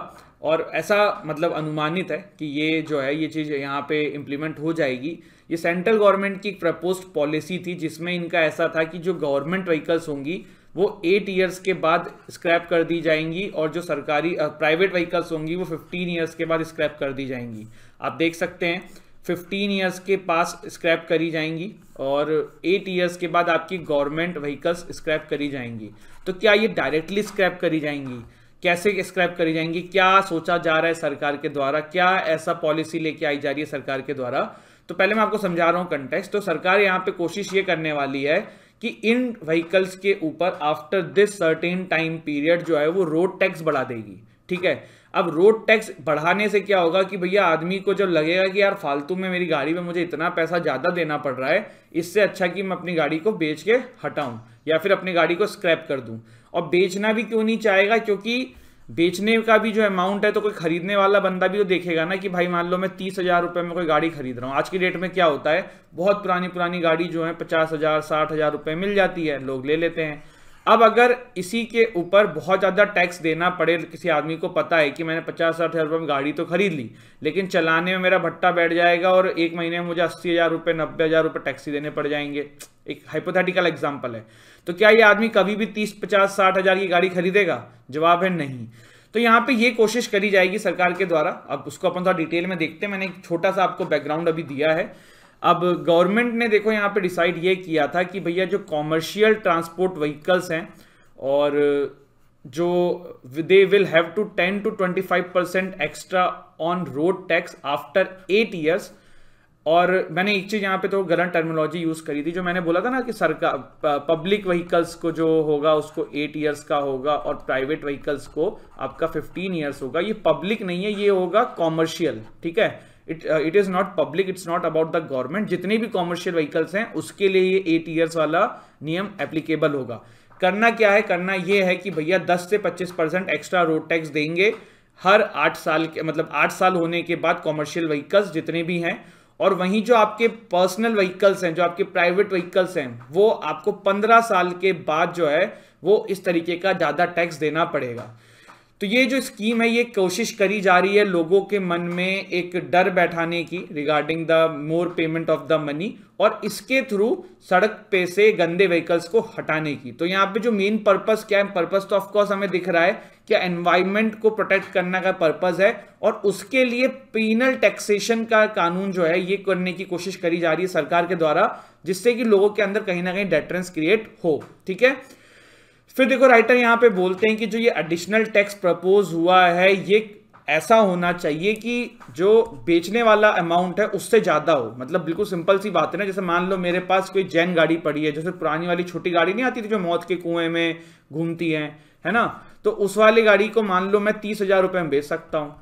और ऐसा मतलब अनुमानित है कि ये जो है ये चीज़ यहाँ पे इम्प्लीमेंट हो जाएगी ये सेंट्रल गवर्नमेंट की एक प्रपोज पॉलिसी थी जिसमें इनका ऐसा था कि जो गवर्नमेंट व्हीकल्स होंगी वो एट ईयर्स के बाद स्क्रैप कर दी जाएंगी और जो सरकारी प्राइवेट व्हीकल्स होंगी वो फिफ्टीन ईयर्स के बाद स्क्रैप कर दी जाएंगी आप देख सकते हैं फिफ्टीन ईयर्स के पास स्क्रैप करी जाएंगी और एट ईयर्स के बाद आपकी गवर्नमेंट व्हीकल्स स्क्रैप करी जाएंगी तो क्या ये डायरेक्टली स्क्रैप करी जाएंगी कैसे स्क्रैप करी जाएंगी क्या सोचा जा रहा है सरकार के द्वारा क्या ऐसा पॉलिसी लेके आई जा रही है सरकार के द्वारा तो पहले मैं आपको समझा रहा हूँ कंटेक्स तो सरकार यहाँ पे कोशिश ये करने वाली है कि इन व्हीकल्स के ऊपर after this certain time period जो है वो रोड टैक्स बढ़ा देगी ठीक है अब रोड टैक्स बढ़ाने से क्या होगा कि भैया आदमी को जब लगेगा कि यार फालतू में मेरी गाड़ी में मुझे इतना पैसा ज़्यादा देना पड़ रहा है इससे अच्छा कि मैं अपनी गाड़ी को बेच के हटाऊं या फिर अपनी गाड़ी को स्क्रैप कर दूं और बेचना भी क्यों नहीं चाहेगा क्योंकि बेचने का भी जो अमाउंट है तो कोई खरीदने वाला बंदा भी तो देखेगा ना कि भाई मान लो मैं तीस हज़ार रुपये में कोई गाड़ी खरीद रहा हूँ आज की डेट में क्या होता है बहुत पुरानी पुरानी गाड़ी जो है पचास हज़ार साठ हज़ार रुपये मिल जाती है लोग ले लेते हैं अब अगर इसी के ऊपर बहुत ज़्यादा टैक्स देना पड़े किसी आदमी को पता है कि मैंने पचास साठ हज़ार रुपये में गाड़ी तो खरीद ली लेकिन चलाने में मेरा भट्टा बैठ जाएगा और एक महीने में मुझे अस्सी हज़ार रुपये नब्बे हज़ार रुपये टैक्सी देने पड़ जाएंगे एक हाइपोथेटिकल एग्जाम्पल है तो क्या ये आदमी कभी भी तीस पचास साठ हज़ार की गाड़ी खरीदेगा जवाब है नहीं तो यहाँ पे ये कोशिश करी जाएगी सरकार के द्वारा अब उसको अपन थोड़ा डिटेल में देखते हैं मैंने एक छोटा सा आपको बैकग्राउंड अभी दिया है अब गवर्नमेंट ने देखो यहाँ पे डिसाइड ये किया था कि भैया जो कॉमर्शियल ट्रांसपोर्ट व्हीकल्स हैं और जो they will have to ten to twenty five percent extra on road tax after eight years और मैंने एक चीज़ यहाँ पे तो गलत टर्मिनोलॉजी यूज़ करी थी जो मैंने बोला था ना कि सरकार पब्लिक व्हीकल्स को जो होगा उसको एट ईयर्स का होगा और प्राइवेट व्हीकल्स को आपका फिफ्टीन ईयर्स होगा ये पब्लिक नहीं है ये होगा कॉमर्शियल ठीक है it it is not public it's not about the government जितने भी कॉमर्शियल व्हीकल्स हैं उसके लिए ये एट ईयर्स वाला नियम एप्लीकेबल होगा करना क्या है करना ये है कि भैया 10 से 25 परसेंट एक्स्ट्रा रोड टैक्स देंगे हर आठ साल के मतलब आठ साल होने के बाद कॉमर्शियल व्हीकल्स जितने भी हैं और वहीं जो आपके पर्सनल व्हीकल्स हैं जो आपके प्राइवेट व्हीकल्स हैं वो आपको पंद्रह साल के बाद जो है वो इस तरीके का ज़्यादा टैक्स देना पड़ेगा तो ये जो स्कीम है ये कोशिश करी जा रही है लोगों के मन में एक डर बैठाने की regarding the more payment of the money और इसके थ्रू सड़क पे से गंदे व्हीकल्स को हटाने की तो यहाँ पे जो मेन पर्पस क्या है पर्पस तो ऑफकोर्स हमें दिख रहा है कि एनवायरमेंट को प्रोटेक्ट करने का पर्पस है और उसके लिए पीनल टैक्सेशन का कानून जो है ये करने की कोशिश करी जा रही है सरकार के द्वारा जिससे कि लोगों के अंदर कहीं ना कहीं डेटरेंस क्रिएट हो ठीक है फिर देखो राइटर यहाँ पे बोलते हैं कि जो ये एडिशनल टैक्स प्रपोज हुआ है ये ऐसा होना चाहिए कि जो बेचने वाला अमाउंट है उससे ज़्यादा हो मतलब बिल्कुल सिंपल सी बात है ना जैसे मान लो मेरे पास कोई जैन गाड़ी पड़ी है जैसे पुरानी वाली छोटी गाड़ी नहीं आती थी जो मौत के कुएं में घूमती हैं है ना तो उस वाली गाड़ी को मान लो मैं तीस हजार रुपये में बेच सकता हूँ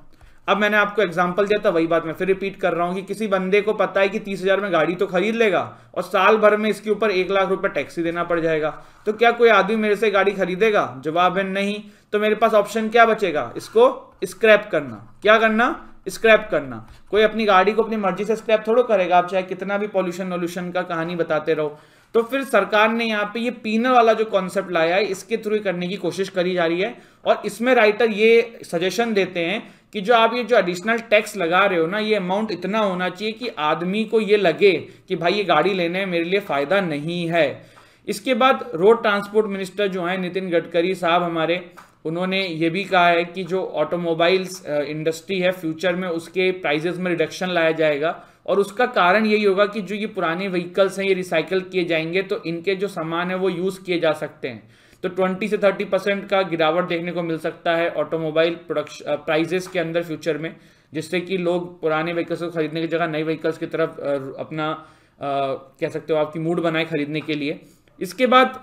अब मैंने आपको एग्जाम्पल दिया था तो वही बात मैं फिर रिपीट कर रहा हूँ कि किसी बंदे को पता है कि तीस हजार में गाड़ी तो खरीद लेगा और साल भर में इसके ऊपर एक लाख रुपए टैक्सी देना पड़ जाएगा तो क्या कोई आदमी मेरे से गाड़ी खरीदेगा जवाब है नहीं तो मेरे पास ऑप्शन क्या बचेगा इसको स्क्रैप करना क्या करना स्क्रैप करना कोई अपनी गाड़ी को अपनी मर्जी से स्क्रैप थोड़ा करेगा आप चाहे कितना भी पॉल्यूशन वॉल्यूशन का कहानी बताते रहो तो फिर सरकार ने यहाँ पे ये पीनल वाला जो कॉन्सेप्ट लाया है इसके थ्रू करने की कोशिश करी जा रही है और इसमें राइटर ये सजेशन देते हैं कि जो आप ये जो एडिशनल टैक्स लगा रहे हो ना ये अमाउंट इतना होना चाहिए कि आदमी को ये लगे कि भाई ये गाड़ी लेने में मेरे लिए फ़ायदा नहीं है इसके बाद रोड ट्रांसपोर्ट मिनिस्टर जो हैं नितिन गडकरी साहब हमारे उन्होंने ये भी कहा है कि जो ऑटोमोबाइल्स इंडस्ट्री है फ्यूचर में उसके प्राइजेज में रिडक्शन लाया जाएगा और उसका कारण यही होगा कि जो ये पुराने व्हीकल्स हैं ये रिसाइकल किए जाएंगे तो इनके जो सामान है वो यूज़ किए जा सकते हैं तो 20 से 30 परसेंट का गिरावट देखने को मिल सकता है ऑटोमोबाइल प्रोडक्शन प्राइजेस के अंदर फ्यूचर में जिससे कि लोग पुराने व्हीकल्स को खरीदने की जगह नए व्हीकल्स की तरफ अपना आ, कह सकते हो आपकी मूड बनाए खरीदने के लिए इसके बाद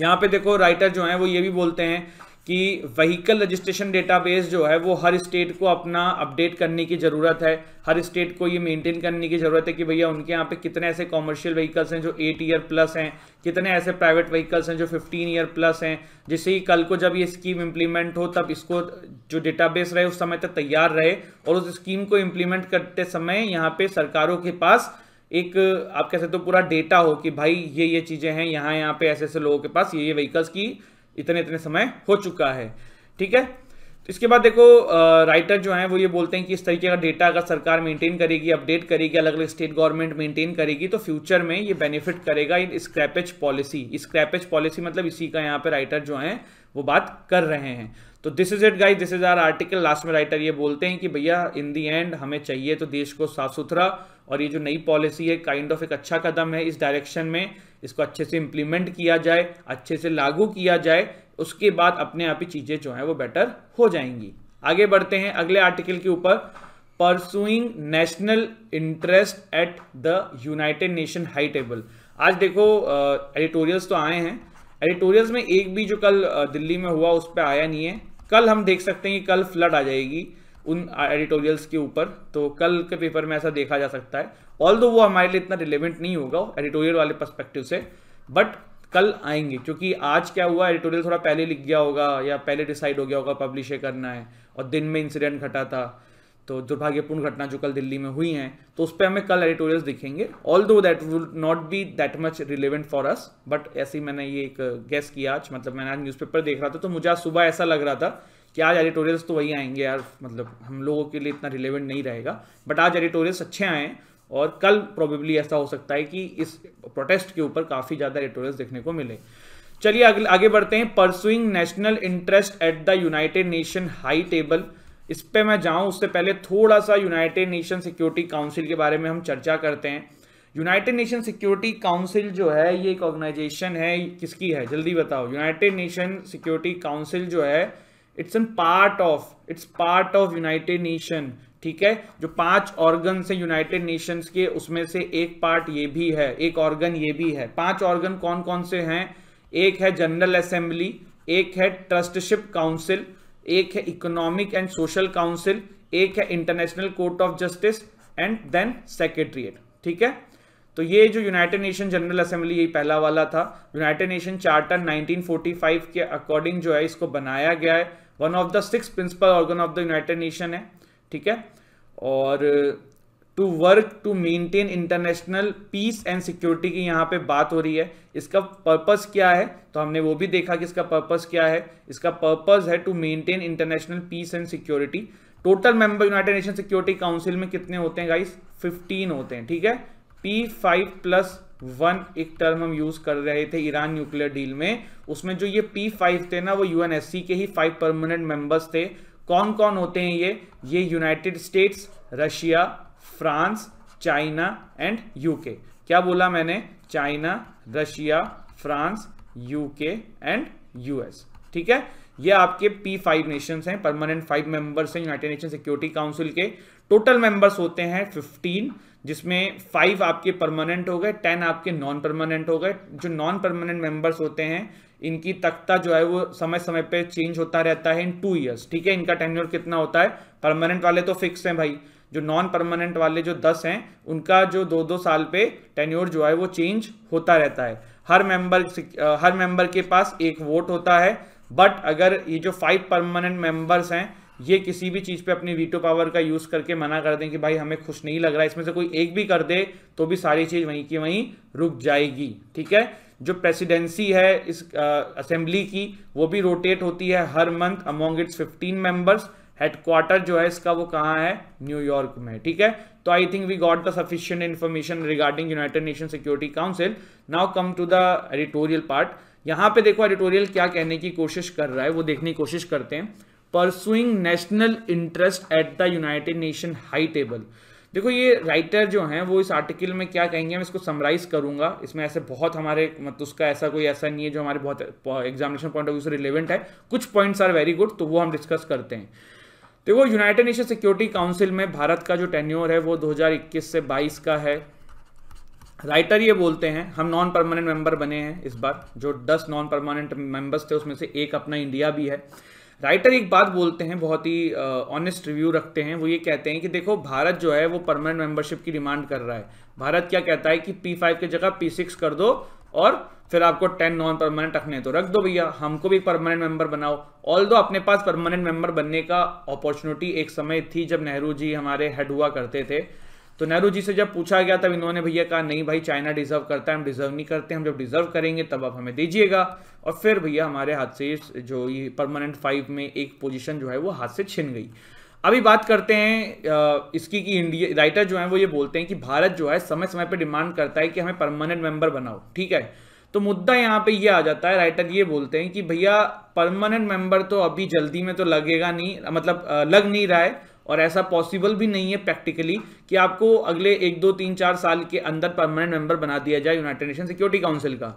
यहाँ पे देखो राइटर जो हैं वो ये भी बोलते हैं कि व्हीकल रजिस्ट्रेशन डेटाबेस जो है वो हर स्टेट को अपना अपडेट करने की ज़रूरत है हर स्टेट को ये मेंटेन करने की ज़रूरत है कि भैया उनके यहाँ पे कितने ऐसे कॉमर्शियल व्हीकल्स हैं जो एट ईयर प्लस हैं कितने ऐसे प्राइवेट व्हीकल्स हैं जो फिफ्टीन ईयर प्लस हैं जिससे कि कल को जब ये स्कीम इम्प्लीमेंट हो तब इसको जो डेटा रहे उस समय तक तैयार रहे और उस स्कीम को इम्प्लीमेंट करते समय यहाँ पर सरकारों के पास एक आप कह सकते हो पूरा डेटा हो कि भाई ये ये चीज़ें हैं यहाँ यहाँ पे ऐसे ऐसे लोगों के पास ये ये व्हीकल्स की इतने इतने समय हो चुका है ठीक है तो इसके बाद देखो राइटर जो हैं वो ये बोलते हैं कि इस तरीके का डेटा अगर सरकार मेंटेन करेगी अपडेट करेगी अलग अलग स्टेट गवर्नमेंट मेंटेन करेगी तो फ्यूचर में ये बेनिफिट करेगा in scrappage policy scrappage policy मतलब इसी का यहाँ पे राइटर जो हैं वो बात कर रहे हैं तो this is it guys this is our article last में राइटर ये बोलते हैं कि भैया इन दी एंड हमें चाहिए तो देश को साफ सुथरा और ये जो नई पॉलिसी है काइंड ऑफ एक अच्छा कदम है इस डायरेक्शन में इसको अच्छे से इम्प्लीमेंट किया जाए अच्छे से लागू किया जाए उसके बाद अपने आप ही चीज़ें जो हैं वो बेटर हो जाएंगी आगे बढ़ते हैं अगले आर्टिकल के ऊपर pursuing national interest at the United Nation high table आज देखो एडिटोरियल्स तो आए हैं एडिटोरियल्स में एक भी जो कल दिल्ली में हुआ उस पर आया नहीं है कल हम देख सकते हैं कि कल फ्लड आ जाएगी उन एडिटोरियल्स के ऊपर तो कल के पेपर में ऐसा देखा जा सकता है ऑल वो हमारे लिए इतना रिलेवेंट नहीं होगा एडिटोरियल वाले परस्पेक्टिव से बट कल आएंगे क्योंकि आज क्या हुआ एडिटोरियल थोड़ा पहले लिख गया होगा या पहले डिसाइड हो गया होगा पब्लिश करना है और दिन में इंसिडेंट घटा था तो दुर्भाग्यपूर्ण घटना जो कल दिल्ली में हुई है तो उस पर हमें कल एडिटोरियल्स दिखेंगे although that will not be that much relevant for us but ऐसे ही मैंने ये एक गैस किया आज मतलब मैंने आज न्यूज़पेपर देख रहा था तो मुझे आज सुबह ऐसा लग रहा था कि आज एडिटोरियल्स तो वही आएंगे यार मतलब हम लोगों के लिए इतना रिलेवेंट नहीं रहेगा बट आज एडिटोरियल्स अच्छे आए और कल प्रोबेबली ऐसा हो सकता है कि इस प्रोटेस्ट के ऊपर काफ़ी ज़्यादा एडिटोरियल्स देखने को मिले चलिए आगे आगे बढ़ते हैं pursuing national interest at the United Nation high table इस पे मैं जाऊं उससे पहले थोड़ा सा यूनाइटेड नेशन सिक्योरिटी काउंसिल के बारे में हम चर्चा करते हैं यूनाइटेड नेशन सिक्योरिटी काउंसिल जो है ये एक ऑर्गेनाइजेशन है किसकी है जल्दी बताओ यूनाइटेड नेशन सिक्योरिटी काउंसिल जो है it's an part of it's part of United Nation ठीक है जो पांच ऑर्गन से यूनाइटेड नेशंस के उसमें से एक पार्ट ये भी है एक ऑर्गन ये भी है पांच ऑर्गन कौन कौन से हैं एक है जनरल असेंबली एक है ट्रस्टशिप काउंसिल एक है इकोनॉमिक एंड सोशल काउंसिल एक है international court of justice and then secretariat ठीक है तो ये जो यूनाइटेड नेशन जनरल असेंबली यही पहला वाला था यूनाइटेड नेशन चार्टर 1945 के अकॉर्डिंग जो है इसको बनाया गया है one of the six principal organ of the United Nation है ठीक है और to work to maintain international peace and security की यहाँ पे बात हो रही है इसका पर्पस क्या है तो हमने वो भी देखा कि इसका पर्पस क्या है इसका पर्पस है to maintain international peace and security total member United Nation security council में कितने होते हैं गाइस 15 होते हैं ठीक है पी फाइव प्लस वन एक टर्म हम यूज कर रहे थे ईरान न्यूक्लियर डील में उसमें जो ये पी फाइव थे ना वो यूएनएससी के ही फाइव परमानेंट मेंबर्स थे कौन कौन होते हैं ये ये United States Russia France China and UK क्या बोला मैंने China Russia France UK and US ठीक है ये आपके पी फाइव नेशन है परमानेंट फाइव मेंबर्स हैं यूनाइटेड नेशन सिक्योरिटी काउंसिल के टोटल मेंबर्स होते हैं फिफ्टीन जिसमें फाइव आपके परमानेंट हो गए टेन आपके नॉन परमानेंट हो गए जो नॉन परमानेंट मेंबर्स होते हैं इनकी तख्ता जो है वो समय समय पे चेंज होता रहता है इन टू ईयर्स ठीक है इनका टेन्योर कितना होता है परमानेंट वाले तो फिक्स हैं भाई जो नॉन परमानेंट वाले जो दस हैं उनका जो दो दो साल पे टेन्योर जो है वो चेंज होता रहता है हर मेंबर हर मेंबर के पास एक वोट होता है बट अगर ये जो फाइव परमानेंट मेंबर्स हैं ये किसी भी चीज़ पे अपनी वीटो पावर का यूज़ करके मना कर दें कि भाई हमें खुश नहीं लग रहा है इसमें से कोई एक भी कर दे तो भी सारी चीज़ वहीं की वहीं रुक जाएगी ठीक है जो प्रेसिडेंसी है इस असेंबली की वो भी रोटेट होती है हर month among its fifteen members headquarter जो है इसका वो कहाँ है न्यूयॉर्क में ठीक है तो I think we got the sufficient information regarding United Nation security council now come to the editorial part यहाँ पे देखो एडिटोरियल क्या कहने की कोशिश कर रहा है वो देखने की कोशिश करते हैं pursuing national interest at the United Nation high table देखो ये राइटर जो हैं वो इस आर्टिकल में क्या कहेंगे मैं इसको समराइज करूंगा इसमें ऐसे बहुत हमारे मतलब उसका ऐसा कोई ऐसा नहीं है जो हमारे बहुत एग्जामिनेशन पॉइंट ऑफ व्यू से रिलेवेंट है कुछ पॉइंट्स आर वेरी गुड तो वो हम डिस्कस करते हैं देखो यूनाइटेड नेशन सिक्योरिटी काउंसिल में भारत का जो टेन्योर है वो दो से बाईस का है राइटर ये बोलते हैं हम नॉन परमानेंट मेंबर बने हैं इस बार जो दस नॉन परमानेंट मेंबर्स थे उसमें से एक अपना इंडिया भी है राइटर एक बात बोलते हैं बहुत ही ऑनेस्ट रिव्यू रखते हैं वो ये कहते हैं कि देखो भारत जो है वो परमानेंट मेंबरशिप की डिमांड कर रहा है भारत क्या कहता है कि पी फाइव की जगह पी सिक्स कर दो और फिर आपको टेन नॉन परमानेंट रखने तो रख दो भैया हमको भी परमानेंट मेंबर बनाओ ऑल दो अपने पास परमानेंट मेंबर बनने का अपॉर्चुनिटी एक समय थी जब नेहरू जी हमारे हेड हुआ करते थे तो नेहरू जी से जब पूछा गया तब इन्होंने भैया कहा नहीं भाई चाइना डिजर्व करता है हम डिजर्व नहीं करते हम जब डिजर्व करेंगे तब आप हमें दीजिएगा और फिर भैया हमारे हाथ से जो ये परमानेंट फाइव में एक पोजिशन जो है वो हाथ से छिन गई अभी बात करते हैं इसकी कि इंडिया राइटर जो है वो ये बोलते हैं कि भारत जो है समय समय पर डिमांड करता है कि हमें परमानेंट मेंबर बनाओ ठीक है तो मुद्दा यहाँ पे ये आ जाता है राइटर ये बोलते हैं कि भैया परमानेंट मेंबर तो अभी जल्दी में तो लगेगा नहीं मतलब लग नहीं रहा है और ऐसा पॉसिबल भी नहीं है प्रैक्टिकली कि आपको अगले एक दो तीन चार साल के अंदर परमानेंट मेंबर बना दिया जाए यूनाइटेड नेशन सिक्योरिटी काउंसिल का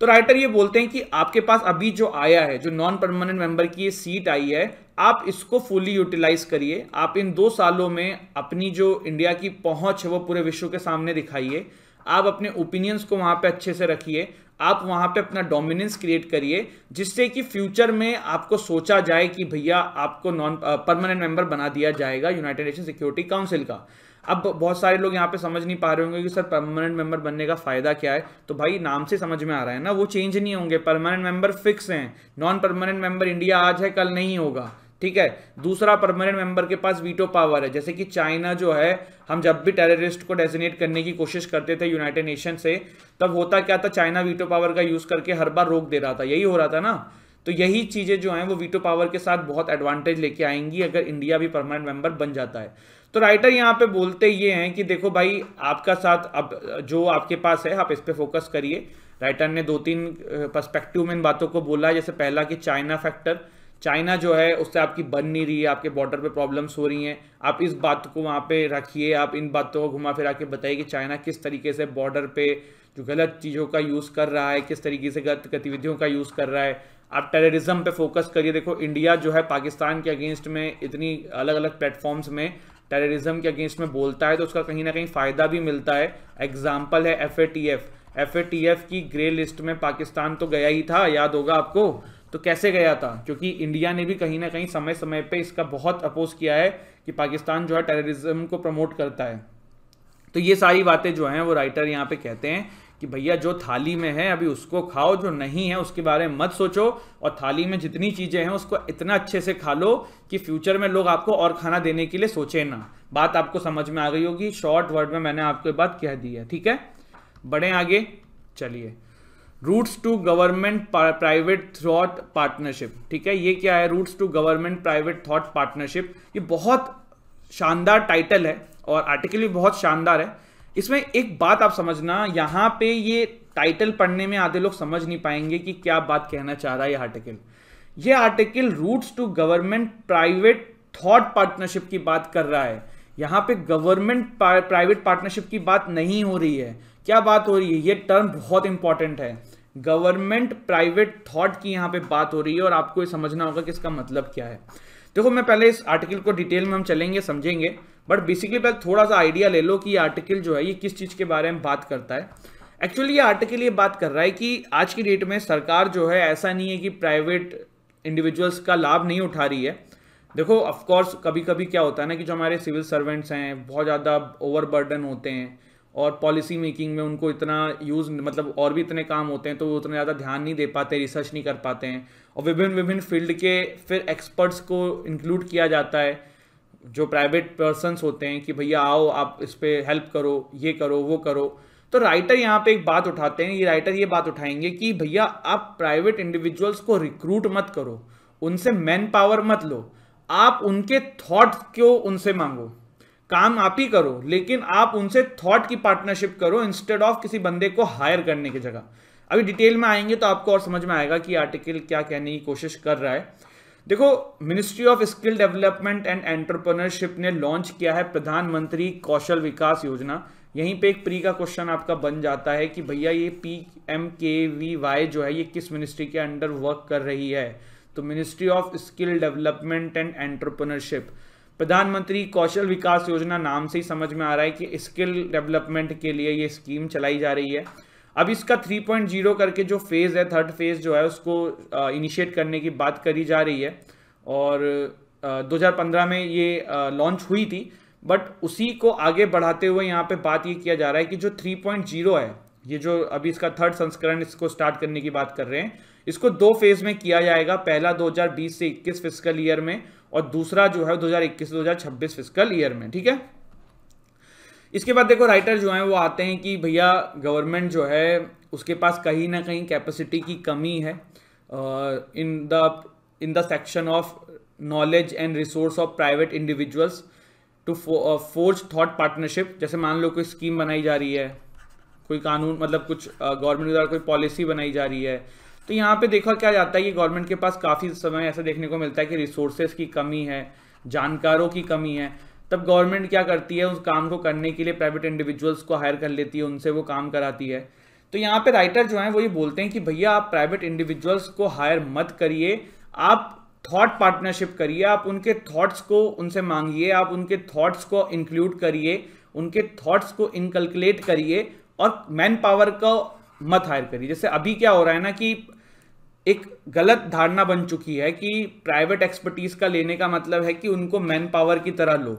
तो राइटर ये बोलते हैं कि आपके पास अभी जो आया है जो नॉन परमानेंट मेंबर की ये सीट आई है आप इसको फुली यूटिलाइज करिए आप इन दो सालों में अपनी जो इंडिया की पहुंच है वो पूरे विश्व के सामने दिखाइए आप अपने ओपिनियंस को वहां पे अच्छे से रखिए आप वहां पे अपना डोमिनेंस क्रिएट करिए जिससे कि फ्यूचर में आपको सोचा जाए कि भैया आपको नॉन परमानेंट मेंबर बना दिया जाएगा यूनाइटेड नेशन सिक्योरिटी काउंसिल का अब बहुत सारे लोग यहाँ पे समझ नहीं पा रहे होंगे कि सर परमानेंट मेंबर बनने का फ़ायदा क्या है तो भाई नाम से समझ में आ रहा है ना वो चेंज नहीं होंगे परमानेंट मेंबर फिक्स हैं नॉन परमानेंट मेंबर इंडिया आज है कल नहीं होगा ठीक है दूसरा परमानेंट मेंबर के पास वीटो पावर है जैसे कि चाइना जो है हम जब भी टेररिस्ट को डेजिनेट करने की कोशिश करते थे यूनाइटेड नेशन से तब होता क्या था चाइना वीटो पावर का यूज़ करके हर बार रोक दे रहा था यही हो रहा था ना तो यही चीज़ें जो हैं वो वीटो पावर के साथ बहुत एडवांटेज लेके आएंगी अगर इंडिया भी परमानेंट मेंबर बन जाता है तो राइटर यहाँ पे बोलते ये हैं कि देखो भाई आपका साथ अब जो आपके पास है आप इस पर फोकस करिए राइटर ने दो तीन पर्सपेक्टिव में इन बातों को बोला जैसे पहला कि चाइना फैक्टर चाइना जो है उससे आपकी बन नहीं रही है आपके बॉर्डर पे प्रॉब्लम्स हो रही हैं आप इस बात को वहाँ पे रखिए आप इन बातों को घुमा फिरा के बताइए कि चाइना किस तरीके से बॉर्डर पे जो गलत चीज़ों का यूज़ कर रहा है किस तरीके से गलत गतिविधियों का यूज़ कर रहा है आप टेररिज्म पे फोकस करिए देखो इंडिया जो है पाकिस्तान के अगेंस्ट में इतनी अलग अलग प्लेटफॉर्म्स में टेररिज्म के अगेंस्ट में बोलता है तो उसका कहीं ना कहीं फ़ायदा भी मिलता है एग्जाम्पल है F A T F F A T F की ग्रे लिस्ट में पाकिस्तान तो गया ही था याद होगा आपको तो कैसे गया था क्योंकि इंडिया ने भी कहीं ना कहीं समय समय पे इसका बहुत अपोज किया है कि पाकिस्तान जो है टेररिज्म को प्रमोट करता है तो ये सारी बातें जो हैं वो राइटर यहाँ पे कहते हैं कि भैया जो थाली में है अभी उसको खाओ जो नहीं है उसके बारे में मत सोचो और थाली में जितनी चीज़ें हैं उसको इतना अच्छे से खा लो कि फ्यूचर में लोग आपको और खाना देने के लिए सोचें ना बात आपको समझ में आ गई होगी शॉर्ट वर्ड में मैंने आपको बात कह दी है ठीक है बढ़े आगे चलिए roots to government private thought partnership ठीक है ये क्या है roots to government private thought partnership ये बहुत शानदार टाइटल है और आर्टिकल भी बहुत शानदार है इसमें एक बात आप समझना यहाँ पे ये टाइटल पढ़ने में आधे लोग समझ नहीं पाएंगे कि क्या बात कहना चाह रहा है ये आर्टिकल ये article roots to government private thought partnership की बात कर रहा है यहाँ पे गवर्नमेंट प्राइवेट पार्टनरशिप की बात नहीं हो रही है क्या बात हो रही है ये टर्म बहुत इंपॉर्टेंट है गवर्नमेंट प्राइवेट थॉट की यहाँ पे बात हो रही है और आपको ये समझना होगा कि इसका मतलब क्या है देखो मैं पहले इस आर्टिकल को डिटेल में हम चलेंगे समझेंगे बट बेसिकली पहले थोड़ा सा आइडिया ले लो कि ये आर्टिकल जो है ये किस चीज़ के बारे में बात करता है एक्चुअली ये आर्टिकल ये बात कर रहा है कि आज की डेट में सरकार जो है ऐसा नहीं है कि प्राइवेट इंडिविजुअल्स का लाभ नहीं उठा रही है देखो ऑफकोर्स कभी कभी क्या होता है ना कि जो हमारे सिविल सर्वेंट्स हैं बहुत ज़्यादा ओवरबर्डन होते हैं और पॉलिसी मेकिंग में उनको इतना यूज़ मतलब और भी इतने काम होते हैं तो वो उतना ज़्यादा ध्यान नहीं दे पाते रिसर्च नहीं कर पाते हैं और विभिन्न विभिन्न फील्ड के फिर एक्सपर्ट्स को इंक्लूड किया जाता है जो प्राइवेट पर्सनस होते हैं कि भैया आओ आप इस पर हेल्प करो ये करो वो करो तो राइटर यहाँ पे एक बात उठाते हैं ये राइटर ये बात उठाएंगे कि भैया आप प्राइवेट इंडिविजुअल्स को रिक्रूट मत करो उनसे मैन पावर मत लो आप उनके थॉट्स क्यों उनसे मांगो काम आप ही करो लेकिन आप उनसे थॉट की पार्टनरशिप करो इंस्टेड ऑफ किसी बंदे को हायर करने की जगह अभी डिटेल में आएंगे तो आपको और समझ में आएगा कि आर्टिकल क्या कहने की कोशिश कर रहा है देखो ministry of skill development and entrepreneurship ने लॉन्च किया है प्रधानमंत्री कौशल विकास योजना यहीं पे एक प्री का क्वेश्चन आपका बन जाता है कि भैया ये P M K V Y जो है ये किस मिनिस्ट्री के अंडर वर्क कर रही है तो ministry of skill development and entrepreneurship प्रधानमंत्री कौशल विकास योजना नाम से ही समझ में आ रहा है कि स्किल डेवलपमेंट के लिए ये स्कीम चलाई जा रही है अब इसका 3.0 करके जो फेज़ है थर्ड फेज़ जो है उसको इनिशिएट करने की बात करी जा रही है और आ, 2015 में ये लॉन्च हुई थी बट उसी को आगे बढ़ाते हुए यहाँ पे बात ये किया जा रहा है कि जो 3.0 है ये जो अभी इसका थर्ड संस्करण इसको स्टार्ट करने की बात कर रहे हैं इसको दो फेज में किया जाएगा पहला 2020 से 21 फिजिकल ईयर में और दूसरा जो है 2021 से 2026 फिजिकल ईयर में ठीक है इसके बाद देखो राइटर जो हैं वो आते हैं कि भैया गवर्नमेंट जो है उसके पास कहीं ना कहीं कैपेसिटी की कमी है in the in the section of knowledge and resource of private individuals to forge thought partnership जैसे मान लो कोई स्कीम बनाई जा रही है कोई कानून मतलब कुछ गवर्नमेंट के द्वारा कोई पॉलिसी बनाई जा रही है तो यहाँ पे देखा क्या जाता है कि गवर्नमेंट के पास काफ़ी समय ऐसा देखने को मिलता है कि रिसोर्सेज की कमी है जानकारों की कमी है तब गवर्नमेंट क्या करती है उस काम को करने के लिए प्राइवेट इंडिविजुअल्स को हायर कर लेती है उनसे वो काम कराती है तो यहाँ पे राइटर जो हैं वो ये बोलते हैं कि भैया आप प्राइवेट इंडिविजुअल्स को हायर मत करिए आप थॉट पार्टनरशिप करिए आप उनके थॉट्स को उनसे मांगिए आप उनके थॉट्स को इंक्लूड करिए उनके थॉट्स को इनकलकुलेट करिए और मैन पावर का मत हायर करिए जैसे अभी क्या हो रहा है ना कि एक गलत धारणा बन चुकी है कि प्राइवेट एक्सपर्टीज का लेने का मतलब है कि उनको मैन पावर की तरह लो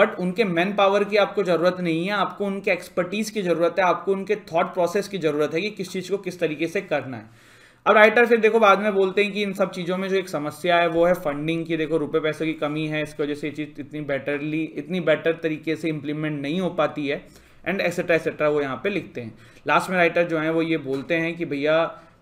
बट उनके मैन पावर की आपको ज़रूरत नहीं है आपको उनके एक्सपर्टीज़ की ज़रूरत है आपको उनके थॉट प्रोसेस की ज़रूरत है कि किस चीज़ को किस तरीके से करना है अब राइटर फिर देखो बाद में बोलते हैं कि इन सब चीज़ों में जो एक समस्या है वो है फंडिंग की देखो रुपए पैसों की कमी है इसकी वजह से ये चीज़ इतनी बेटरली इतनी बेटर तरीके से इम्प्लीमेंट नहीं हो पाती है एंड एक्सेट्रा एक्सेट्रा वो यहाँ पे लिखते हैं लास्ट में राइटर जो है वो ये बोलते हैं कि भैया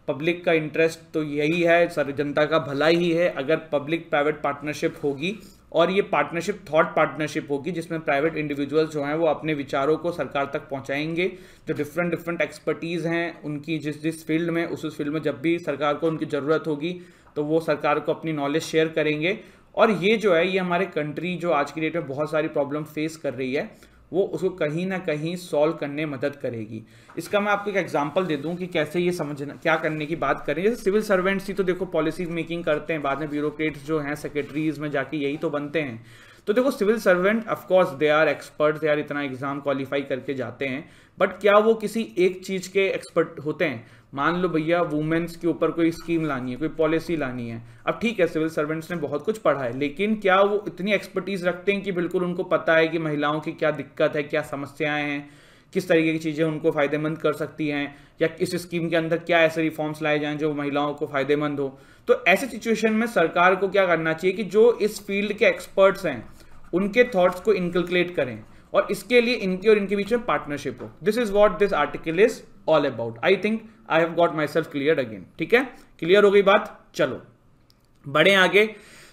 पब्लिक का इंटरेस्ट तो यही है सर जनता का भला ही है अगर पब्लिक प्राइवेट पार्टनरशिप होगी और ये पार्टनरशिप थॉट पार्टनरशिप होगी जिसमें प्राइवेट इंडिविजुअल्स जो हैं वो अपने विचारों को सरकार तक पहुंचाएंगे जो डिफरेंट डिफरेंट एक्सपर्टीज़ हैं उनकी जिस जिस फील्ड में उस उस फील्ड में जब भी सरकार को उनकी ज़रूरत होगी तो वो सरकार को अपनी नॉलेज शेयर करेंगे और ये जो है ये हमारे कंट्री जो आज की डेट में बहुत सारी प्रॉब्लम फेस कर रही है वो उसको कहीं ना कहीं सॉल्व करने मदद करेगी इसका मैं आपको एक एग्जांपल दे दूं कि कैसे ये समझना क्या करने की बात करें जैसे सिविल सर्वेंट्स ही तो देखो पॉलिसी मेकिंग करते हैं बाद में ब्यूरोक्रेट्स जो हैं सेक्रेटरीज में जाके यही तो बनते हैं तो देखो civil servant of course they are expert they are इतना एग्जाम क्वालिफाई करके जाते हैं बट क्या वो किसी एक चीज के एक्सपर्ट होते हैं मान लो भैया वुमेन्स के ऊपर कोई स्कीम लानी है कोई पॉलिसी लानी है अब ठीक है सिविल सर्वेंट्स ने बहुत कुछ पढ़ा है लेकिन क्या वो इतनी एक्सपर्टीज रखते हैं कि बिल्कुल उनको पता है कि महिलाओं की क्या दिक्कत है क्या समस्याएं हैं किस तरीके की चीज़ें उनको फ़ायदेमंद कर सकती हैं या इस स्कीम के अंदर क्या ऐसे रिफॉर्म्स लाए जाएं जो महिलाओं को फ़ायदेमंद हो तो ऐसे सिचुएशन में सरकार को क्या करना चाहिए कि जो इस फील्ड के एक्सपर्ट्स हैं उनके थॉट्स को इनकलकुलेट करें और इसके लिए इनके और इनके बीच में पार्टनरशिप हो this is what this article is all about I think I have got myself clear again ठीक है क्लियर हो गई बात चलो बढ़े आगे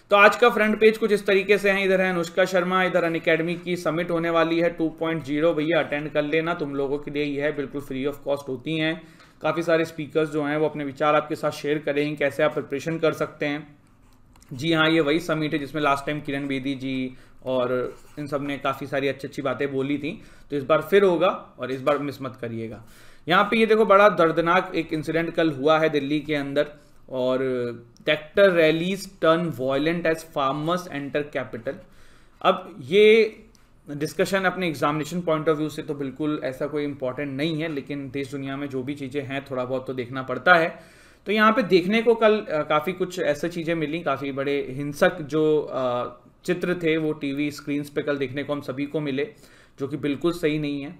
तो आज का फ्रंट पेज कुछ इस तरीके से है इधर है अनुष्का शर्मा इधर अन अकेडमी की समिट होने वाली है 2.0 भैया अटेंड कर लेना तुम लोगों के लिए यह है बिल्कुल फ्री ऑफ कॉस्ट होती हैं काफ़ी सारे स्पीकर्स जो हैं वो अपने विचार आपके साथ शेयर करेंगे कैसे आप प्रिपरेशन कर सकते हैं जी हाँ ये वही समिट है जिसमें लास्ट टाइम किरण बेदी जी और इन सब ने काफ़ी सारी अच्छी अच्छी बातें बोली थी तो इस बार फिर होगा और इस बार मिस मत करिएगा यहाँ पे ये देखो बड़ा दर्दनाक एक इंसिडेंट कल हुआ है दिल्ली के अंदर और tractor rallies turn violent as farmers enter capital अब ये डिस्कशन अपने एग्जामिनेशन पॉइंट ऑफ व्यू से तो बिल्कुल ऐसा कोई इंपॉर्टेंट नहीं है लेकिन देश दुनिया में जो भी चीज़ें हैं थोड़ा बहुत तो देखना पड़ता है तो यहाँ पे देखने को कल काफ़ी कुछ ऐसे चीज़ें मिली काफ़ी बड़े हिंसक जो चित्र थे वो टीवी स्क्रीन्स पे कल देखने को हम सभी को मिले जो कि बिल्कुल सही नहीं है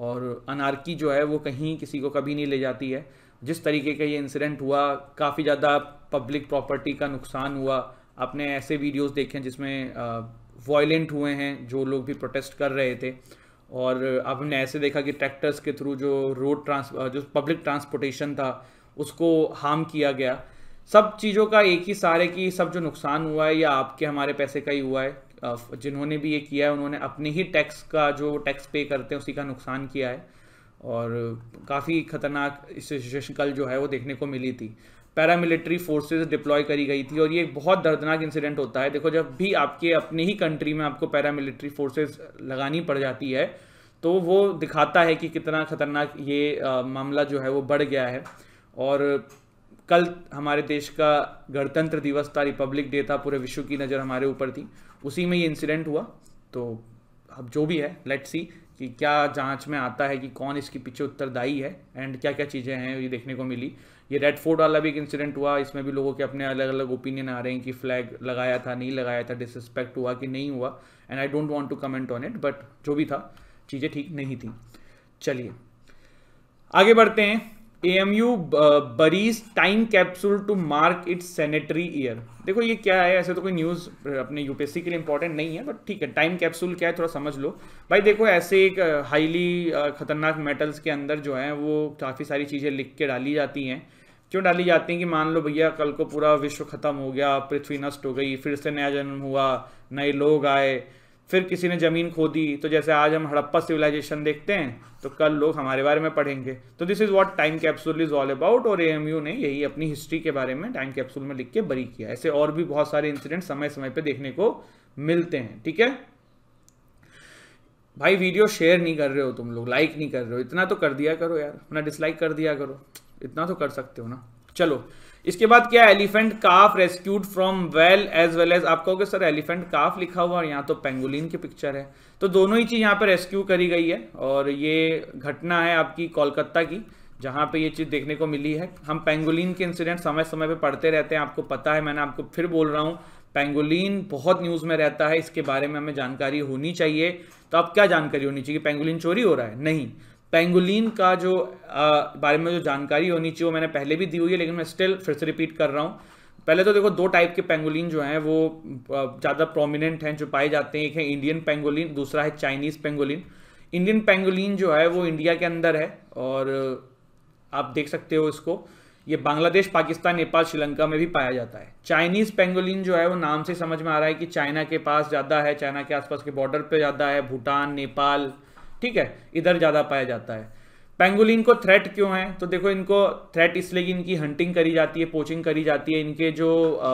और अनारकी जो है वो कहीं किसी को कभी नहीं ले जाती है जिस तरीके का ये इंसिडेंट हुआ काफ़ी ज़्यादा पब्लिक प्रॉपर्टी का नुकसान हुआ आपने ऐसे वीडियोस देखे हैं जिसमें वॉयलेंट हुए हैं जो लोग भी प्रोटेस्ट कर रहे थे और आपने ऐसे देखा कि ट्रैक्टर्स के थ्रू जो रोड ट्रांस जो पब्लिक ट्रांसपोर्टेशन था उसको हार्म किया गया सब चीज़ों का एक ही सारे की सब जो नुकसान हुआ है या आपके हमारे पैसे का ही हुआ है जिन्होंने भी ये किया है उन्होंने अपने ही टैक्स का जो टैक्स पे करते हैं उसी का नुकसान किया है और काफ़ी खतरनाक सिचुएशन कल जो है वो देखने को मिली थी पैरामिलिट्री फोर्सेस डिप्लॉय करी गई थी और ये एक बहुत दर्दनाक इंसिडेंट होता है देखो जब भी आपके अपने ही कंट्री में आपको पैरामिलिट्री फोर्सेस लगानी पड़ जाती है तो वो दिखाता है कि कितना खतरनाक ये आ, मामला जो है वो बढ़ गया है और कल हमारे देश का गणतंत्र दिवस था रिपब्लिक डे था पूरे विश्व की नज़र हमारे ऊपर थी उसी में ये इंसिडेंट हुआ तो अब जो भी है लेट सी कि क्या जांच में आता है कि कौन इसके पीछे उत्तरदायी है एंड क्या क्या चीज़ें हैं ये देखने को मिली ये रेड फोर्ट वाला भी एक इंसिडेंट हुआ इसमें भी लोगों के अपने अलग अलग ओपिनियन आ रहे हैं कि फ्लैग लगाया था नहीं लगाया था डिसरिस्पेक्ट हुआ कि नहीं हुआ and I don't want to comment on it but जो भी था चीज़ें ठीक नहीं थी चलिए आगे बढ़ते हैं you buries time capsule to mark its centenary year देखो ये क्या है ऐसे तो कोई न्यूज़ uh, अपने यूपीएससी के लिए इंपॉर्टेंट नहीं है बट ठीक है टाइम कैप्सूल क्या है थोड़ा समझ लो भाई देखो ऐसे एक हाईली ख़तरनाक मेटल्स के अंदर जो है वो काफ़ी सारी चीज़ें लिख के डाली जाती हैं क्यों डाली जाती हैं कि मान लो भैया कल को पूरा विश्व खत्म हो गया पृथ्वी नष्ट हो गई फिर से नया जन्म हुआ नए लोग आए फिर किसी ने ज़मीन खोदी तो जैसे आज हम हड़प्पा सिविलाइजेशन देखते हैं तो कल लोग हमारे बारे में पढ़ेंगे तो this is what time capsule is all about और ए ने यही अपनी हिस्ट्री के बारे में टाइम कैप्सूल में लिख के बरी किया ऐसे और भी बहुत सारे इंसिडेंट समय समय पर देखने को मिलते हैं ठीक है भाई वीडियो शेयर नहीं कर रहे हो तुम लोग लाइक नहीं कर रहे हो इतना तो कर दिया करो यार ना डिसलाइक कर दिया करो इतना तो कर सकते हो ना चलो इसके बाद क्या elephant calf rescued from well as well as आप कहोगे सर एलिफेंट काफ लिखा हुआ और यहाँ तो पेंगुलिन की पिक्चर है तो दोनों ही चीज़ यहाँ पर रेस्क्यू करी गई है और ये घटना है आपकी कोलकाता की जहाँ पे ये चीज़ देखने को मिली है हम पेंगुलिन के इंसिडेंट समय समय पे पढ़ते रहते हैं आपको पता है मैंने आपको फिर बोल रहा हूँ पेंगुलिन बहुत न्यूज़ में रहता है इसके बारे में हमें जानकारी होनी चाहिए तो अब क्या जानकारी होनी चाहिए पेंगुलिन चोरी हो रहा है नहीं पेंगुलिन का जो आ, बारे में जो जानकारी होनी चाहिए वो मैंने पहले भी दी हुई है लेकिन मैं स्टिल फिर से रिपीट कर रहा हूँ पहले तो देखो दो टाइप के पेंगुलिन जो हैं वो ज़्यादा प्रोमिनेंट हैं जो पाए जाते हैं एक है इंडियन पेंगुलिन दूसरा है चाइनीज़ पेंगुलिन इंडियन पेंगुलिन जो है वो इंडिया के अंदर है और आप देख सकते हो इसको ये बांग्लादेश पाकिस्तान नेपाल श्रीलंका में भी पाया जाता है चाइनीज़ पेंगुलिन जो है वो नाम से समझ में आ रहा है कि चाइना के पास ज़्यादा है चाइना के आसपास के बॉर्डर पे ज़्यादा है भूटान नेपाल ठीक है इधर ज़्यादा पाया जाता है पेंगुलिन को थ्रेट क्यों है तो देखो इनको थ्रेट इसलिए कि इनकी हंटिंग करी जाती है पोचिंग करी जाती है इनके जो आ,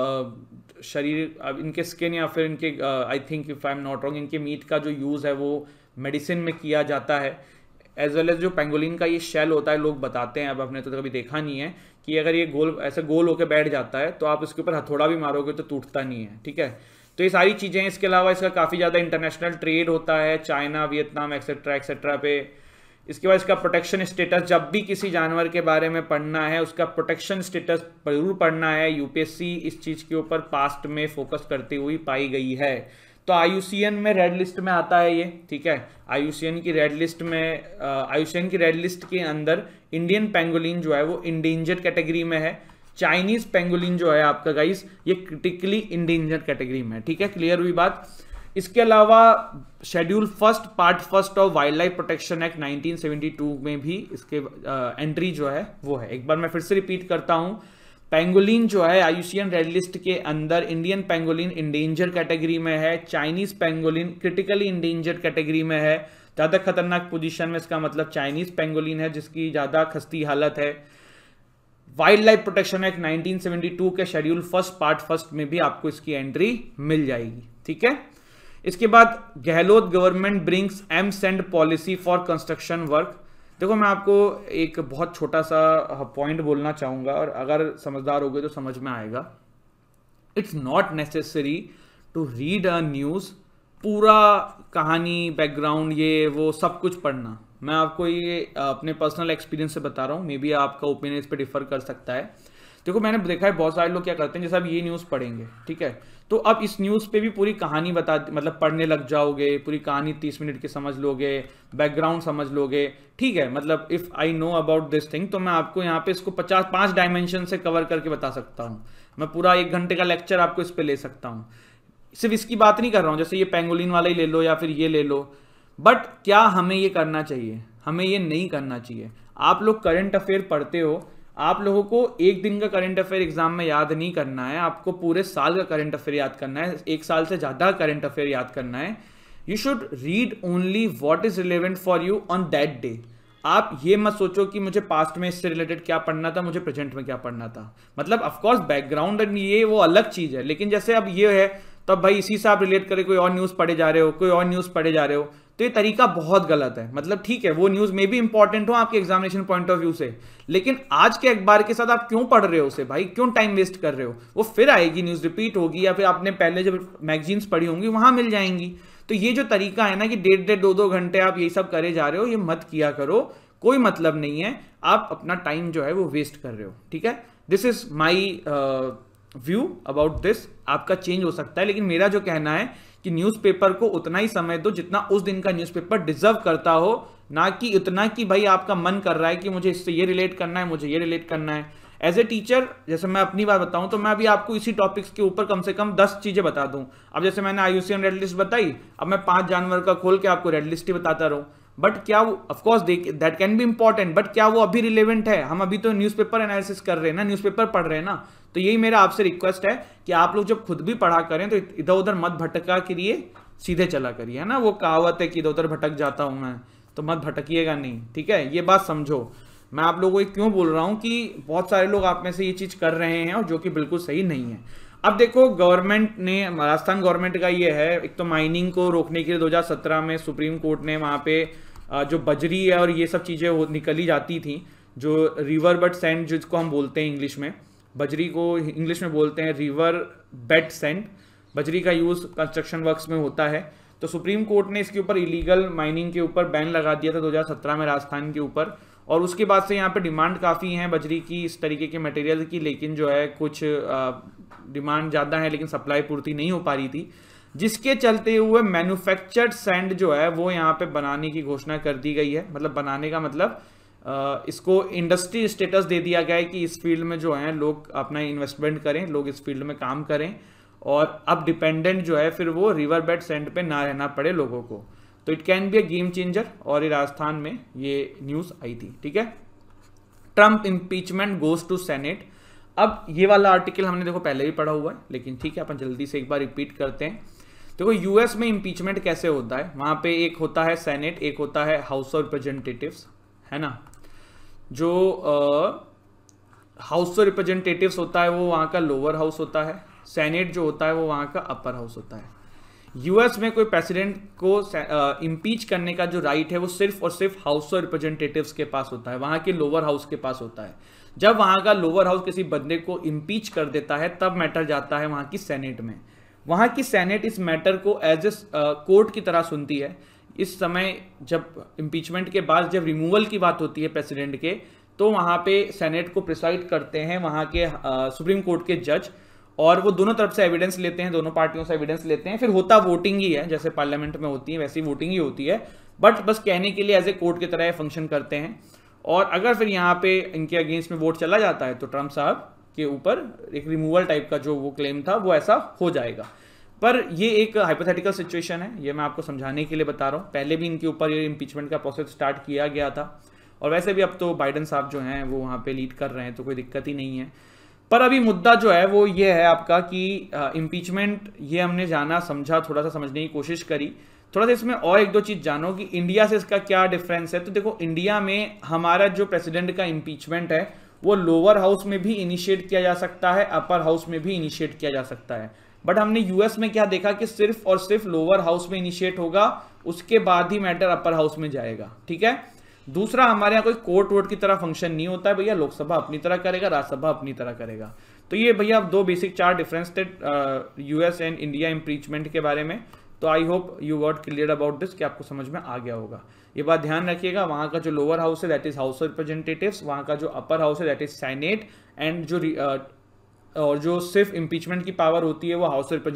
शरीर इनके स्किन या फिर इनके I think if I am not wrong इनके मीट का जो यूज़ है वो मेडिसिन में किया जाता है एज वेल एज जो पेंगुलिन का ये शेल होता है लोग बताते हैं अब आपने तो कभी देखा नहीं है कि अगर ये गोल ऐसे गोल होकर बैठ जाता है तो आप इसके ऊपर हथौड़ा भी मारोगे तो टूटता नहीं है ठीक है तो ये सारी चीज़ें इसके अलावा इसका काफ़ी ज़्यादा इंटरनेशनल ट्रेड होता है चाइना वियतनाम एक्सेट्रा एक्सेट्रा पे इसके बाद इसका प्रोटेक्शन स्टेटस जब भी किसी जानवर के बारे में पढ़ना है उसका प्रोटेक्शन स्टेटस जरूर पढ़ना है यूपीएससी इस चीज़ के ऊपर पास्ट में फोकस करती हुई पाई गई है तो आयुसीएन में रेड लिस्ट में आता है ये ठीक है आयुसीएन की रेड लिस्ट में आयुसीएन की रेड लिस्ट के अंदर इंडियन पेंगोलिन जो है वो इंडेंजर्ड कैटेगरी में है चाइनीज पेंगुलिन जो है आपका गाइस ये क्रिटिकली इंडेंजर कैटेगरी में ठीक है क्लियर हुई बात इसके अलावा schedule first part first of wildlife protection act 1972 में भी इसके आ, एंट्री जो है वो है एक बार मैं फिर से रिपीट करता हूं पेंगुलिन जो है आयुषियन रेड लिस्ट के अंदर इंडियन पेंगुलिन इंडेंजर कैटेगरी में है Chinese pangolin critically endanger category में है ज़्यादा खतरनाक पोजीशन में इसका मतलब चाइनीज पेंगुलिन है जिसकी ज़्यादा खस्ती हालत है वाइल्ड लाइफ प्रोटेक्शन एक्ट 1972 के शेड्यूल फर्स्ट पार्ट फर्स्ट में भी आपको इसकी एंट्री मिल जाएगी ठीक है इसके बाद Gehlot government brings M sand policy for construction work देखो मैं आपको एक बहुत छोटा सा पॉइंट बोलना चाहूंगा और अगर समझदार हो गए तो समझ में आएगा it's not necessary to read a news पूरा कहानी बैकग्राउंड ये वो सब कुछ पढ़ना मैं आपको ये अपने पर्सनल एक्सपीरियंस से बता रहा हूँ मे बी आपका ओपिनियन इस पर डिफर कर सकता है देखो मैंने देखा है बहुत सारे लोग क्या करते हैं जैसे आप ये न्यूज़ पढ़ेंगे ठीक है तो अब इस न्यूज़ पे भी पूरी कहानी बता मतलब पढ़ने लग जाओगे पूरी कहानी तीस मिनट की समझ लोगे बैकग्राउंड समझ लोगे ठीक है मतलब if I know about this thing तो मैं आपको यहाँ पे इसको पचास पाँच डायमेंशन से कवर करके बता सकता हूँ मैं पूरा एक घंटे का लेक्चर आपको इस पर ले सकता हूँ सिर्फ इसकी बात नहीं कर रहा हूँ जैसे ये पेंगोलिन वाला ही ले लो या फिर ये ले लो बट क्या हमें ये करना चाहिए हमें ये नहीं करना चाहिए आप लोग करंट अफेयर पढ़ते हो आप लोगों को एक दिन का करंट अफेयर एग्जाम में याद नहीं करना है आपको पूरे साल का करंट अफेयर याद करना है एक साल से ज़्यादा करंट अफेयर याद करना है you should read only what is relevant for you on that day आप ये मत सोचो कि मुझे पास्ट में इससे रिलेटेड क्या पढ़ना था मुझे प्रेजेंट में क्या पढ़ना था मतलब ऑफकोर्स बैकग्राउंड एंड ये वो अलग चीज़ है लेकिन जैसे अब ये है तो भाई इसी से आप रिलेट करें कोई और न्यूज़ पढ़े जा रहे हो कोई और न्यूज़ पढ़े जा रहे हो तो ये तरीका बहुत गलत है मतलब ठीक है वो न्यूज़ में भी इंपॉर्टेंट हो आपके एग्जामिनेशन पॉइंट ऑफ व्यू से लेकिन आज के अखबार के साथ आप क्यों पढ़ रहे हो उसे भाई क्यों टाइम वेस्ट कर रहे हो वो फिर आएगी न्यूज़ रिपीट होगी या फिर आपने पहले जब मैगजीन्स पढ़ी होंगी वहां मिल जाएंगी तो ये जो तरीका है ना कि डेढ़ डेढ़ दो दो घंटे आप ये सब करे जा रहे हो ये मत किया करो कोई मतलब नहीं है आप अपना टाइम जो है वो वेस्ट कर रहे हो ठीक है this is my view about this आपका चेंज हो सकता है लेकिन मेरा जो कहना है कि न्यूज़पेपर को उतना ही समय दो जितना उस दिन का न्यूज़पेपर डिजर्व करता हो ना कि इतना कि भाई आपका मन कर रहा है कि मुझे इससे ये रिलेट करना है मुझे ये रिलेट करना है एज ए टीचर जैसे मैं अपनी बात बताऊं तो मैं अभी आपको इसी टॉपिक्स के ऊपर कम से कम दस चीज़ें बता दूं अब जैसे मैंने आयुसीन रेड लिस्ट बताई अब मैं पांच जानवर का खोल के आपको रेड लिस्ट ही बताता रहूं बट क्या वो of course that can be important but क्या वो अभी रिलेवेंट है हम अभी तो न्यूज़पेपर एनालिसिस कर रहे हैं ना न्यूज़पेपर पढ़ रहे हैं ना तो यही मेरा आपसे रिक्वेस्ट है कि आप लोग जब खुद भी पढ़ा करें तो इधर उधर मत भटका के लिए सीधे चला करिए है ना वो कहावत है कि इधर उधर भटक जाता हूँ मैं तो मत भटकीेगा नहीं ठीक है ये बात समझो मैं आप लोगों को क्यों बोल रहा हूँ कि बहुत सारे लोग आप में से ये चीज़ कर रहे हैं और जो कि बिल्कुल सही नहीं है अब देखो गवर्नमेंट ने राजस्थान गवर्नमेंट का ये है एक तो माइनिंग को रोकने के लिए 2017 में सुप्रीम कोर्ट ने वहाँ पे जो बजरी है और ये सब चीज़ें निकली जाती थी जो रिवर बट सेंड जिसको हम बोलते हैं इंग्लिश में बजरी को इंग्लिश में बोलते हैं रिवर बेट सेंड बजरी का यूज़ कंस्ट्रक्शन वर्क्स में होता है तो सुप्रीम कोर्ट ने इसके ऊपर इलीगल माइनिंग के ऊपर बैन लगा दिया था 2017 में राजस्थान के ऊपर और उसके बाद से यहाँ पे डिमांड काफ़ी है बजरी की इस तरीके के मटेरियल की लेकिन जो है कुछ डिमांड ज़्यादा है लेकिन सप्लाई पूर्ति नहीं हो पा रही थी जिसके चलते हुए मैन्युफैक्चर्ड सैंड जो है वो यहाँ पे बनाने की घोषणा कर दी गई है मतलब बनाने का मतलब इसको इंडस्ट्री स्टेटस दे दिया गया है कि इस फील्ड में जो है लोग अपना इन्वेस्टमेंट करें लोग इस फील्ड में काम करें और अब डिपेंडेंट जो है फिर वो रिवर बेड सेंड पे ना रहना पड़े लोगों को तो it can be a game changer और ये राजस्थान में ये न्यूज़ आई थी ठीक है Trump impeachment goes to senate अब ये वाला आर्टिकल हमने देखो पहले भी पढ़ा हुआ है लेकिन ठीक है अपन जल्दी से एक बार रिपीट करते हैं देखो यूएस में इम्पीचमेंट कैसे होता है वहां पे एक होता है सेनेट एक होता है हाउस ऑफ रिप्रेजेंटेटिव है ना जो हाउस ऑफ रिप्रेजेंटेटिव होता है वो वहां का लोअर हाउस होता है सेनेट जो होता है वो वहां का अपर हाउस होता है यूएस में कोई प्रेसिडेंट को इम्पीच uh, करने का जो राइट है वो सिर्फ और सिर्फ हाउस ऑफ रिप्रेजेंटेटिव के पास होता है वहां के लोअर हाउस के पास होता है जब वहां का लोअर हाउस किसी बंदे को इम्पीच कर देता है तब मैटर जाता है वहां की सेनेट में वहाँ की सेनेट इस मैटर को एज ए कोर्ट की तरह सुनती है इस समय जब इम्पीचमेंट के बाद जब रिमूवल की बात होती है प्रेसिडेंट के तो वहाँ पे सेनेट को प्रिसाइड करते हैं वहाँ के आ, सुप्रीम कोर्ट के जज और वो दोनों तरफ से एविडेंस लेते हैं दोनों पार्टियों से एविडेंस लेते हैं फिर होता वोटिंग ही है जैसे पार्लियामेंट में होती है वैसी वोटिंग ही होती है बट बस कहने के लिए एज ए कोर्ट की तरह फंक्शन करते हैं और अगर फिर यहाँ पे इनके अगेंस्ट में वोट चला जाता है तो ट्रम्प साहब के ऊपर एक रिमूवल टाइप का जो वो क्लेम था वो ऐसा हो जाएगा पर ये एक हाइपोथेटिकल सिचुएशन है ये मैं आपको समझाने के लिए बता रहा हूँ पहले भी इनके ऊपर ये इम्पीचमेंट का प्रोसेस स्टार्ट किया गया था और वैसे भी अब तो बाइडन साहब जो हैं वो वहाँ पे लीड कर रहे हैं तो कोई दिक्कत ही नहीं है पर अभी मुद्दा जो है वो ये है आपका कि इम्पीचमेंट ये हमने जाना समझा थोड़ा सा समझने की कोशिश करी थोड़ा सा इसमें और एक दो चीज़ जानो कि इंडिया से इसका क्या डिफरेंस है तो देखो इंडिया में हमारा जो प्रेसिडेंट का इम्पीचमेंट है वो लोअर हाउस में भी इनिशिएट किया जा सकता है अपर हाउस में भी इनिशिएट किया जा सकता है बट हमने यूएस में क्या देखा कि सिर्फ और सिर्फ लोअर हाउस में इनिशिएट होगा उसके बाद ही मैटर अपर हाउस में जाएगा ठीक है दूसरा हमारे यहाँ कोई कोर्ट वोट की तरह फंक्शन नहीं होता है भैया लोकसभा अपनी तरह करेगा राज्यसभा अपनी तरह करेगा तो ये भैया दो बेसिक चार डिफरेंस थे यूएस एंड इंडिया इम्प्रीचमेंट के बारे में तो I hope you got clear about this कि आपको समझ में आ गया होगा ये बात ध्यान रखिएगा वहां का जो लोअर हाउस है दैट इज हाउस ऑफ वहां का जो अपर हाउस है दैट इज साइनेट एंड जो uh, और जो सिर्फ इम्पीचमेंट की पावर होती है वो हाउस ऑफ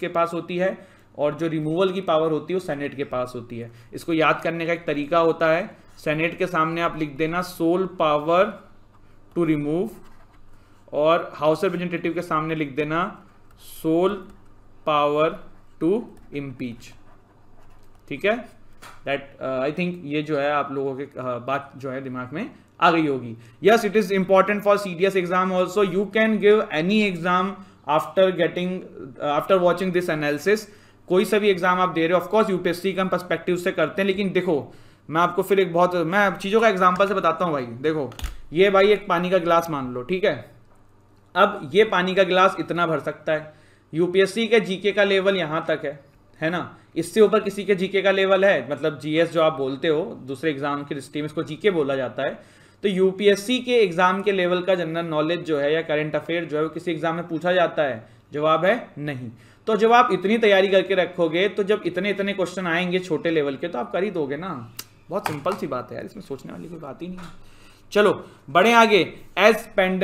के पास होती है और जो रिमूवल की पावर होती है वो सेनेट के पास होती है इसको याद करने का एक तरीका होता है सेनेट के सामने आप लिख देना सोल पावर टू रिमूव और हाउस रिप्रेजेंटेटिव के सामने लिख देना सोल पावर टू इम्पीच ठीक है दैट आई थिंक ये जो है आप लोगों के uh, बात जो है दिमाग में आ गई होगी yes it is important for C D S exam also you can give any exam after getting after watching this analysis कोई सा भी एग्जाम आप दे रहे हो ऑफकोर्स यूपीएससी के हम परस्पेक्टिव से करते हैं लेकिन देखो मैं आपको फिर एक बहुत मैं चीज़ों का एग्जाम्पल से बताता हूँ भाई देखो ये भाई एक पानी का गिलास मान लो ठीक है अब ये पानी का गिलास इतना भर सकता है यूपीएससी के जीके का लेवल यहाँ तक है है ना इससे ऊपर किसी के जीके का लेवल है मतलब जीएस जो आप बोलते हो दूसरे एग्जाम की दृष्टि में इसको जीके बोला जाता है तो यूपीएससी के एग्जाम के लेवल का जनरल नॉलेज जो है या करंट अफेयर जो है वो किसी एग्जाम में पूछा जाता है जवाब है नहीं तो जब आप इतनी तैयारी करके रखोगे तो जब इतने इतने क्वेश्चन आएंगे छोटे लेवल के तो आप कर ही दोगे ना बहुत सिंपल सी बात है यार इसमें सोचने वाली कोई बात ही नहीं है चलो बड़े आगे एज पेंडेमिक